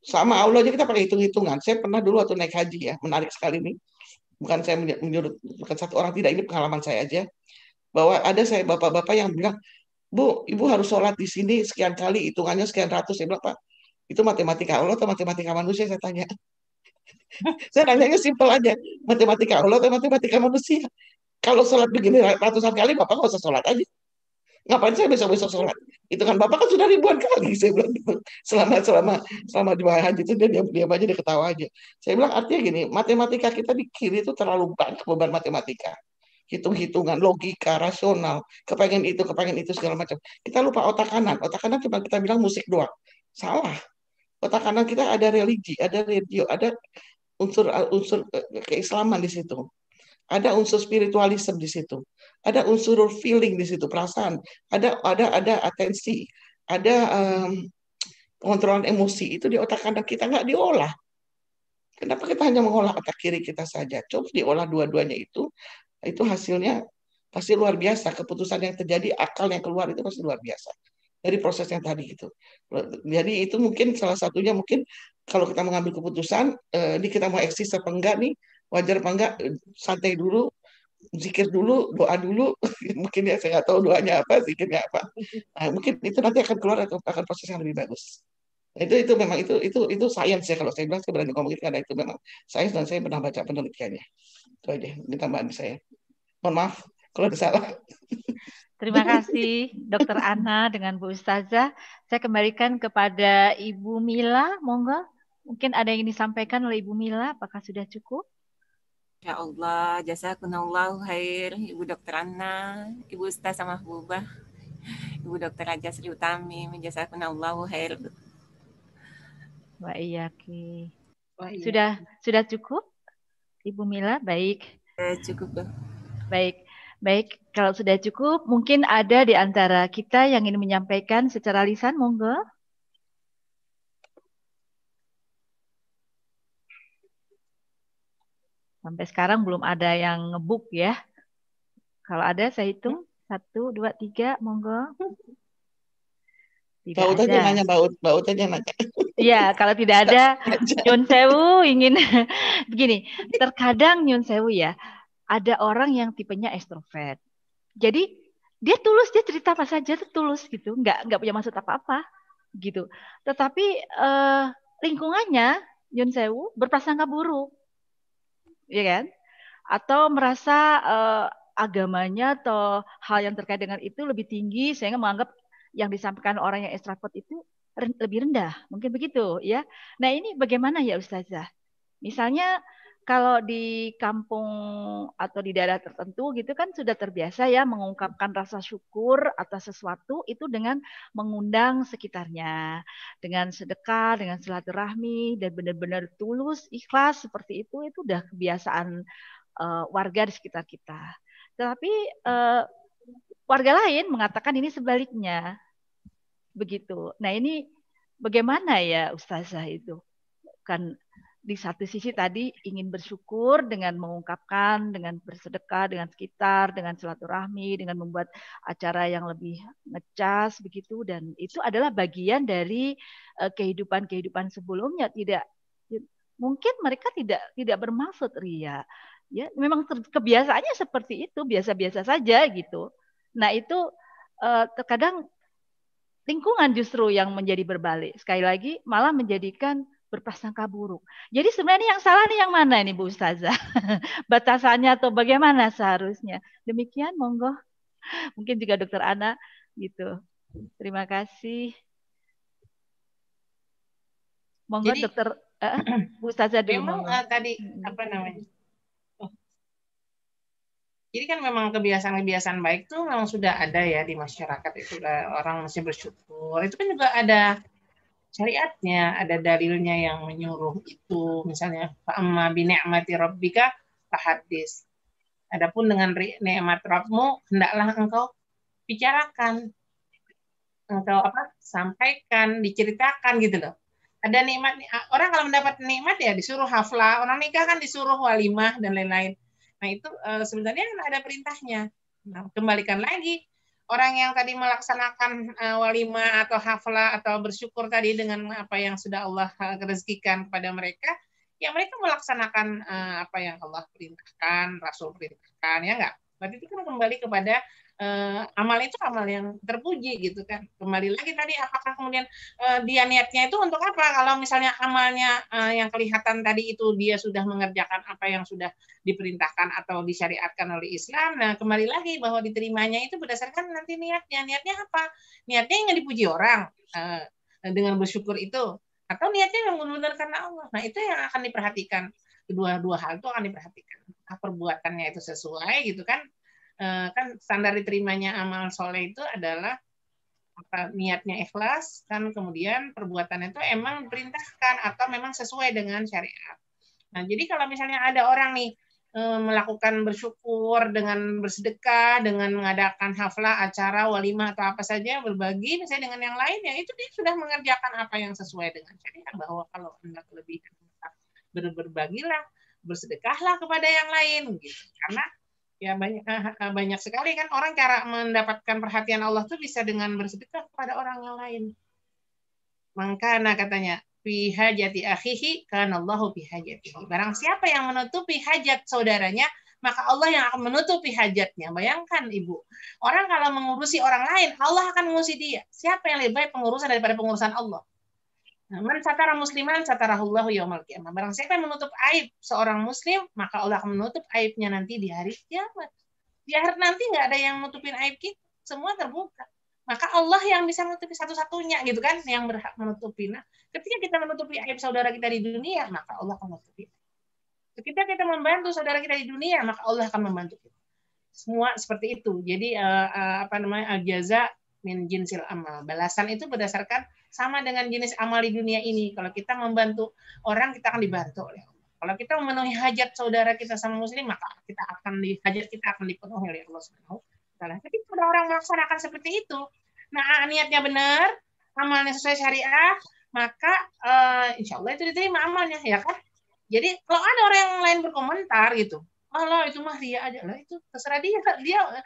Speaker 2: Sama Allah aja kita pakai hitung-hitungan. Saya pernah dulu waktu naik haji ya, menarik sekali ini Bukan saya menyuruh, bukan satu orang tidak, ini pengalaman saya aja. Bahwa ada saya bapak-bapak yang bilang, Bu, Ibu harus sholat di sini sekian kali, hitungannya sekian ratus. Saya bilang, Pak, itu matematika Allah atau matematika manusia? Saya tanya. saya nanya simpel aja, matematika Allah atau matematika manusia? Kalau sholat begini ratusan kali, Bapak nggak usah sholat aja. Ngapain saya besok-besok sholat? Itu kan Bapak kan sudah ribuan kali. Saya bilang Selama, selama, selama di haji itu dia diam, diam aja, dia ketawa aja. Saya bilang artinya gini, matematika kita di kiri itu terlalu banyak beban matematika hitung-hitungan, logika, rasional, kepengen itu, kepengen itu segala macam. Kita lupa otak kanan. Otak kanan cuma kita bilang musik doang. Salah. Otak kanan kita ada religi, ada radio, ada unsur unsur eh, keislaman di situ ada unsur spiritualisme di situ, ada unsur feeling di situ, perasaan, ada ada ada atensi, ada um, pengontrolan emosi itu di otak kanan kita nggak diolah. Kenapa kita hanya mengolah otak kiri kita saja? Coba diolah dua-duanya itu, itu hasilnya pasti luar biasa. Keputusan yang terjadi, akal yang keluar itu pasti luar biasa dari proses yang tadi itu. Jadi itu mungkin salah satunya mungkin kalau kita mengambil keputusan, eh, ini kita mau eksis apa enggak nih, wajar apa enggak santai dulu zikir dulu doa dulu mungkin ya saya nggak tahu doanya apa zikirnya apa nah mungkin itu nanti akan keluar atau akan proses yang lebih bagus itu itu memang itu itu itu sains ya kalau saya bilang saya berani ngomong itu karena itu memang sains dan saya pernah baca penelitiannya itu aja ini tambahan saya mohon maaf kalau ada salah
Speaker 1: Terima kasih Dokter Ana dengan Bu Ustazah. Saya kembalikan kepada Ibu Mila, monggo. Mungkin ada yang disampaikan oleh Ibu Mila, apakah sudah cukup?
Speaker 3: Ya Allah, jasa jazakumullahu khair Ibu Dokter Anna, Ibu Ustaz sama Hubah, Ibu Dokter Raja Sri Utami, jazakumullahu khair.
Speaker 1: Wa ya, iyaki. ki. Sudah sudah cukup? Ibu Mila, baik. Eh, cukup. Baik. Baik, kalau sudah cukup, mungkin ada di antara kita yang ingin menyampaikan secara lisan, monggo. Sampai sekarang belum ada yang ngebuk ya. Kalau ada saya hitung satu, dua, tiga, monggo.
Speaker 2: Tidak Mbak Uta jangan nanya, Mbak Uta, Mbak Uta nanya.
Speaker 1: Iya, kalau tidak ada Nyun Sewu ingin begini. Terkadang Nyun Sewu ya, ada orang yang tipenya ekstrovert. Jadi dia tulus, dia cerita apa saja tuh tulus gitu, nggak nggak punya maksud apa-apa gitu. Tetapi eh, lingkungannya Yun Sewu berprasangka buruk ya kan? Atau merasa uh, agamanya atau hal yang terkait dengan itu lebih tinggi sehingga menganggap yang disampaikan orang yang ekstrovert itu lebih rendah, mungkin begitu ya. Nah, ini bagaimana ya Ustazah? Misalnya kalau di kampung atau di daerah tertentu gitu kan sudah terbiasa ya mengungkapkan rasa syukur atas sesuatu itu dengan mengundang sekitarnya dengan sedekah dengan silaturahmi dan benar-benar tulus ikhlas seperti itu itu udah kebiasaan uh, warga di sekitar kita tetapi uh, warga lain mengatakan ini sebaliknya begitu nah ini bagaimana ya ustazah itu kan di satu sisi tadi ingin bersyukur dengan mengungkapkan, dengan bersedekah, dengan sekitar, dengan silaturahmi, dengan membuat acara yang lebih ngecas begitu dan itu adalah bagian dari eh, kehidupan-kehidupan sebelumnya tidak mungkin mereka tidak tidak bermaksud ria. Ya, memang kebiasaannya seperti itu, biasa-biasa saja gitu. Nah, itu eh, terkadang lingkungan justru yang menjadi berbalik. Sekali lagi malah menjadikan berprasangka buruk. Jadi sebenarnya yang salah nih yang mana ini Bu Ustazah? Batasannya atau bagaimana seharusnya? Demikian monggo. Mungkin juga Dokter Ana gitu. Terima kasih.
Speaker 3: Monggo Jadi, Dokter uh, Bu Ustazah dulu. Memang uh, tadi apa namanya? Oh. Jadi kan memang kebiasaan-kebiasaan baik itu memang sudah ada ya di masyarakat itu orang masih bersyukur. Itu kan juga ada syariatnya, ada dalilnya yang menyuruh itu. Misalnya, fa'amma bika rabbika fahadis. Adapun dengan nikmat Rabbmu, hendaklah engkau bicarakan, engkau apa sampaikan, diceritakan gitu loh. Ada nikmat orang kalau mendapat nikmat ya disuruh hafla, orang nikah kan disuruh walimah dan lain-lain. Nah itu eh, sebenarnya ada perintahnya. Nah, kembalikan lagi orang yang tadi melaksanakan uh, walima atau hafla atau bersyukur tadi dengan apa yang sudah Allah eh, rezekikan kepada mereka, ya mereka melaksanakan uh, apa yang Allah perintahkan, Rasul perintahkan, ya enggak? Berarti itu kan kembali kepada uh, amal itu amal yang terpuji gitu kan. Kembali lagi tadi apakah kemudian uh, dia niatnya itu untuk apa? Kalau misalnya amalnya uh, yang kelihatan tadi itu dia sudah mengerjakan apa yang sudah diperintahkan atau disyariatkan oleh Islam. Nah, kembali lagi bahwa diterimanya itu berdasarkan nanti niatnya. Niatnya apa? Niatnya ingin dipuji orang uh, dengan bersyukur itu atau niatnya yang benar karena Allah. Nah, itu yang akan diperhatikan. Kedua dua hal itu akan diperhatikan. perbuatannya itu sesuai gitu kan Eh, kan standar diterimanya amal soleh itu adalah apa niatnya ikhlas kan kemudian perbuatannya itu emang diperintahkan atau memang sesuai dengan syariat. Nah, jadi kalau misalnya ada orang nih eh, melakukan bersyukur dengan bersedekah dengan mengadakan haflah acara walimah atau apa saja berbagi misalnya dengan yang lain ya itu dia sudah mengerjakan apa yang sesuai dengan syariat bahwa kalau anda lebih berbagilah bersedekahlah kepada yang lain gitu karena ya banyak banyak sekali kan orang cara mendapatkan perhatian Allah tuh bisa dengan bersedekah kepada orang yang lain. Mangkana katanya fi hajati akhihi karena Allahu fi hajati. Barang siapa yang menutupi hajat saudaranya, maka Allah yang akan menutupi hajatnya. Bayangkan Ibu, orang kalau mengurusi orang lain, Allah akan mengurusi dia. Siapa yang lebih baik pengurusan daripada pengurusan Allah? Nah, man satara musliman satarahullahu yaumal qiyamah. Barang siapa menutup aib seorang muslim, maka Allah akan menutup aibnya nanti di hari kiamat. Di akhir nanti nggak ada yang nutupin aib kita, semua terbuka. Maka Allah yang bisa menutupi satu-satunya gitu kan, yang berhak menutupi. Nah, ketika kita menutupi aib saudara kita di dunia, maka Allah akan menutupi. Ketika kita membantu saudara kita di dunia, maka Allah akan membantu kita. Semua seperti itu. Jadi eh, eh, apa namanya? Al jaza min jinsil amal. Balasan itu berdasarkan sama dengan jenis amal di dunia ini. Kalau kita membantu orang, kita akan dibantu oleh Allah. Kalau kita memenuhi hajat saudara kita sama muslim, maka kita akan dihajat kita akan dipenuhi oleh Allah Subhanahu Tapi kalau orang melaksanakan seperti itu, nah niatnya benar, amalnya sesuai syariah, maka uh, insya Allah itu diterima amalnya, ya kan? Jadi kalau ada orang yang lain berkomentar gitu, Allah oh, itu mah dia aja lah itu terserah dia dia eh,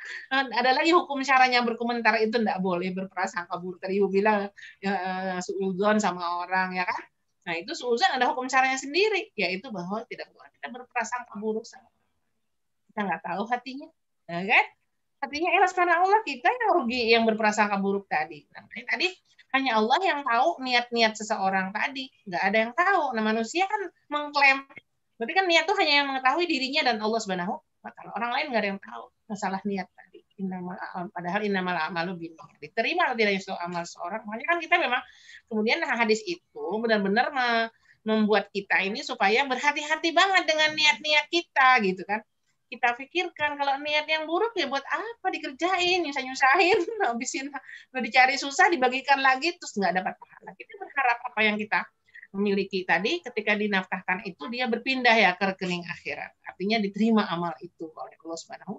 Speaker 3: ada lagi hukum caranya berkomentar itu tidak boleh berprasangka buruk tadi ibu bilang ya, eh, suudon sama orang ya kan nah itu suudon ada hukum caranya sendiri yaitu bahwa tidak boleh kita berprasangka buruk sama kita nggak tahu hatinya nah, kan hatinya elas karena Allah kita yang rugi yang berprasangka buruk tadi nah, tadi hanya Allah yang tahu niat-niat seseorang tadi nggak ada yang tahu nah manusia kan mengklaim Berarti kan niat tuh hanya yang mengetahui dirinya dan Allah Subhanahu wa taala. Orang lain enggak ada yang tahu masalah niat tadi. Innamal padahal innamal a'malu binniyat. Diterima atau tidak itu amal seorang. Makanya kan kita memang kemudian nah, hadis itu benar-benar membuat kita ini supaya berhati-hati banget dengan niat-niat kita gitu kan kita pikirkan kalau niat yang buruk ya buat apa dikerjain nyusah nyusahin habisin nah, dicari susah dibagikan lagi terus nggak dapat pahala kita berharap apa yang kita memiliki tadi ketika dinafkahkan itu dia berpindah ya ke rekening akhirat. Artinya diterima amal itu oleh Allah Subhanahu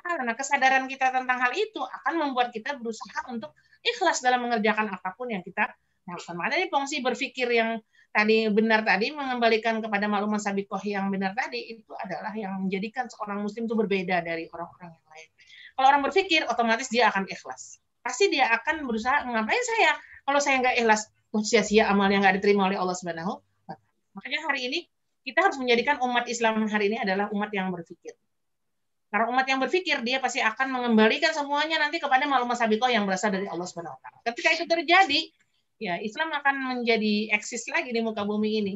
Speaker 3: Karena kesadaran kita tentang hal itu akan membuat kita berusaha untuk ikhlas dalam mengerjakan apapun yang kita lakukan. Makanya fungsi berpikir yang tadi benar tadi mengembalikan kepada maklumat sabiqoh yang benar tadi itu adalah yang menjadikan seorang muslim itu berbeda dari orang-orang yang lain. Kalau orang berpikir, otomatis dia akan ikhlas. Pasti dia akan berusaha, ngapain saya? Kalau saya nggak ikhlas, sia-sia amal yang nggak diterima oleh Allah Subhanahu Makanya hari ini kita harus menjadikan umat Islam hari ini adalah umat yang berpikir. Karena umat yang berpikir dia pasti akan mengembalikan semuanya nanti kepada maklumat sabiqah yang berasal dari Allah Subhanahu wa Ketika itu terjadi, ya Islam akan menjadi eksis lagi di muka bumi ini.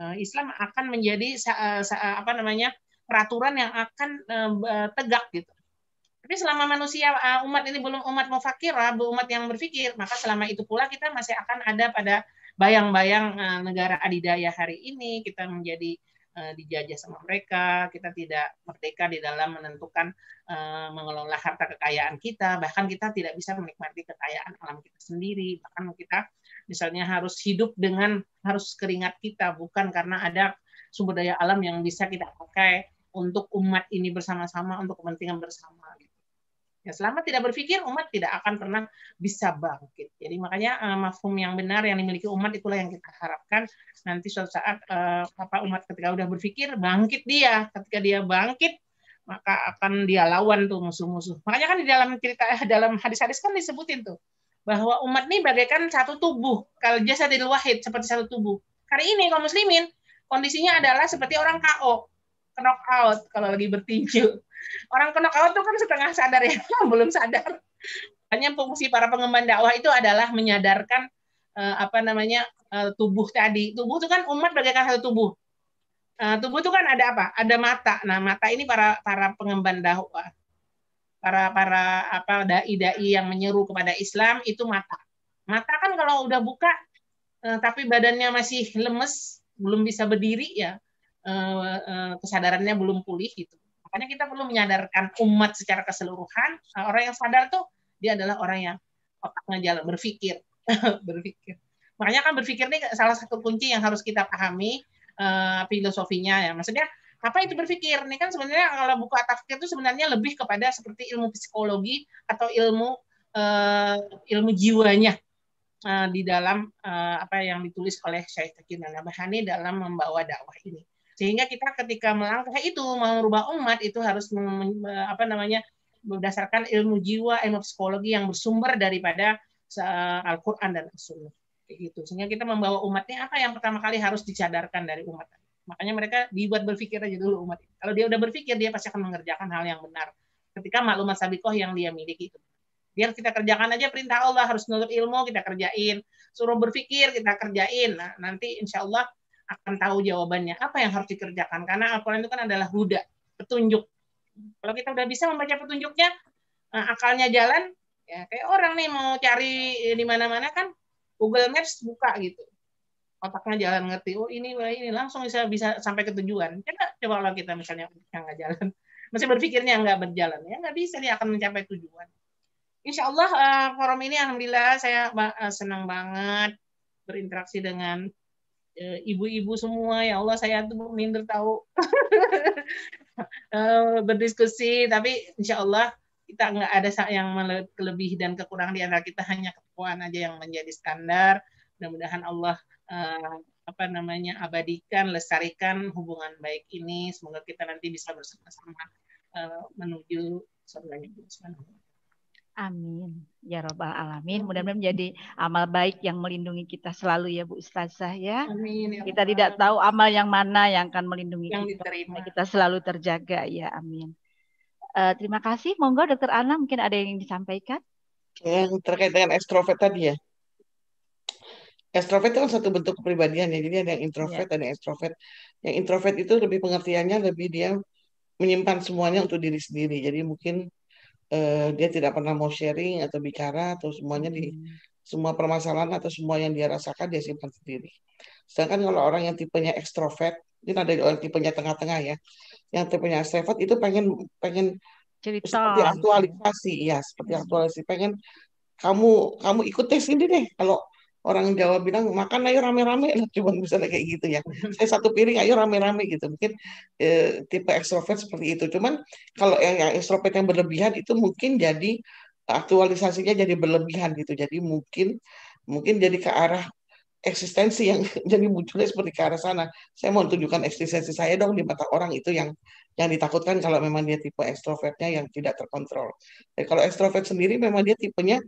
Speaker 3: Eh, Islam akan menjadi eh, eh, apa namanya peraturan yang akan tegak gitu. Tapi selama manusia eh, umat ini belum umat belum umat yang berpikir, maka selama itu pula kita masih akan ada pada
Speaker 2: bayang-bayang
Speaker 3: eh, negara adidaya hari ini kita menjadi eh, dijajah sama mereka, kita tidak merdeka di dalam menentukan mengelola harta kekayaan kita, bahkan kita tidak bisa menikmati kekayaan alam kita sendiri, bahkan kita misalnya harus hidup dengan harus keringat kita bukan karena ada sumber daya alam yang bisa kita pakai untuk umat ini bersama-sama untuk kepentingan bersama. Ya, selama tidak berpikir, umat tidak akan pernah bisa bangkit. Jadi makanya uh, mafhum yang benar yang dimiliki umat itulah yang kita harapkan nanti suatu saat uh, apa umat ketika sudah berpikir bangkit dia. Ketika dia bangkit maka akan dia lawan tuh musuh-musuh. Makanya kan di dalam cerita eh, dalam hadis-hadis kan disebutin tuh bahwa umat ini bagaikan satu tubuh kalau jasadil wahid seperti satu tubuh. Hari ini kalau muslimin kondisinya adalah seperti orang KO, knock out kalau lagi bertinju Orang knockout tuh kan setengah sadar ya, belum sadar. Hanya fungsi para pengemban dakwah itu adalah menyadarkan eh, apa namanya eh, tubuh tadi. Tubuh itu kan umat bagaikan satu tubuh. Eh, tubuh itu kan ada apa? Ada mata. Nah, mata ini para para pengemban dakwah. Para para apa dai-dai yang menyeru kepada Islam itu mata. Mata kan kalau udah buka eh, tapi badannya masih lemes, belum bisa berdiri ya, eh, eh, kesadarannya belum pulih gitu. Makanya kita perlu menyadarkan umat secara keseluruhan. Nah, orang yang sadar tuh dia adalah orang yang otaknya jalan berpikir, berpikir. Makanya kan berpikir ini salah satu kunci yang harus kita pahami uh, filosofinya ya. Maksudnya apa itu berpikir? Ini kan sebenarnya kalau buku atafkir itu sebenarnya lebih kepada seperti ilmu psikologi atau ilmu uh, ilmu jiwanya eh, di dalam apa yang ditulis oleh Syekh Nana Nabahani dalam membawa dakwah ini sehingga kita ketika melangkah itu mau merubah umat itu harus apa namanya berdasarkan ilmu jiwa ilmu psikologi yang bersumber daripada Al-Quran dan sunnah gitu sehingga kita membawa umatnya apa yang pertama kali harus dicadarkan dari umat makanya mereka dibuat berpikir aja dulu umat kalau dia udah berpikir dia pasti akan mengerjakan hal yang benar ketika maklumat sabiqoh yang dia miliki itu biar kita kerjakan aja perintah Allah harus menutup ilmu kita kerjain suruh berpikir kita kerjain nah nanti insya Allah akan tahu jawabannya apa yang harus dikerjakan karena Al-Quran itu kan adalah huda petunjuk kalau kita udah bisa membaca petunjuknya eh, akalnya jalan ya kayak orang nih mau cari eh, di mana-mana kan Google Maps buka gitu otaknya jalan ngerti oh ini ini langsung bisa bisa sampai ke tujuan coba coba kalau kita misalnya yang nggak jalan masih berpikirnya nggak berjalan ya nggak bisa dia akan mencapai tujuan Insya Allah eh, forum ini alhamdulillah saya senang banget berinteraksi dengan Eh, ibu-ibu semua ya Allah saya tuh minder tahu eh, berdiskusi tapi insya Allah kita nggak ada yang lebih dan kekurangan di antara kita hanya ketuaan aja yang menjadi standar mudah-mudahan Allah uh, apa namanya abadikan lestarikan hubungan baik ini semoga kita nanti bisa bersama-sama uh, menuju surga Allah
Speaker 1: Amin. Ya Robbal Alamin. Mudah-mudahan menjadi amal baik yang melindungi kita selalu ya Bu Ustazah ya. Amin. Ya kita tidak tahu amal yang mana yang akan melindungi yang kita. Diterima. Kita selalu terjaga ya. Amin. Uh, terima kasih. Monggo Dokter Ana mungkin ada yang disampaikan.
Speaker 2: Yang terkait dengan ekstrovert tadi ya. Ekstrovert itu kan satu bentuk kepribadian ya. Jadi ada yang introvert, ya. ada yang ekstrovert. Yang introvert itu lebih pengertiannya lebih dia menyimpan semuanya untuk diri sendiri. Jadi mungkin eh, dia tidak pernah mau sharing atau bicara atau semuanya di hmm. semua permasalahan atau semua yang dia rasakan dia simpan sendiri. Sedangkan kalau orang yang tipenya ekstrovert, ini ada orang tipenya tengah-tengah ya, yang tipenya ekstrovert itu pengen pengen Cerita. seperti aktualisasi, ya seperti hmm. aktualisasi, pengen kamu kamu ikut tes ini deh. Kalau orang Jawa bilang makan ayo rame-rame lah cuma misalnya kayak gitu ya saya satu piring ayo rame-rame gitu mungkin e, tipe ekstrovert seperti itu cuman kalau yang, yang ekstrovert yang berlebihan itu mungkin jadi eh, aktualisasinya jadi berlebihan gitu jadi mungkin mungkin jadi ke arah eksistensi yang jadi munculnya seperti ke arah sana saya mau tunjukkan eksistensi saya dong di mata orang itu yang yang ditakutkan kalau memang dia tipe ekstrovertnya yang tidak terkontrol. Jadi kalau ekstrovert sendiri memang dia tipenya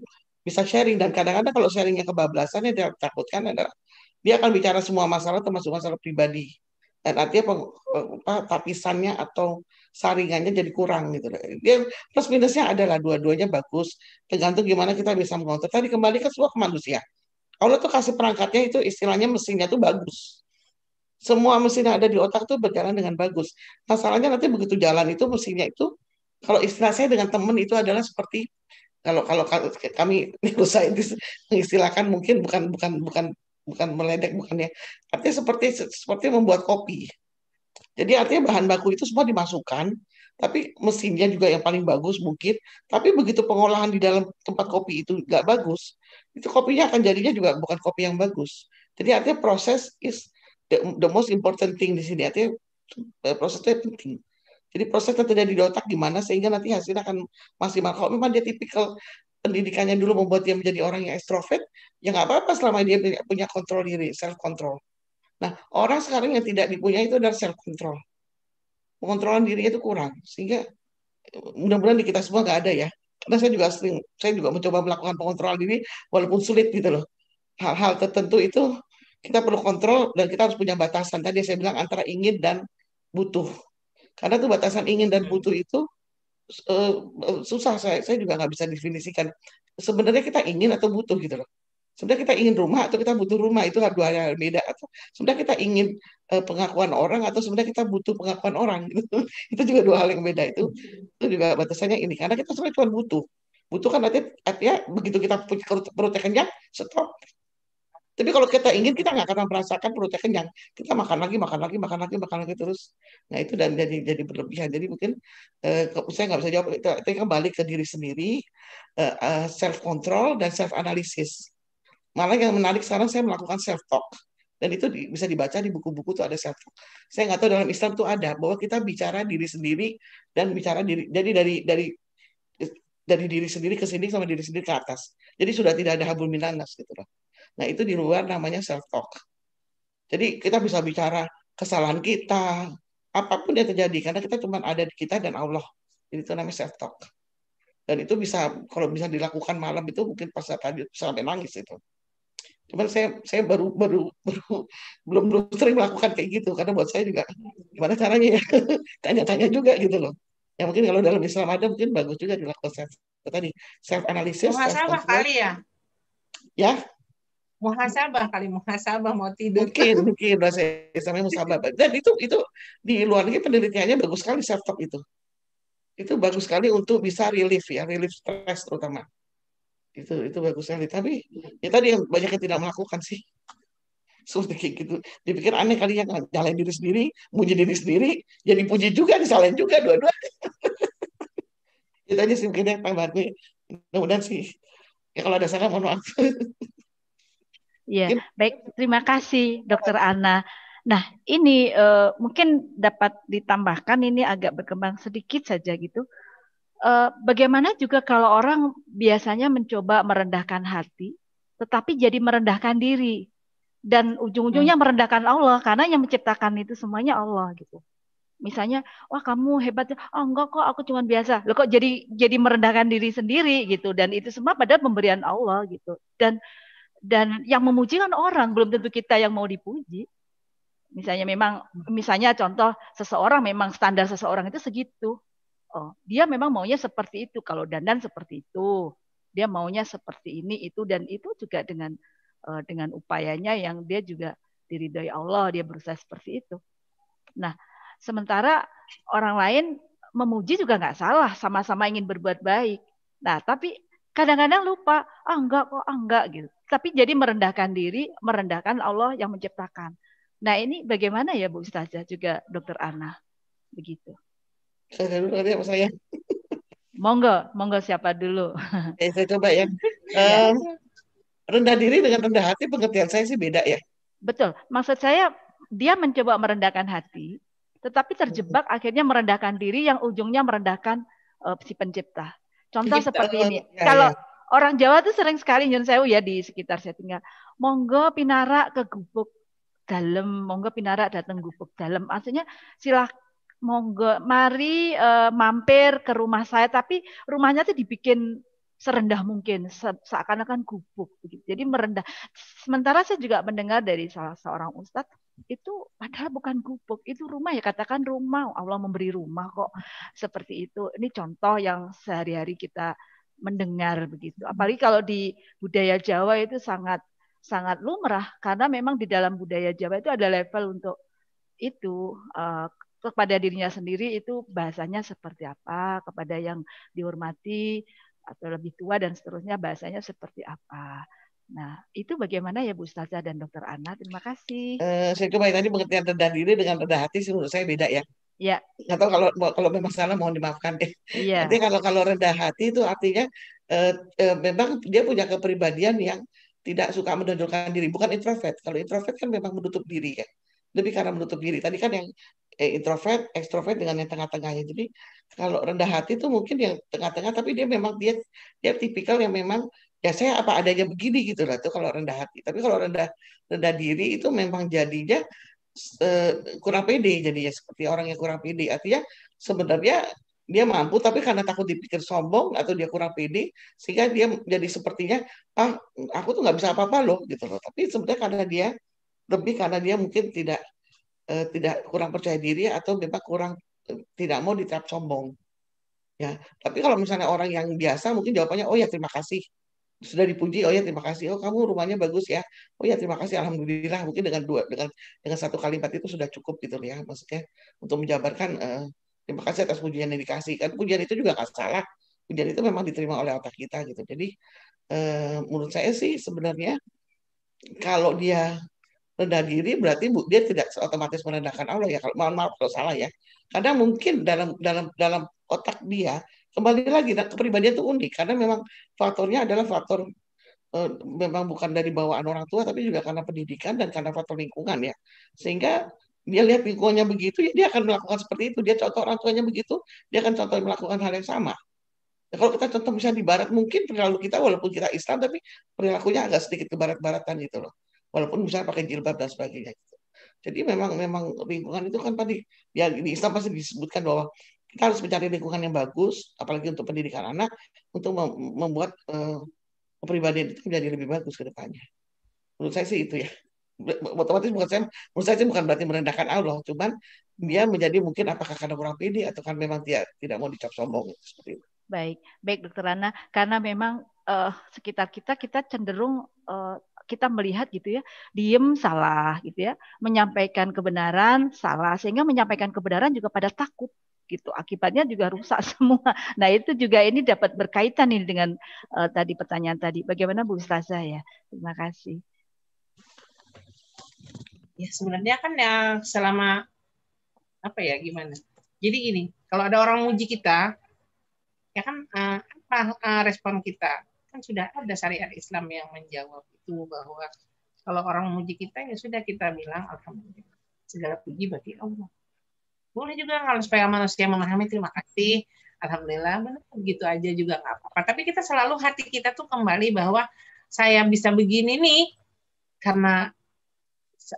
Speaker 2: bisa sharing dan kadang-kadang kalau sharingnya kebablasan yang takutkan adalah dia akan bicara semua masalah termasuk masalah pribadi dan artinya apa, tapisannya atau saringannya jadi kurang gitu dia plus minusnya adalah dua-duanya bagus tergantung gimana kita bisa mengontrol tadi kembali ke semua ke manusia Allah tuh kasih perangkatnya itu istilahnya mesinnya tuh bagus semua mesin yang ada di otak tuh berjalan dengan bagus masalahnya nanti begitu jalan itu mesinnya itu kalau istilah saya dengan teman itu adalah seperti kalau kalau kami usai mengistilahkan mungkin bukan bukan bukan bukan meledek bukannya artinya seperti seperti membuat kopi jadi artinya bahan baku itu semua dimasukkan tapi mesinnya juga yang paling bagus mungkin tapi begitu pengolahan di dalam tempat kopi itu nggak bagus itu kopinya akan jadinya juga bukan kopi yang bagus jadi artinya proses is the, the most important thing di sini artinya eh, prosesnya penting jadi proses terjadi di otak gimana sehingga nanti hasilnya akan maksimal. Kalau memang dia tipikal pendidikannya dulu membuat dia menjadi orang yang ekstrovert, ya nggak apa-apa selama dia punya kontrol diri, self control. Nah, orang sekarang yang tidak dipunyai itu adalah self control. Pengontrolan dirinya itu kurang, sehingga eh, mudah-mudahan di kita semua nggak ada ya. Karena saya juga sering, saya juga mencoba melakukan pengontrolan diri, walaupun sulit gitu loh. Hal-hal tertentu itu kita perlu kontrol dan kita harus punya batasan. Tadi saya bilang antara ingin dan butuh. Karena batasan ingin dan hmm. butuh itu uh, susah saya saya juga nggak bisa definisikan. Sebenarnya kita ingin atau butuh gitu loh. Sebenarnya kita ingin rumah atau kita butuh rumah itu dua hal beda. Atau sebenarnya kita ingin uh, pengakuan orang atau sebenarnya kita butuh pengakuan orang gitu. itu juga dua hal yang beda itu. Itu juga batasannya ini karena kita sebenarnya cuma butuh. Butuh kan artinya, artinya begitu kita perut kenyang, stop tapi kalau kita ingin, kita nggak akan merasakan perut kenyang. Kita makan lagi, makan lagi, makan lagi, makan lagi terus. Nah itu dan jadi jadi berlebihan. Jadi mungkin eh, saya nggak bisa jawab. Itu, itu kembali kan ke diri sendiri, eh, eh self control dan self analisis. Malah yang menarik sekarang saya melakukan self talk dan itu di, bisa dibaca di buku-buku tuh ada self talk. Saya nggak tahu dalam Islam tuh ada bahwa kita bicara diri sendiri dan bicara diri. Jadi dari dari dari diri sendiri ke sini sama diri sendiri ke atas. Jadi sudah tidak ada habul minanas gitu loh. Nah, itu di luar namanya self talk. Jadi kita bisa bicara kesalahan kita, apapun yang terjadi karena kita cuma ada di kita dan Allah. Jadi itu namanya self talk. Dan itu bisa kalau bisa dilakukan malam itu mungkin pas tadi sampai nangis itu. Cuman saya saya baru baru baru belum belum sering melakukan kayak gitu karena buat saya juga gimana caranya ya tanya-tanya juga gitu loh. Ya mungkin kalau dalam Islam ada mungkin bagus juga dilakukan self tadi self analisis. Masalah kali ya? Ya,
Speaker 3: muhasabah kali muhasabah mau tidur
Speaker 2: mungkin mungkin bahasa Islamnya muhasabah dan itu itu di luar negeri penelitiannya bagus sekali self talk itu itu bagus sekali untuk bisa relief ya relief stress terutama itu itu bagus sekali tapi ya tadi yang banyak yang tidak melakukan sih seperti so, gitu dipikir aneh kali yang nyalain diri sendiri muji diri sendiri jadi puji juga disalahin juga dua-dua itu aja ya sih mungkin yang paling gue mudah-mudahan sih ya kalau ada salah mohon maaf
Speaker 1: Ya, baik. Terima kasih, Dokter Ana. Nah, ini uh, mungkin dapat ditambahkan ini agak berkembang sedikit saja gitu. Uh, bagaimana juga kalau orang biasanya mencoba merendahkan hati, tetapi jadi merendahkan diri dan ujung-ujungnya hmm. merendahkan Allah karena yang menciptakan itu semuanya Allah gitu. Misalnya, wah kamu hebat, oh enggak kok aku cuma biasa. Loh kok jadi jadi merendahkan diri sendiri gitu dan itu semua padahal pemberian Allah gitu. Dan dan yang memuji kan orang belum tentu kita yang mau dipuji misalnya memang misalnya contoh seseorang memang standar seseorang itu segitu oh dia memang maunya seperti itu kalau dandan seperti itu dia maunya seperti ini itu dan itu juga dengan eh, dengan upayanya yang dia juga diridhoi Allah dia berusaha seperti itu nah sementara orang lain memuji juga nggak salah sama-sama ingin berbuat baik nah tapi kadang-kadang lupa ah enggak kok ah enggak gitu tapi jadi merendahkan diri, merendahkan Allah yang menciptakan. Nah ini bagaimana ya Bu Ustazah juga Dokter Ana, begitu. Saya dulu kali ya, saya. Monggo, monggo siapa dulu? Eh, saya coba ya. um, rendah diri dengan rendah hati pengertian saya sih beda ya. Betul. Maksud saya dia mencoba merendahkan hati, tetapi terjebak akhirnya merendahkan diri yang ujungnya merendahkan uh, si pencipta. Contoh pencipta, seperti ini. Ya, Kalau ya orang Jawa tuh sering sekali nyun sewu ya di sekitar saya tinggal. Monggo pinarak ke gubuk dalam, monggo pinarak datang gubuk dalam. Maksudnya silah monggo mari uh, mampir ke rumah saya tapi rumahnya tuh dibikin serendah mungkin se seakan-akan gubuk jadi merendah sementara saya juga mendengar dari salah seorang ustadz itu padahal bukan gubuk itu rumah ya katakan rumah Allah memberi rumah kok seperti itu ini contoh yang sehari-hari kita mendengar begitu. Apalagi kalau di budaya Jawa itu sangat sangat lumrah karena memang di dalam budaya Jawa itu ada level untuk itu uh, kepada dirinya sendiri itu bahasanya seperti apa, kepada yang dihormati atau lebih tua dan seterusnya bahasanya seperti apa. Nah, itu bagaimana ya Bu Ustazah dan Dokter Ana? Terima kasih.
Speaker 2: Uh, saya coba tadi mengerti rendah diri dengan rendah hati menurut saya beda ya. Ya. Nggak tahu kalau kalau memang salah mohon dimaafkan deh. Iya. Nanti kalau kalau rendah hati itu artinya eh, eh, memang dia punya kepribadian yang tidak suka menunjukkan diri. Bukan introvert. Kalau introvert kan memang menutup diri ya. Lebih karena menutup diri. Tadi kan yang eh, introvert, ekstrovert dengan yang tengah-tengahnya. Jadi kalau rendah hati itu mungkin yang tengah-tengah, tapi dia memang dia dia tipikal yang memang ya saya apa adanya begini gitu lah tuh kalau rendah hati. Tapi kalau rendah rendah diri itu memang jadinya Eh, kurang pede jadinya seperti orang yang kurang pede artinya sebenarnya dia mampu tapi karena takut dipikir sombong atau dia kurang pede sehingga dia jadi sepertinya ah aku tuh nggak bisa apa-apa loh gitu loh tapi sebenarnya karena dia lebih karena dia mungkin tidak eh, tidak kurang percaya diri atau memang kurang eh, tidak mau diterap sombong ya tapi kalau misalnya orang yang biasa mungkin jawabannya oh ya terima kasih sudah dipuji oh ya terima kasih oh kamu rumahnya bagus ya oh ya terima kasih alhamdulillah mungkin dengan dua dengan dengan satu kalimat itu sudah cukup gitu ya maksudnya untuk menjabarkan eh, terima kasih atas pujian yang dikasih kan pujian itu juga nggak salah pujian itu memang diterima oleh otak kita gitu jadi eh, menurut saya sih sebenarnya kalau dia rendah diri berarti bu dia tidak otomatis merendahkan Allah ya kalau maaf, maaf kalau salah ya karena mungkin dalam dalam dalam otak dia kembali lagi kepribadian itu unik karena memang faktornya adalah faktor eh, memang bukan dari bawaan orang tua tapi juga karena pendidikan dan karena faktor lingkungan ya sehingga dia lihat lingkungannya begitu ya dia akan melakukan seperti itu dia contoh orang tuanya begitu dia akan contoh melakukan hal yang sama ya, kalau kita contoh misalnya di barat mungkin perilaku kita walaupun kita Islam tapi perilakunya agak sedikit ke barat-baratan gitu loh walaupun misalnya pakai jilbab dan sebagainya gitu. jadi memang memang lingkungan itu kan tadi ya di Islam pasti disebutkan bahwa kita harus mencari lingkungan yang bagus, apalagi untuk pendidikan anak, untuk membuat uh, kepribadian itu menjadi lebih bagus ke depannya. Menurut saya sih itu ya. Otomatis bukan saya, menurut saya sih bukan berarti merendahkan Allah, cuman dia menjadi mungkin apakah karena kurang pede atau kan memang dia tidak mau dicap sombong seperti itu.
Speaker 1: Baik, baik dokter Ana, karena memang uh, sekitar kita kita cenderung uh, kita melihat gitu ya, diem salah gitu ya, menyampaikan kebenaran salah, sehingga menyampaikan kebenaran juga pada takut gitu. Akibatnya juga rusak semua. Nah, itu juga ini dapat berkaitan ini dengan uh, tadi pertanyaan tadi. Bagaimana Bu Ustazah ya? Terima kasih.
Speaker 3: Ya, sebenarnya kan ya selama apa ya gimana? Jadi gini, kalau ada orang muji kita, ya kan uh, apa uh, respon kita? Kan sudah ada syariat Islam yang menjawab itu bahwa kalau orang muji kita ya sudah kita bilang alhamdulillah segala puji bagi Allah boleh juga kalau supaya manusia memahami terima kasih alhamdulillah benar begitu aja juga nggak apa-apa tapi kita selalu hati kita tuh kembali bahwa saya bisa begini nih karena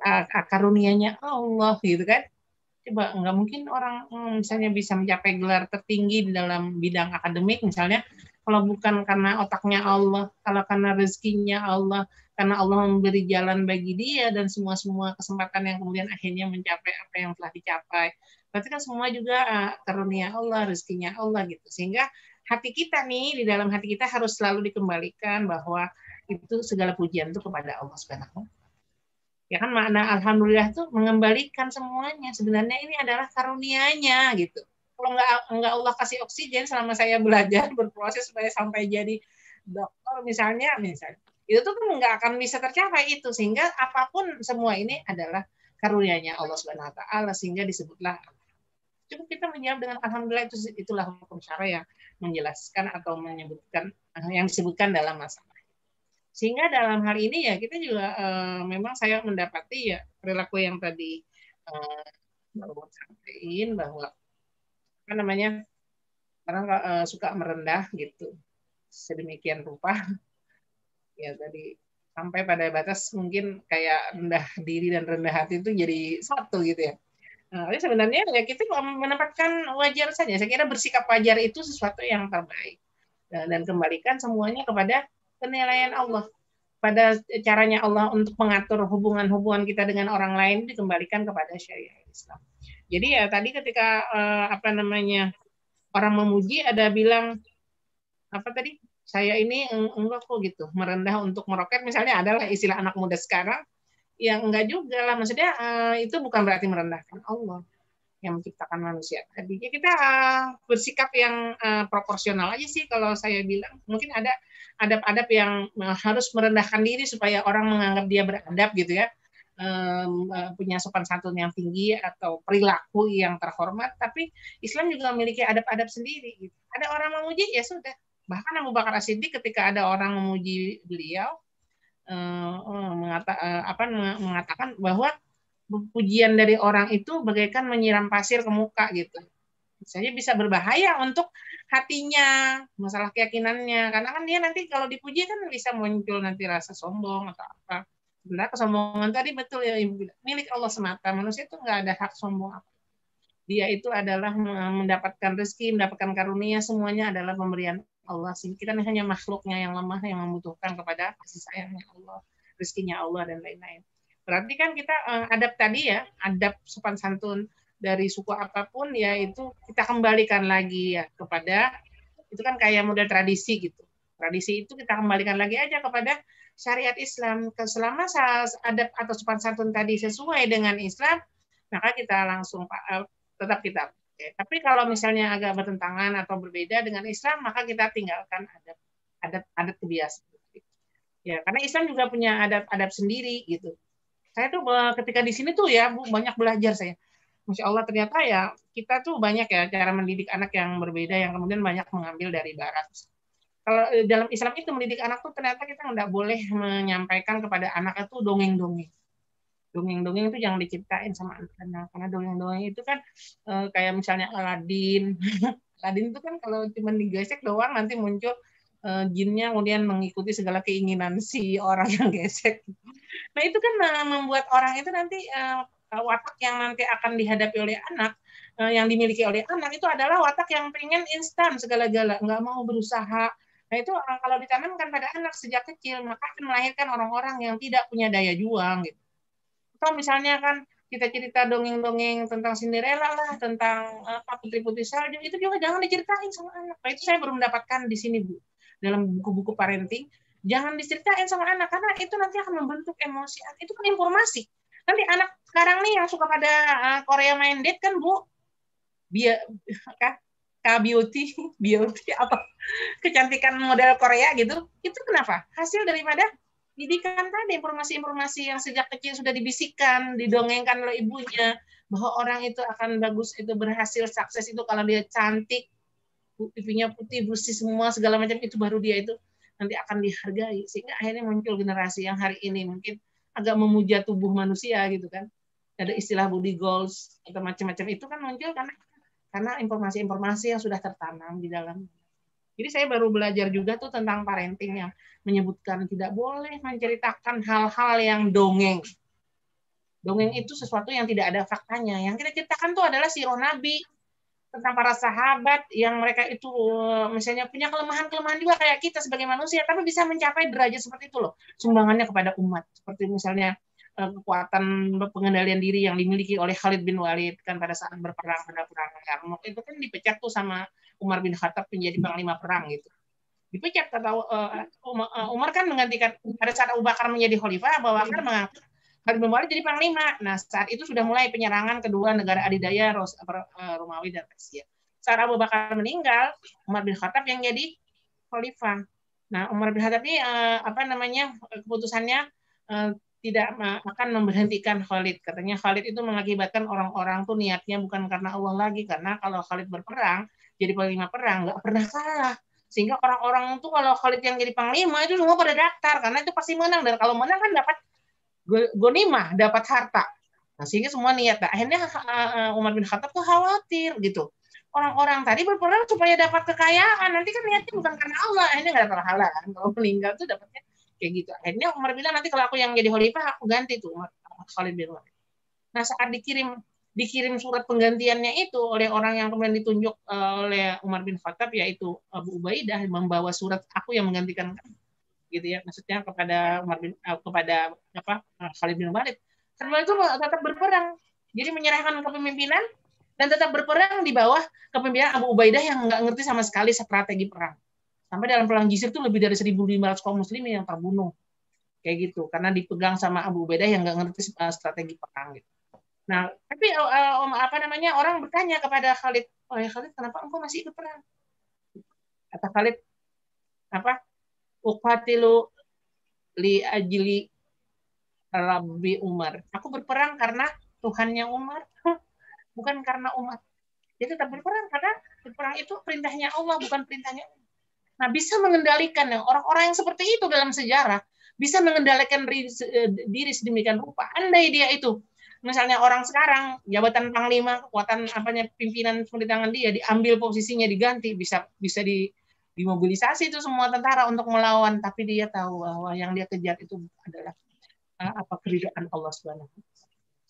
Speaker 3: ah, ah, karunianya Allah gitu kan coba nggak mungkin orang hmm, misalnya bisa mencapai gelar tertinggi di dalam bidang akademik misalnya kalau bukan karena otaknya Allah kalau karena rezekinya Allah karena Allah memberi jalan bagi dia dan semua semua kesempatan yang kemudian akhirnya mencapai apa yang telah dicapai berarti kan semua juga uh, karunia Allah, rezekinya Allah gitu. Sehingga hati kita nih di dalam hati kita harus selalu dikembalikan bahwa itu segala pujian itu kepada Allah Subhanahu ya kan makna alhamdulillah tuh mengembalikan semuanya sebenarnya ini adalah karunianya gitu kalau nggak nggak Allah kasih oksigen selama saya belajar berproses supaya sampai jadi dokter misalnya misalnya itu tuh nggak akan bisa tercapai itu sehingga apapun semua ini adalah karunianya Allah Subhanahu wa taala sehingga disebutlah cukup kita menjawab dengan alhamdulillah itu itulah hukum syara yang menjelaskan atau menyebutkan eh, yang disebutkan dalam masalah. Sehingga dalam hal ini ya kita juga uh, memang saya mendapati ya perilaku yang tadi uh, sampaikan bahwa apa namanya orang uh, suka merendah gitu sedemikian rupa ya tadi sampai pada batas mungkin kayak rendah diri dan rendah hati itu jadi satu gitu ya Nah, sebenarnya ya kita menempatkan wajar saja. Saya kira bersikap wajar itu sesuatu yang terbaik nah, dan kembalikan semuanya kepada penilaian Allah pada caranya Allah untuk mengatur hubungan-hubungan kita dengan orang lain dikembalikan kepada syariat Islam. Jadi ya tadi ketika eh, apa namanya orang memuji ada bilang apa tadi saya ini enggak kok gitu merendah untuk meroket misalnya adalah istilah anak muda sekarang ya enggak juga lah maksudnya uh, itu bukan berarti merendahkan Allah yang menciptakan manusia tadi ya kita uh, bersikap yang uh, proporsional aja sih kalau saya bilang mungkin ada adab-adab yang harus merendahkan diri supaya orang menganggap dia beradab gitu ya um, punya sopan santun yang tinggi atau perilaku yang terhormat tapi Islam juga memiliki adab-adab sendiri gitu. ada orang memuji ya sudah bahkan Abu Bakar As ketika ada orang memuji beliau Eh, oh, mengata, eh, apa, mengatakan bahwa pujian dari orang itu bagaikan menyiram pasir ke muka gitu. Misalnya bisa berbahaya untuk hatinya, masalah keyakinannya. Karena kan dia nanti kalau dipuji kan bisa muncul nanti rasa sombong atau apa. Sebenarnya kesombongan tadi betul ya Ibu. Milik Allah semata. Manusia itu nggak ada hak sombong apa dia itu adalah mendapatkan rezeki, mendapatkan karunia, semuanya adalah pemberian Allah. Sih. kita hanya makhluknya yang lemah yang membutuhkan kepada kasih sayangnya Allah, rezekinya Allah dan lain-lain. Berarti kan kita uh, adab tadi ya, adab sopan santun dari suku apapun ya itu kita kembalikan lagi ya kepada itu kan kayak model tradisi gitu. Tradisi itu kita kembalikan lagi aja kepada syariat Islam. Selama adab atau sopan santun tadi sesuai dengan Islam, maka kita langsung eh, tetap kita pakai. Tapi kalau misalnya agak bertentangan atau berbeda dengan Islam, maka kita tinggalkan adat adat adat kebiasaan. Ya, karena Islam juga punya adat-adat sendiri gitu. Saya tuh eh, ketika di sini tuh ya banyak belajar saya. Masya Allah ternyata ya kita tuh banyak ya cara mendidik anak yang berbeda yang kemudian banyak mengambil dari Barat. Kalau eh, dalam Islam itu mendidik anak tuh ternyata kita nggak boleh menyampaikan kepada anak itu dongeng-dongeng dongeng-dongeng itu jangan diciptain sama anak-anak karena dongeng-dongeng itu kan e, kayak misalnya Aladin Aladin itu kan kalau cuma digesek doang nanti muncul e, jinnya kemudian mengikuti segala keinginan si orang yang gesek nah itu kan eh, membuat orang itu nanti e, watak yang nanti akan dihadapi oleh anak yang dimiliki oleh anak itu adalah watak yang pengen instan segala-gala nggak mau berusaha Nah itu kalau ditanamkan pada anak sejak kecil maka akan melahirkan orang-orang yang tidak punya daya juang gitu atau misalnya kan kita cerita dongeng-dongeng tentang Cinderella lah, tentang apa putri-putri salju itu juga jangan diceritain sama anak. Nah, itu saya baru mendapatkan di sini bu dalam buku-buku parenting. Jangan diceritain sama anak karena itu nanti akan membentuk emosi. Itu kan informasi. Nanti anak sekarang nih yang suka pada eh, Korea main date kan bu, dia kan K beauty, beauty apa kecantikan model Korea gitu, itu kenapa? Hasil daripada didikan tadi informasi-informasi yang sejak kecil sudah dibisikkan, didongengkan oleh ibunya bahwa orang itu akan bagus, itu berhasil, sukses itu kalau dia cantik, pipinya putih, busi semua segala macam itu baru dia itu nanti akan dihargai sehingga akhirnya muncul generasi yang hari ini mungkin agak memuja tubuh manusia gitu kan. Ada istilah body goals atau macam-macam itu kan muncul karena karena informasi-informasi yang sudah tertanam di dalam jadi saya baru belajar juga tuh tentang parenting yang menyebutkan tidak boleh menceritakan hal-hal yang dongeng. Dongeng hmm. itu sesuatu yang tidak ada faktanya. Yang kita ceritakan tuh adalah si nabi tentang para sahabat yang mereka itu eh, misalnya punya kelemahan-kelemahan juga kayak kita sebagai manusia, tapi bisa mencapai derajat seperti itu loh, sumbangannya kepada umat. Seperti misalnya Eh, kekuatan pengendalian diri yang dimiliki oleh Khalid bin Walid kan pada saat berperang pada perang Yarmuk itu kan dipecat tuh sama Umar bin Khattab menjadi panglima perang gitu dipecat kata eh, uh, eh, Umar kan menggantikan pada saat Abu Bakar menjadi khalifah Abu Bakar mengangkat Khalid bin Walid jadi panglima nah saat itu sudah mulai penyerangan kedua negara adidaya Romawi dan Persia saat Abu Bakar meninggal Umar bin Khattab yang jadi khalifah nah Umar bin Khattab ini uh, apa namanya keputusannya uh, tidak akan memberhentikan Khalid. Katanya Khalid itu mengakibatkan orang-orang tuh niatnya bukan karena Allah lagi, karena kalau Khalid berperang, jadi panglima perang, nggak pernah kalah. Sehingga orang-orang tuh kalau Khalid yang jadi panglima itu semua pada daftar, karena itu pasti menang. Dan kalau menang kan dapat gonima, dapat harta. Nah, sehingga semua niat. Nah, akhirnya Umar bin Khattab tuh khawatir gitu. Orang-orang tadi berperang supaya dapat kekayaan. Nanti kan niatnya bukan karena Allah. Akhirnya nggak dapat pahala kan. Kalau meninggal tuh dapatnya kayak gitu akhirnya Umar bilang nanti kalau aku yang jadi khalifah aku ganti tuh Umar Khalid bin Walid nah saat dikirim dikirim surat penggantiannya itu oleh orang yang kemudian ditunjuk eh, oleh Umar bin Khattab yaitu Abu Ubaidah membawa surat aku yang menggantikan gitu ya maksudnya kepada Umar bin eh, kepada apa eh, Khalid bin Walid karena itu tetap berperang jadi menyerahkan kepemimpinan dan tetap berperang di bawah kepemimpinan Abu Ubaidah yang nggak ngerti sama sekali strategi perang Sampai dalam perang Jisir itu lebih dari 1.500 kaum muslimin yang terbunuh. Kayak gitu, karena dipegang sama Abu Ubaidah yang nggak ngerti eh, strategi perang gitu. Nah, tapi um, apa namanya orang bertanya kepada Khalid, oh ya Khalid, kenapa engkau masih ikut perang? Kata Khalid, apa? Ukhatilu li ajili Rabbi Umar. Aku berperang karena Tuhannya Umar, bukan karena umat. Dia tetap berperang karena berperang itu perintahnya Allah, bukan perintahnya Umar. Nah, bisa mengendalikan orang-orang yang seperti itu dalam sejarah bisa mengendalikan e, diri sedemikian rupa. Andai dia itu misalnya orang sekarang jabatan panglima kekuatan apanya pimpinan pemerintahan dia diambil posisinya diganti bisa bisa di dimobilisasi itu semua tentara untuk melawan tapi dia tahu bahwa yang dia kejar itu adalah ah, apa keridhaan Allah Subhanahu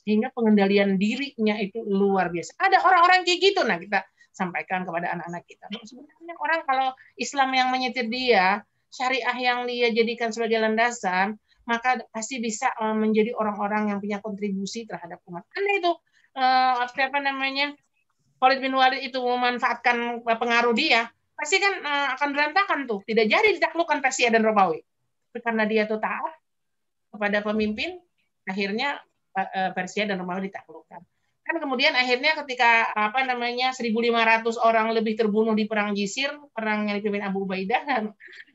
Speaker 3: sehingga pengendalian dirinya itu luar biasa ada orang-orang kayak gitu nah kita sampaikan kepada anak-anak kita. Sebenarnya orang kalau Islam yang menyetir dia, syariah yang dia jadikan sebagai landasan, maka pasti bisa eh, menjadi orang-orang yang punya kontribusi terhadap umat. Anda itu eh, apa namanya Khalid bin Walid itu memanfaatkan eh, pengaruh dia, pasti kan akan berantakan tuh. Tidak jadi ditaklukkan Persia dan Romawi. Tapi karena dia tuh taat kepada pemimpin, akhirnya Persia dan Romawi ditaklukkan kan kemudian akhirnya ketika apa namanya 1.500 orang lebih terbunuh di perang Jisir, perang yang dipimpin Abu Ubaidah, dan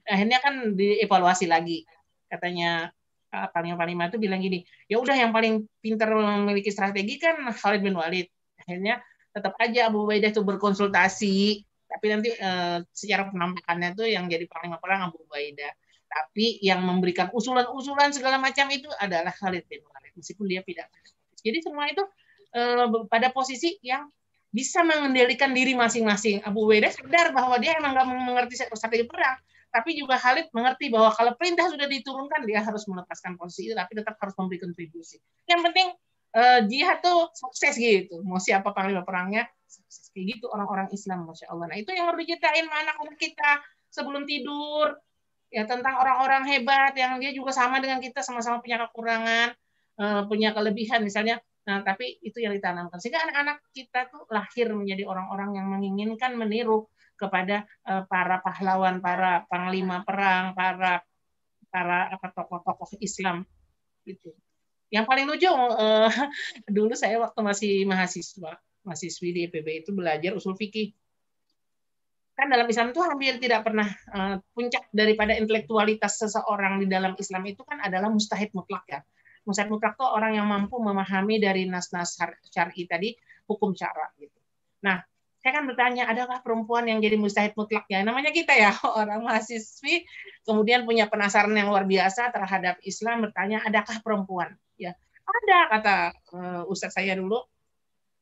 Speaker 3: akhirnya kan dievaluasi lagi. Katanya eh, paling panglima itu bilang gini, ya udah yang paling pintar memiliki strategi kan Khalid bin Walid. Akhirnya tetap aja Abu Ubaidah itu berkonsultasi, tapi nanti e, secara penampakannya itu yang jadi panglima perang Abu Ubaidah. Tapi yang memberikan usulan-usulan segala macam itu adalah Khalid bin Walid, meskipun dia tidak. Jadi semua itu uh, pada posisi yang bisa mengendalikan diri masing-masing. Abu Ubaidah sadar bahwa dia emang nggak mengerti strategi perang, tapi juga Khalid mengerti bahwa kalau perintah sudah diturunkan, dia harus melepaskan posisi itu, tapi tetap harus memberi kontribusi. Yang penting uh, jihad tuh sukses gitu, mau siapa panglima perangnya, sukses gitu orang-orang Islam, masya Allah. Nah itu yang harus diceritain anak-anak kita sebelum tidur, ya tentang orang-orang hebat yang dia juga sama dengan kita sama-sama punya kekurangan, eh, punya kelebihan, misalnya Nah, tapi itu yang ditanamkan sehingga anak-anak kita tuh lahir menjadi orang-orang yang menginginkan meniru kepada eh, para pahlawan, para panglima perang, para para apa tokoh-tokoh Islam itu. Yang paling lucu uh, dulu saya waktu masih mahasiswa, mahasiswi di IPB itu belajar usul fikih. Kan dalam Islam itu hampir tidak pernah uh, puncak daripada intelektualitas seseorang di dalam Islam itu kan adalah mustahid mutlak ya. Musa mutlak itu orang yang mampu memahami dari nas-nas syar'i tadi hukum cara gitu. Nah, saya kan bertanya, adakah perempuan yang jadi mustahid mutlak ya? Namanya kita ya, orang mahasiswi, kemudian punya penasaran yang luar biasa terhadap Islam, bertanya, adakah perempuan? Ya, ada kata uh, Ustadz saya dulu.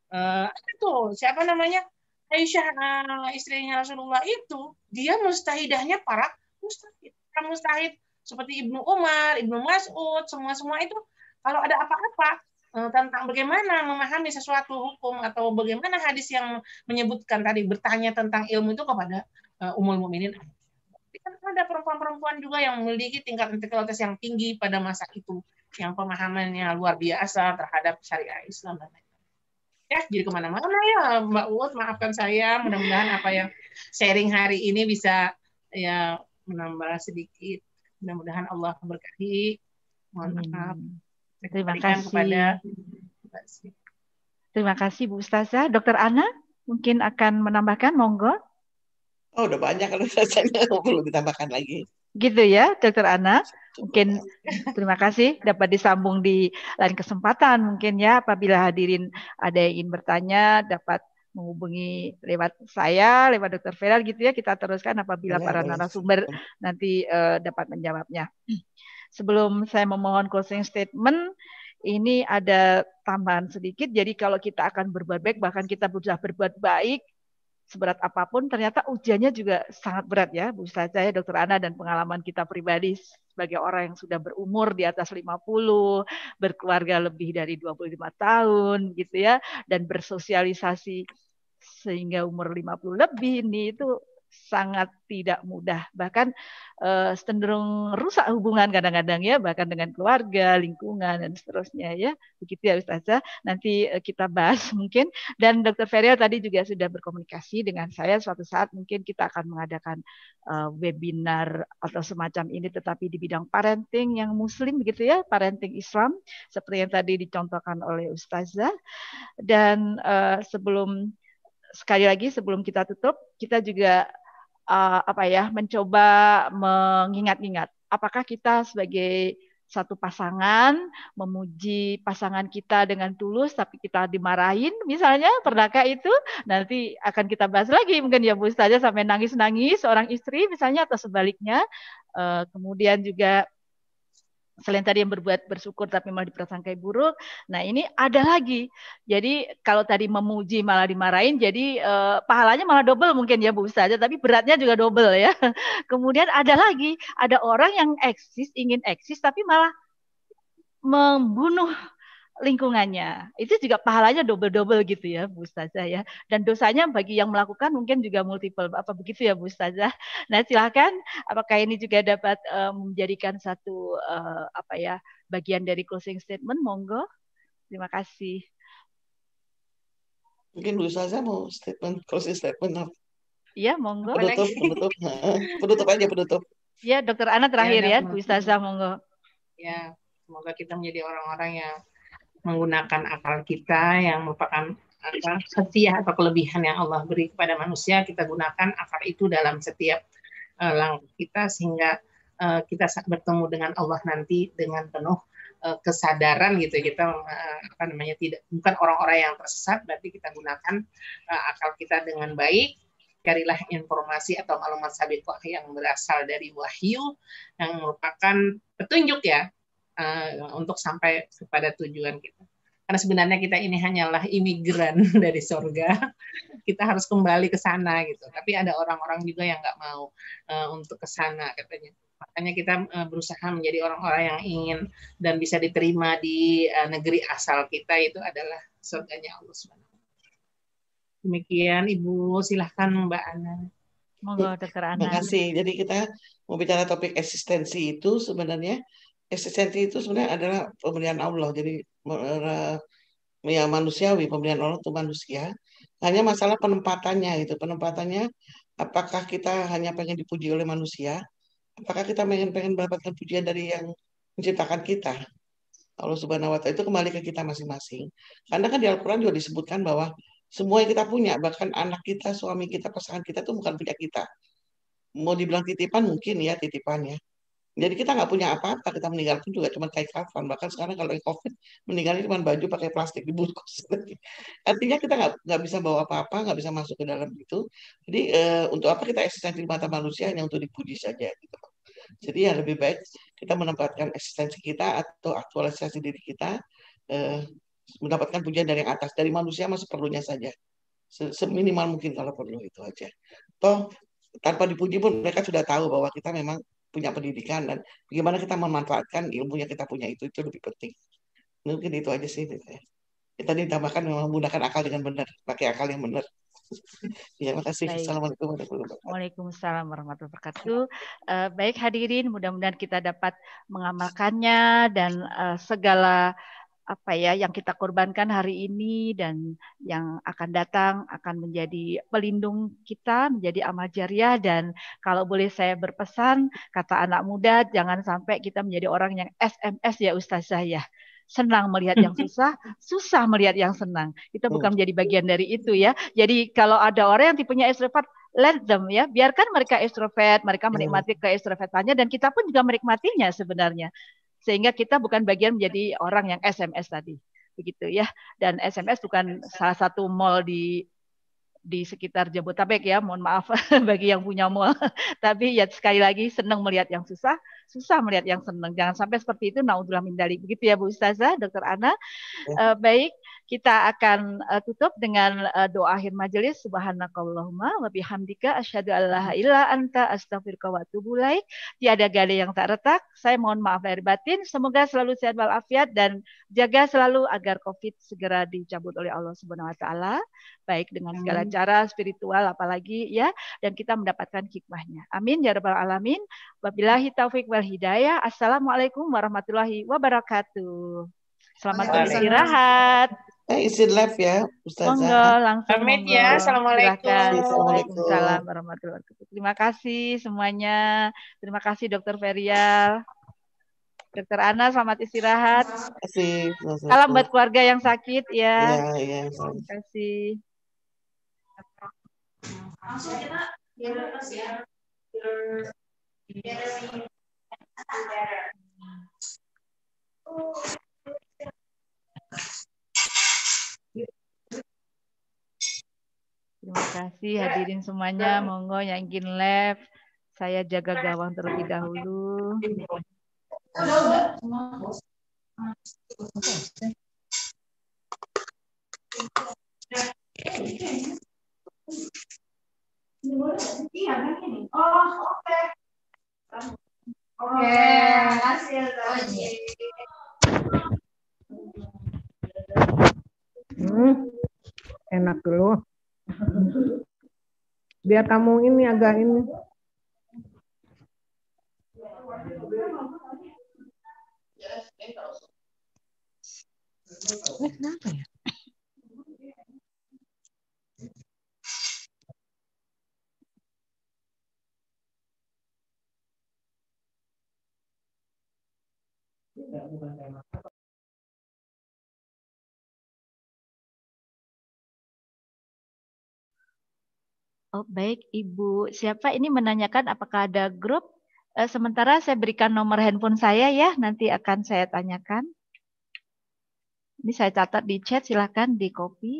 Speaker 3: Uh, ada tuh, siapa namanya? Aisyah, uh, istrinya Rasulullah itu, dia mustahidahnya para mustahid. Para mustahid seperti Ibnu Umar, Ibnu Mas'ud, semua-semua itu kalau ada apa-apa eh, tentang bagaimana memahami sesuatu hukum atau bagaimana hadis yang menyebutkan tadi bertanya tentang ilmu itu kepada uh, umul mukminin. kan ada perempuan-perempuan juga yang memiliki tingkat intelektualitas yang tinggi pada masa itu, yang pemahamannya luar biasa terhadap syariah Islam dan lain-lain. Ya, jadi kemana-mana ya Mbak Uut, maafkan saya. Mudah-mudahan apa yang sharing hari ini bisa ya menambah sedikit. Mudah-mudahan Allah berkahi. Mohon maaf. Hmm Terima kasih.
Speaker 1: Terima kasih Bu Ustazah. Dokter Ana mungkin akan menambahkan, monggo.
Speaker 2: Oh, udah banyak kalau saya perlu oh, ditambahkan lagi.
Speaker 1: Gitu ya, Dokter Ana. Mungkin terima kasih dapat disambung di lain kesempatan mungkin ya apabila hadirin ada yang ingin bertanya dapat menghubungi lewat saya, lewat Dokter Feral gitu ya. Kita teruskan apabila para narasumber nanti uh, dapat menjawabnya sebelum saya memohon closing statement, ini ada tambahan sedikit. Jadi kalau kita akan berbuat baik, bahkan kita sudah berbuat baik, seberat apapun, ternyata ujiannya juga sangat berat ya, Bu saya, Dokter Ana, dan pengalaman kita pribadi sebagai orang yang sudah berumur di atas 50, berkeluarga lebih dari 25 tahun gitu ya, dan bersosialisasi sehingga umur 50 lebih ini itu sangat tidak mudah bahkan uh, cenderung rusak hubungan kadang-kadang ya bahkan dengan keluarga lingkungan dan seterusnya ya begitu ya Ustazah nanti uh, kita bahas mungkin dan Dr. Feria tadi juga sudah berkomunikasi dengan saya suatu saat mungkin kita akan mengadakan uh, webinar atau semacam ini tetapi di bidang parenting yang muslim begitu ya parenting Islam seperti yang tadi dicontohkan oleh Ustazah dan uh, sebelum sekali lagi sebelum kita tutup, kita juga uh, apa ya mencoba mengingat-ingat apakah kita sebagai satu pasangan memuji pasangan kita dengan tulus tapi kita dimarahin misalnya pernahkah itu nanti akan kita bahas lagi mungkin ya Bu saja sampai nangis-nangis seorang istri misalnya atau sebaliknya uh, kemudian juga selain tadi yang berbuat bersyukur tapi malah diperasangkai buruk. Nah, ini ada lagi. Jadi kalau tadi memuji malah dimarahin, jadi eh, pahalanya malah double mungkin ya Bu saja, tapi beratnya juga double ya. Kemudian ada lagi, ada orang yang eksis ingin eksis tapi malah membunuh lingkungannya. Itu juga pahalanya double-double gitu ya Bu Ustazah ya. Dan dosanya bagi yang melakukan mungkin juga multiple apa begitu ya Bu Ustazah. Nah, silahkan apakah ini juga dapat um, menjadikan satu uh, apa ya bagian dari closing statement monggo. Terima kasih.
Speaker 2: Mungkin Bu Ustazah mau statement closing statement apa?
Speaker 1: Iya, monggo. Penutup, penutup.
Speaker 2: penutup aja penutup.
Speaker 1: Ya, Dokter Ana terakhir iya, ya, ya Bu Ustazah monggo. Ya,
Speaker 3: semoga kita menjadi orang-orang yang menggunakan akal kita yang merupakan apa setia atau kelebihan yang Allah beri kepada manusia kita gunakan akal itu dalam setiap uh, langkah kita sehingga uh, kita bertemu dengan Allah nanti dengan penuh uh, kesadaran gitu ya, kita uh, apa namanya tidak bukan orang-orang yang tersesat berarti kita gunakan uh, akal kita dengan baik carilah informasi atau maklumat sabiqah yang berasal dari wahyu yang merupakan petunjuk ya Eh, untuk sampai kepada tujuan kita. Karena sebenarnya kita ini hanyalah imigran dari surga, kita harus kembali ke sana gitu. Tapi ada orang-orang juga yang nggak mau uh, untuk ke sana katanya. Makanya kita uh, berusaha menjadi orang-orang yang ingin dan bisa diterima di uh, negeri asal kita itu adalah surganya Allah SWT.
Speaker 2: Demikian Ibu, silahkan Mbak
Speaker 3: Ana. Monggo Dokter Ana. Terima kasih.
Speaker 2: Jadi kita mau bicara topik eksistensi itu sebenarnya esensi itu sebenarnya adalah pemberian Allah. Jadi ya manusiawi, pemberian Allah itu manusia. Hanya masalah penempatannya itu, penempatannya apakah kita hanya pengen dipuji oleh manusia? Apakah kita pengen pengen mendapatkan pujian dari yang menciptakan kita? Allah Subhanahu wa taala itu kembali ke kita masing-masing. Karena kan di Al-Qur'an juga disebutkan bahwa semua yang kita punya, bahkan anak kita, suami kita, pasangan kita itu bukan punya kita. Mau dibilang titipan mungkin ya titipannya jadi kita nggak punya apa-apa, kita meninggalkan juga cuma kayak kafan. Bahkan sekarang kalau COVID, meninggalnya cuma baju pakai plastik dibungkus. Artinya kita nggak nggak bisa bawa apa-apa, nggak bisa masuk ke dalam itu. Jadi eh, untuk apa kita eksistensi di mata manusia hanya untuk dipuji saja gitu. Jadi ya lebih baik kita menempatkan eksistensi kita atau aktualisasi diri kita eh, mendapatkan pujian dari atas dari manusia masih perlunya saja seminimal mungkin kalau perlu itu aja. Toh tanpa dipuji pun mereka sudah tahu bahwa kita memang punya pendidikan dan bagaimana kita memanfaatkan ilmu yang kita punya itu itu lebih penting mungkin itu aja sih kita ya, ditambahkan memang menggunakan akal dengan benar pakai akal yang benar Ya, terima kasih. Baik. Assalamualaikum warahmatullahi wabarakatuh.
Speaker 1: Waalaikumsalam warahmatullahi wabarakatuh. Uh, baik hadirin, mudah-mudahan kita dapat mengamalkannya dan uh, segala apa ya yang kita korbankan hari ini dan yang akan datang akan menjadi pelindung kita menjadi amal jariah dan kalau boleh saya berpesan kata anak muda jangan sampai kita menjadi orang yang SMS ya ustazah ya senang melihat yang susah, susah melihat yang senang. Kita hmm. bukan menjadi bagian dari itu ya. Jadi kalau ada orang yang tipenya extrovert, let them ya, biarkan mereka extrovert, mereka hmm. menikmati keestrovertannya dan kita pun juga menikmatinya sebenarnya sehingga kita bukan bagian menjadi orang yang SMS tadi begitu ya dan SMS bukan salah satu mall di di sekitar Jabodetabek ya mohon maaf bagi yang punya mall tapi ya sekali lagi senang melihat yang susah susah melihat yang senang jangan sampai seperti itu naudzubillah mindali, begitu ya Bu Ustazah Dokter Ana ya. uh, baik kita akan uh, tutup dengan uh, doa akhir majelis. Subhanakallahumma wa bihamdika asyhadu alla illa anta astaghfiruka wa atubu Tiada gale yang tak retak. Saya mohon maaf lahir batin. Semoga selalu sehat walafiat dan jaga selalu agar Covid segera dicabut oleh Allah Subhanahu wa taala baik dengan segala cara spiritual apalagi ya dan kita mendapatkan hikmahnya. Amin ya rabbal alamin. Wabillahi taufik wal hidayah. Assalamualaikum warahmatullahi wabarakatuh. Selamat beristirahat.
Speaker 2: Eh, isi live ya, Ustazah. Monggo, langsung.
Speaker 1: Amin ya. Assalamualaikum. Assalamualaikum. warahmatullahi wabarakatuh. Terima kasih semuanya. Terima kasih Dokter Ferial. Dokter Ana, selamat istirahat. Terima
Speaker 3: kasih. Salam buat
Speaker 1: keluarga yang sakit ya. Ya, ya. Terima kasih. Langsung
Speaker 3: kita
Speaker 1: ya. Terima kasih hadirin semuanya. Monggo ingin live, Saya jaga gawang terlebih dahulu. oke. Oke, hasil
Speaker 3: Hmm, enak dulu. Biar kamu ini agak ini.
Speaker 1: Ini eh, kenapa ya? bukan tema Oh, baik Ibu. Siapa ini menanyakan apakah ada grup? Eh, sementara saya berikan nomor handphone saya ya, nanti akan saya tanyakan. Ini saya catat di chat, silakan di copy.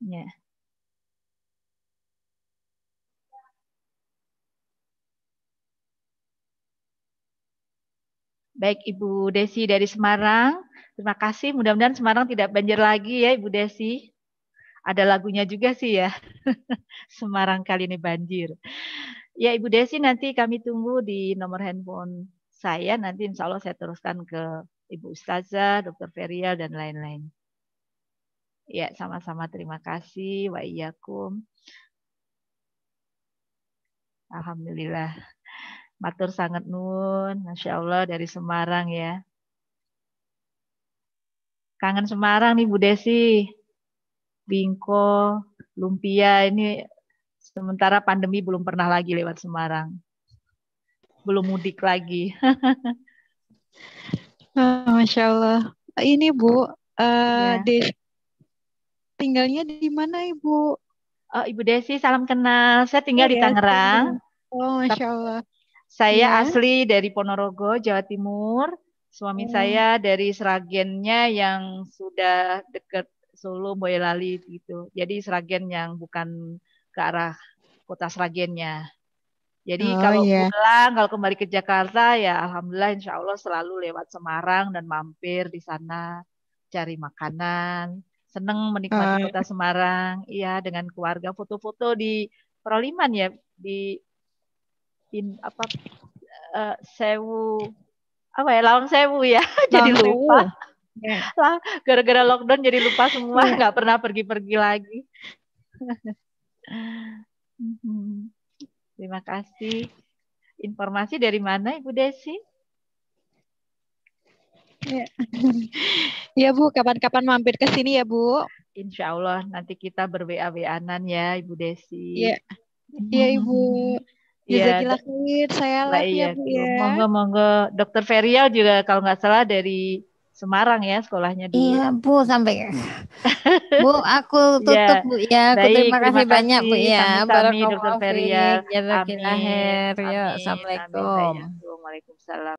Speaker 1: Ya. Yeah. Baik Ibu Desi dari Semarang, terima kasih. Mudah-mudahan Semarang tidak banjir lagi ya Ibu Desi. Ada lagunya juga sih ya. Semarang kali ini banjir. Ya Ibu Desi nanti kami tunggu di nomor handphone saya. Nanti insya Allah saya teruskan ke Ibu Ustazah, Dr. Ferial, dan lain-lain. Ya, sama-sama terima kasih. waiyakum, Alhamdulillah. Matur sangat nun, Masya Allah dari Semarang ya. Kangen Semarang nih Bu Desi. Bingko, Lumpia ini sementara pandemi belum pernah lagi lewat Semarang. Belum mudik lagi. Ah, Masya Allah. Ini Bu, uh, ya. tinggalnya di mana Ibu? Oh, Ibu Desi, salam kenal. Saya tinggal ya, di Tangerang. Oh, Masya Allah. Saya ya. asli dari Ponorogo, Jawa Timur. Suami hmm. saya dari Seragennya yang sudah deket Solo, Boyolali gitu. Jadi Seragen yang bukan ke arah kota Seragennya. Jadi oh, kalau yeah. pulang, kalau kembali ke Jakarta ya Alhamdulillah Insya Allah selalu lewat Semarang dan mampir di sana cari makanan. Seneng menikmati uh. kota Semarang. Iya dengan keluarga foto-foto di Proliman ya di in apa uh, sewu apa ya lawang sewu ya jadi Lalu. lupa yeah. lah gara-gara lockdown jadi lupa semua iya. nggak yeah. pernah pergi-pergi lagi terima kasih informasi dari mana Ibu Desi ya. ya, Bu, kapan-kapan mampir ke sini ya Bu. Insya Allah nanti kita berwa wa-anan ya Ibu Desi. Iya, ya ibu Ibu ya, dilakuin saya lagi iya, ya Bu ya. Monggo monggo Dokter Ferial juga kalau nggak salah dari Semarang ya sekolahnya di.
Speaker 3: Iya Bu sampai Bu aku iya. tutup ya, Bu ya. Aku baik, terima kasih banyak Bu ya.
Speaker 1: Barokallahu Dokter Ferial. Ya, amin. Amin. Assalamualaikum. Ya, Waalaikumsalam.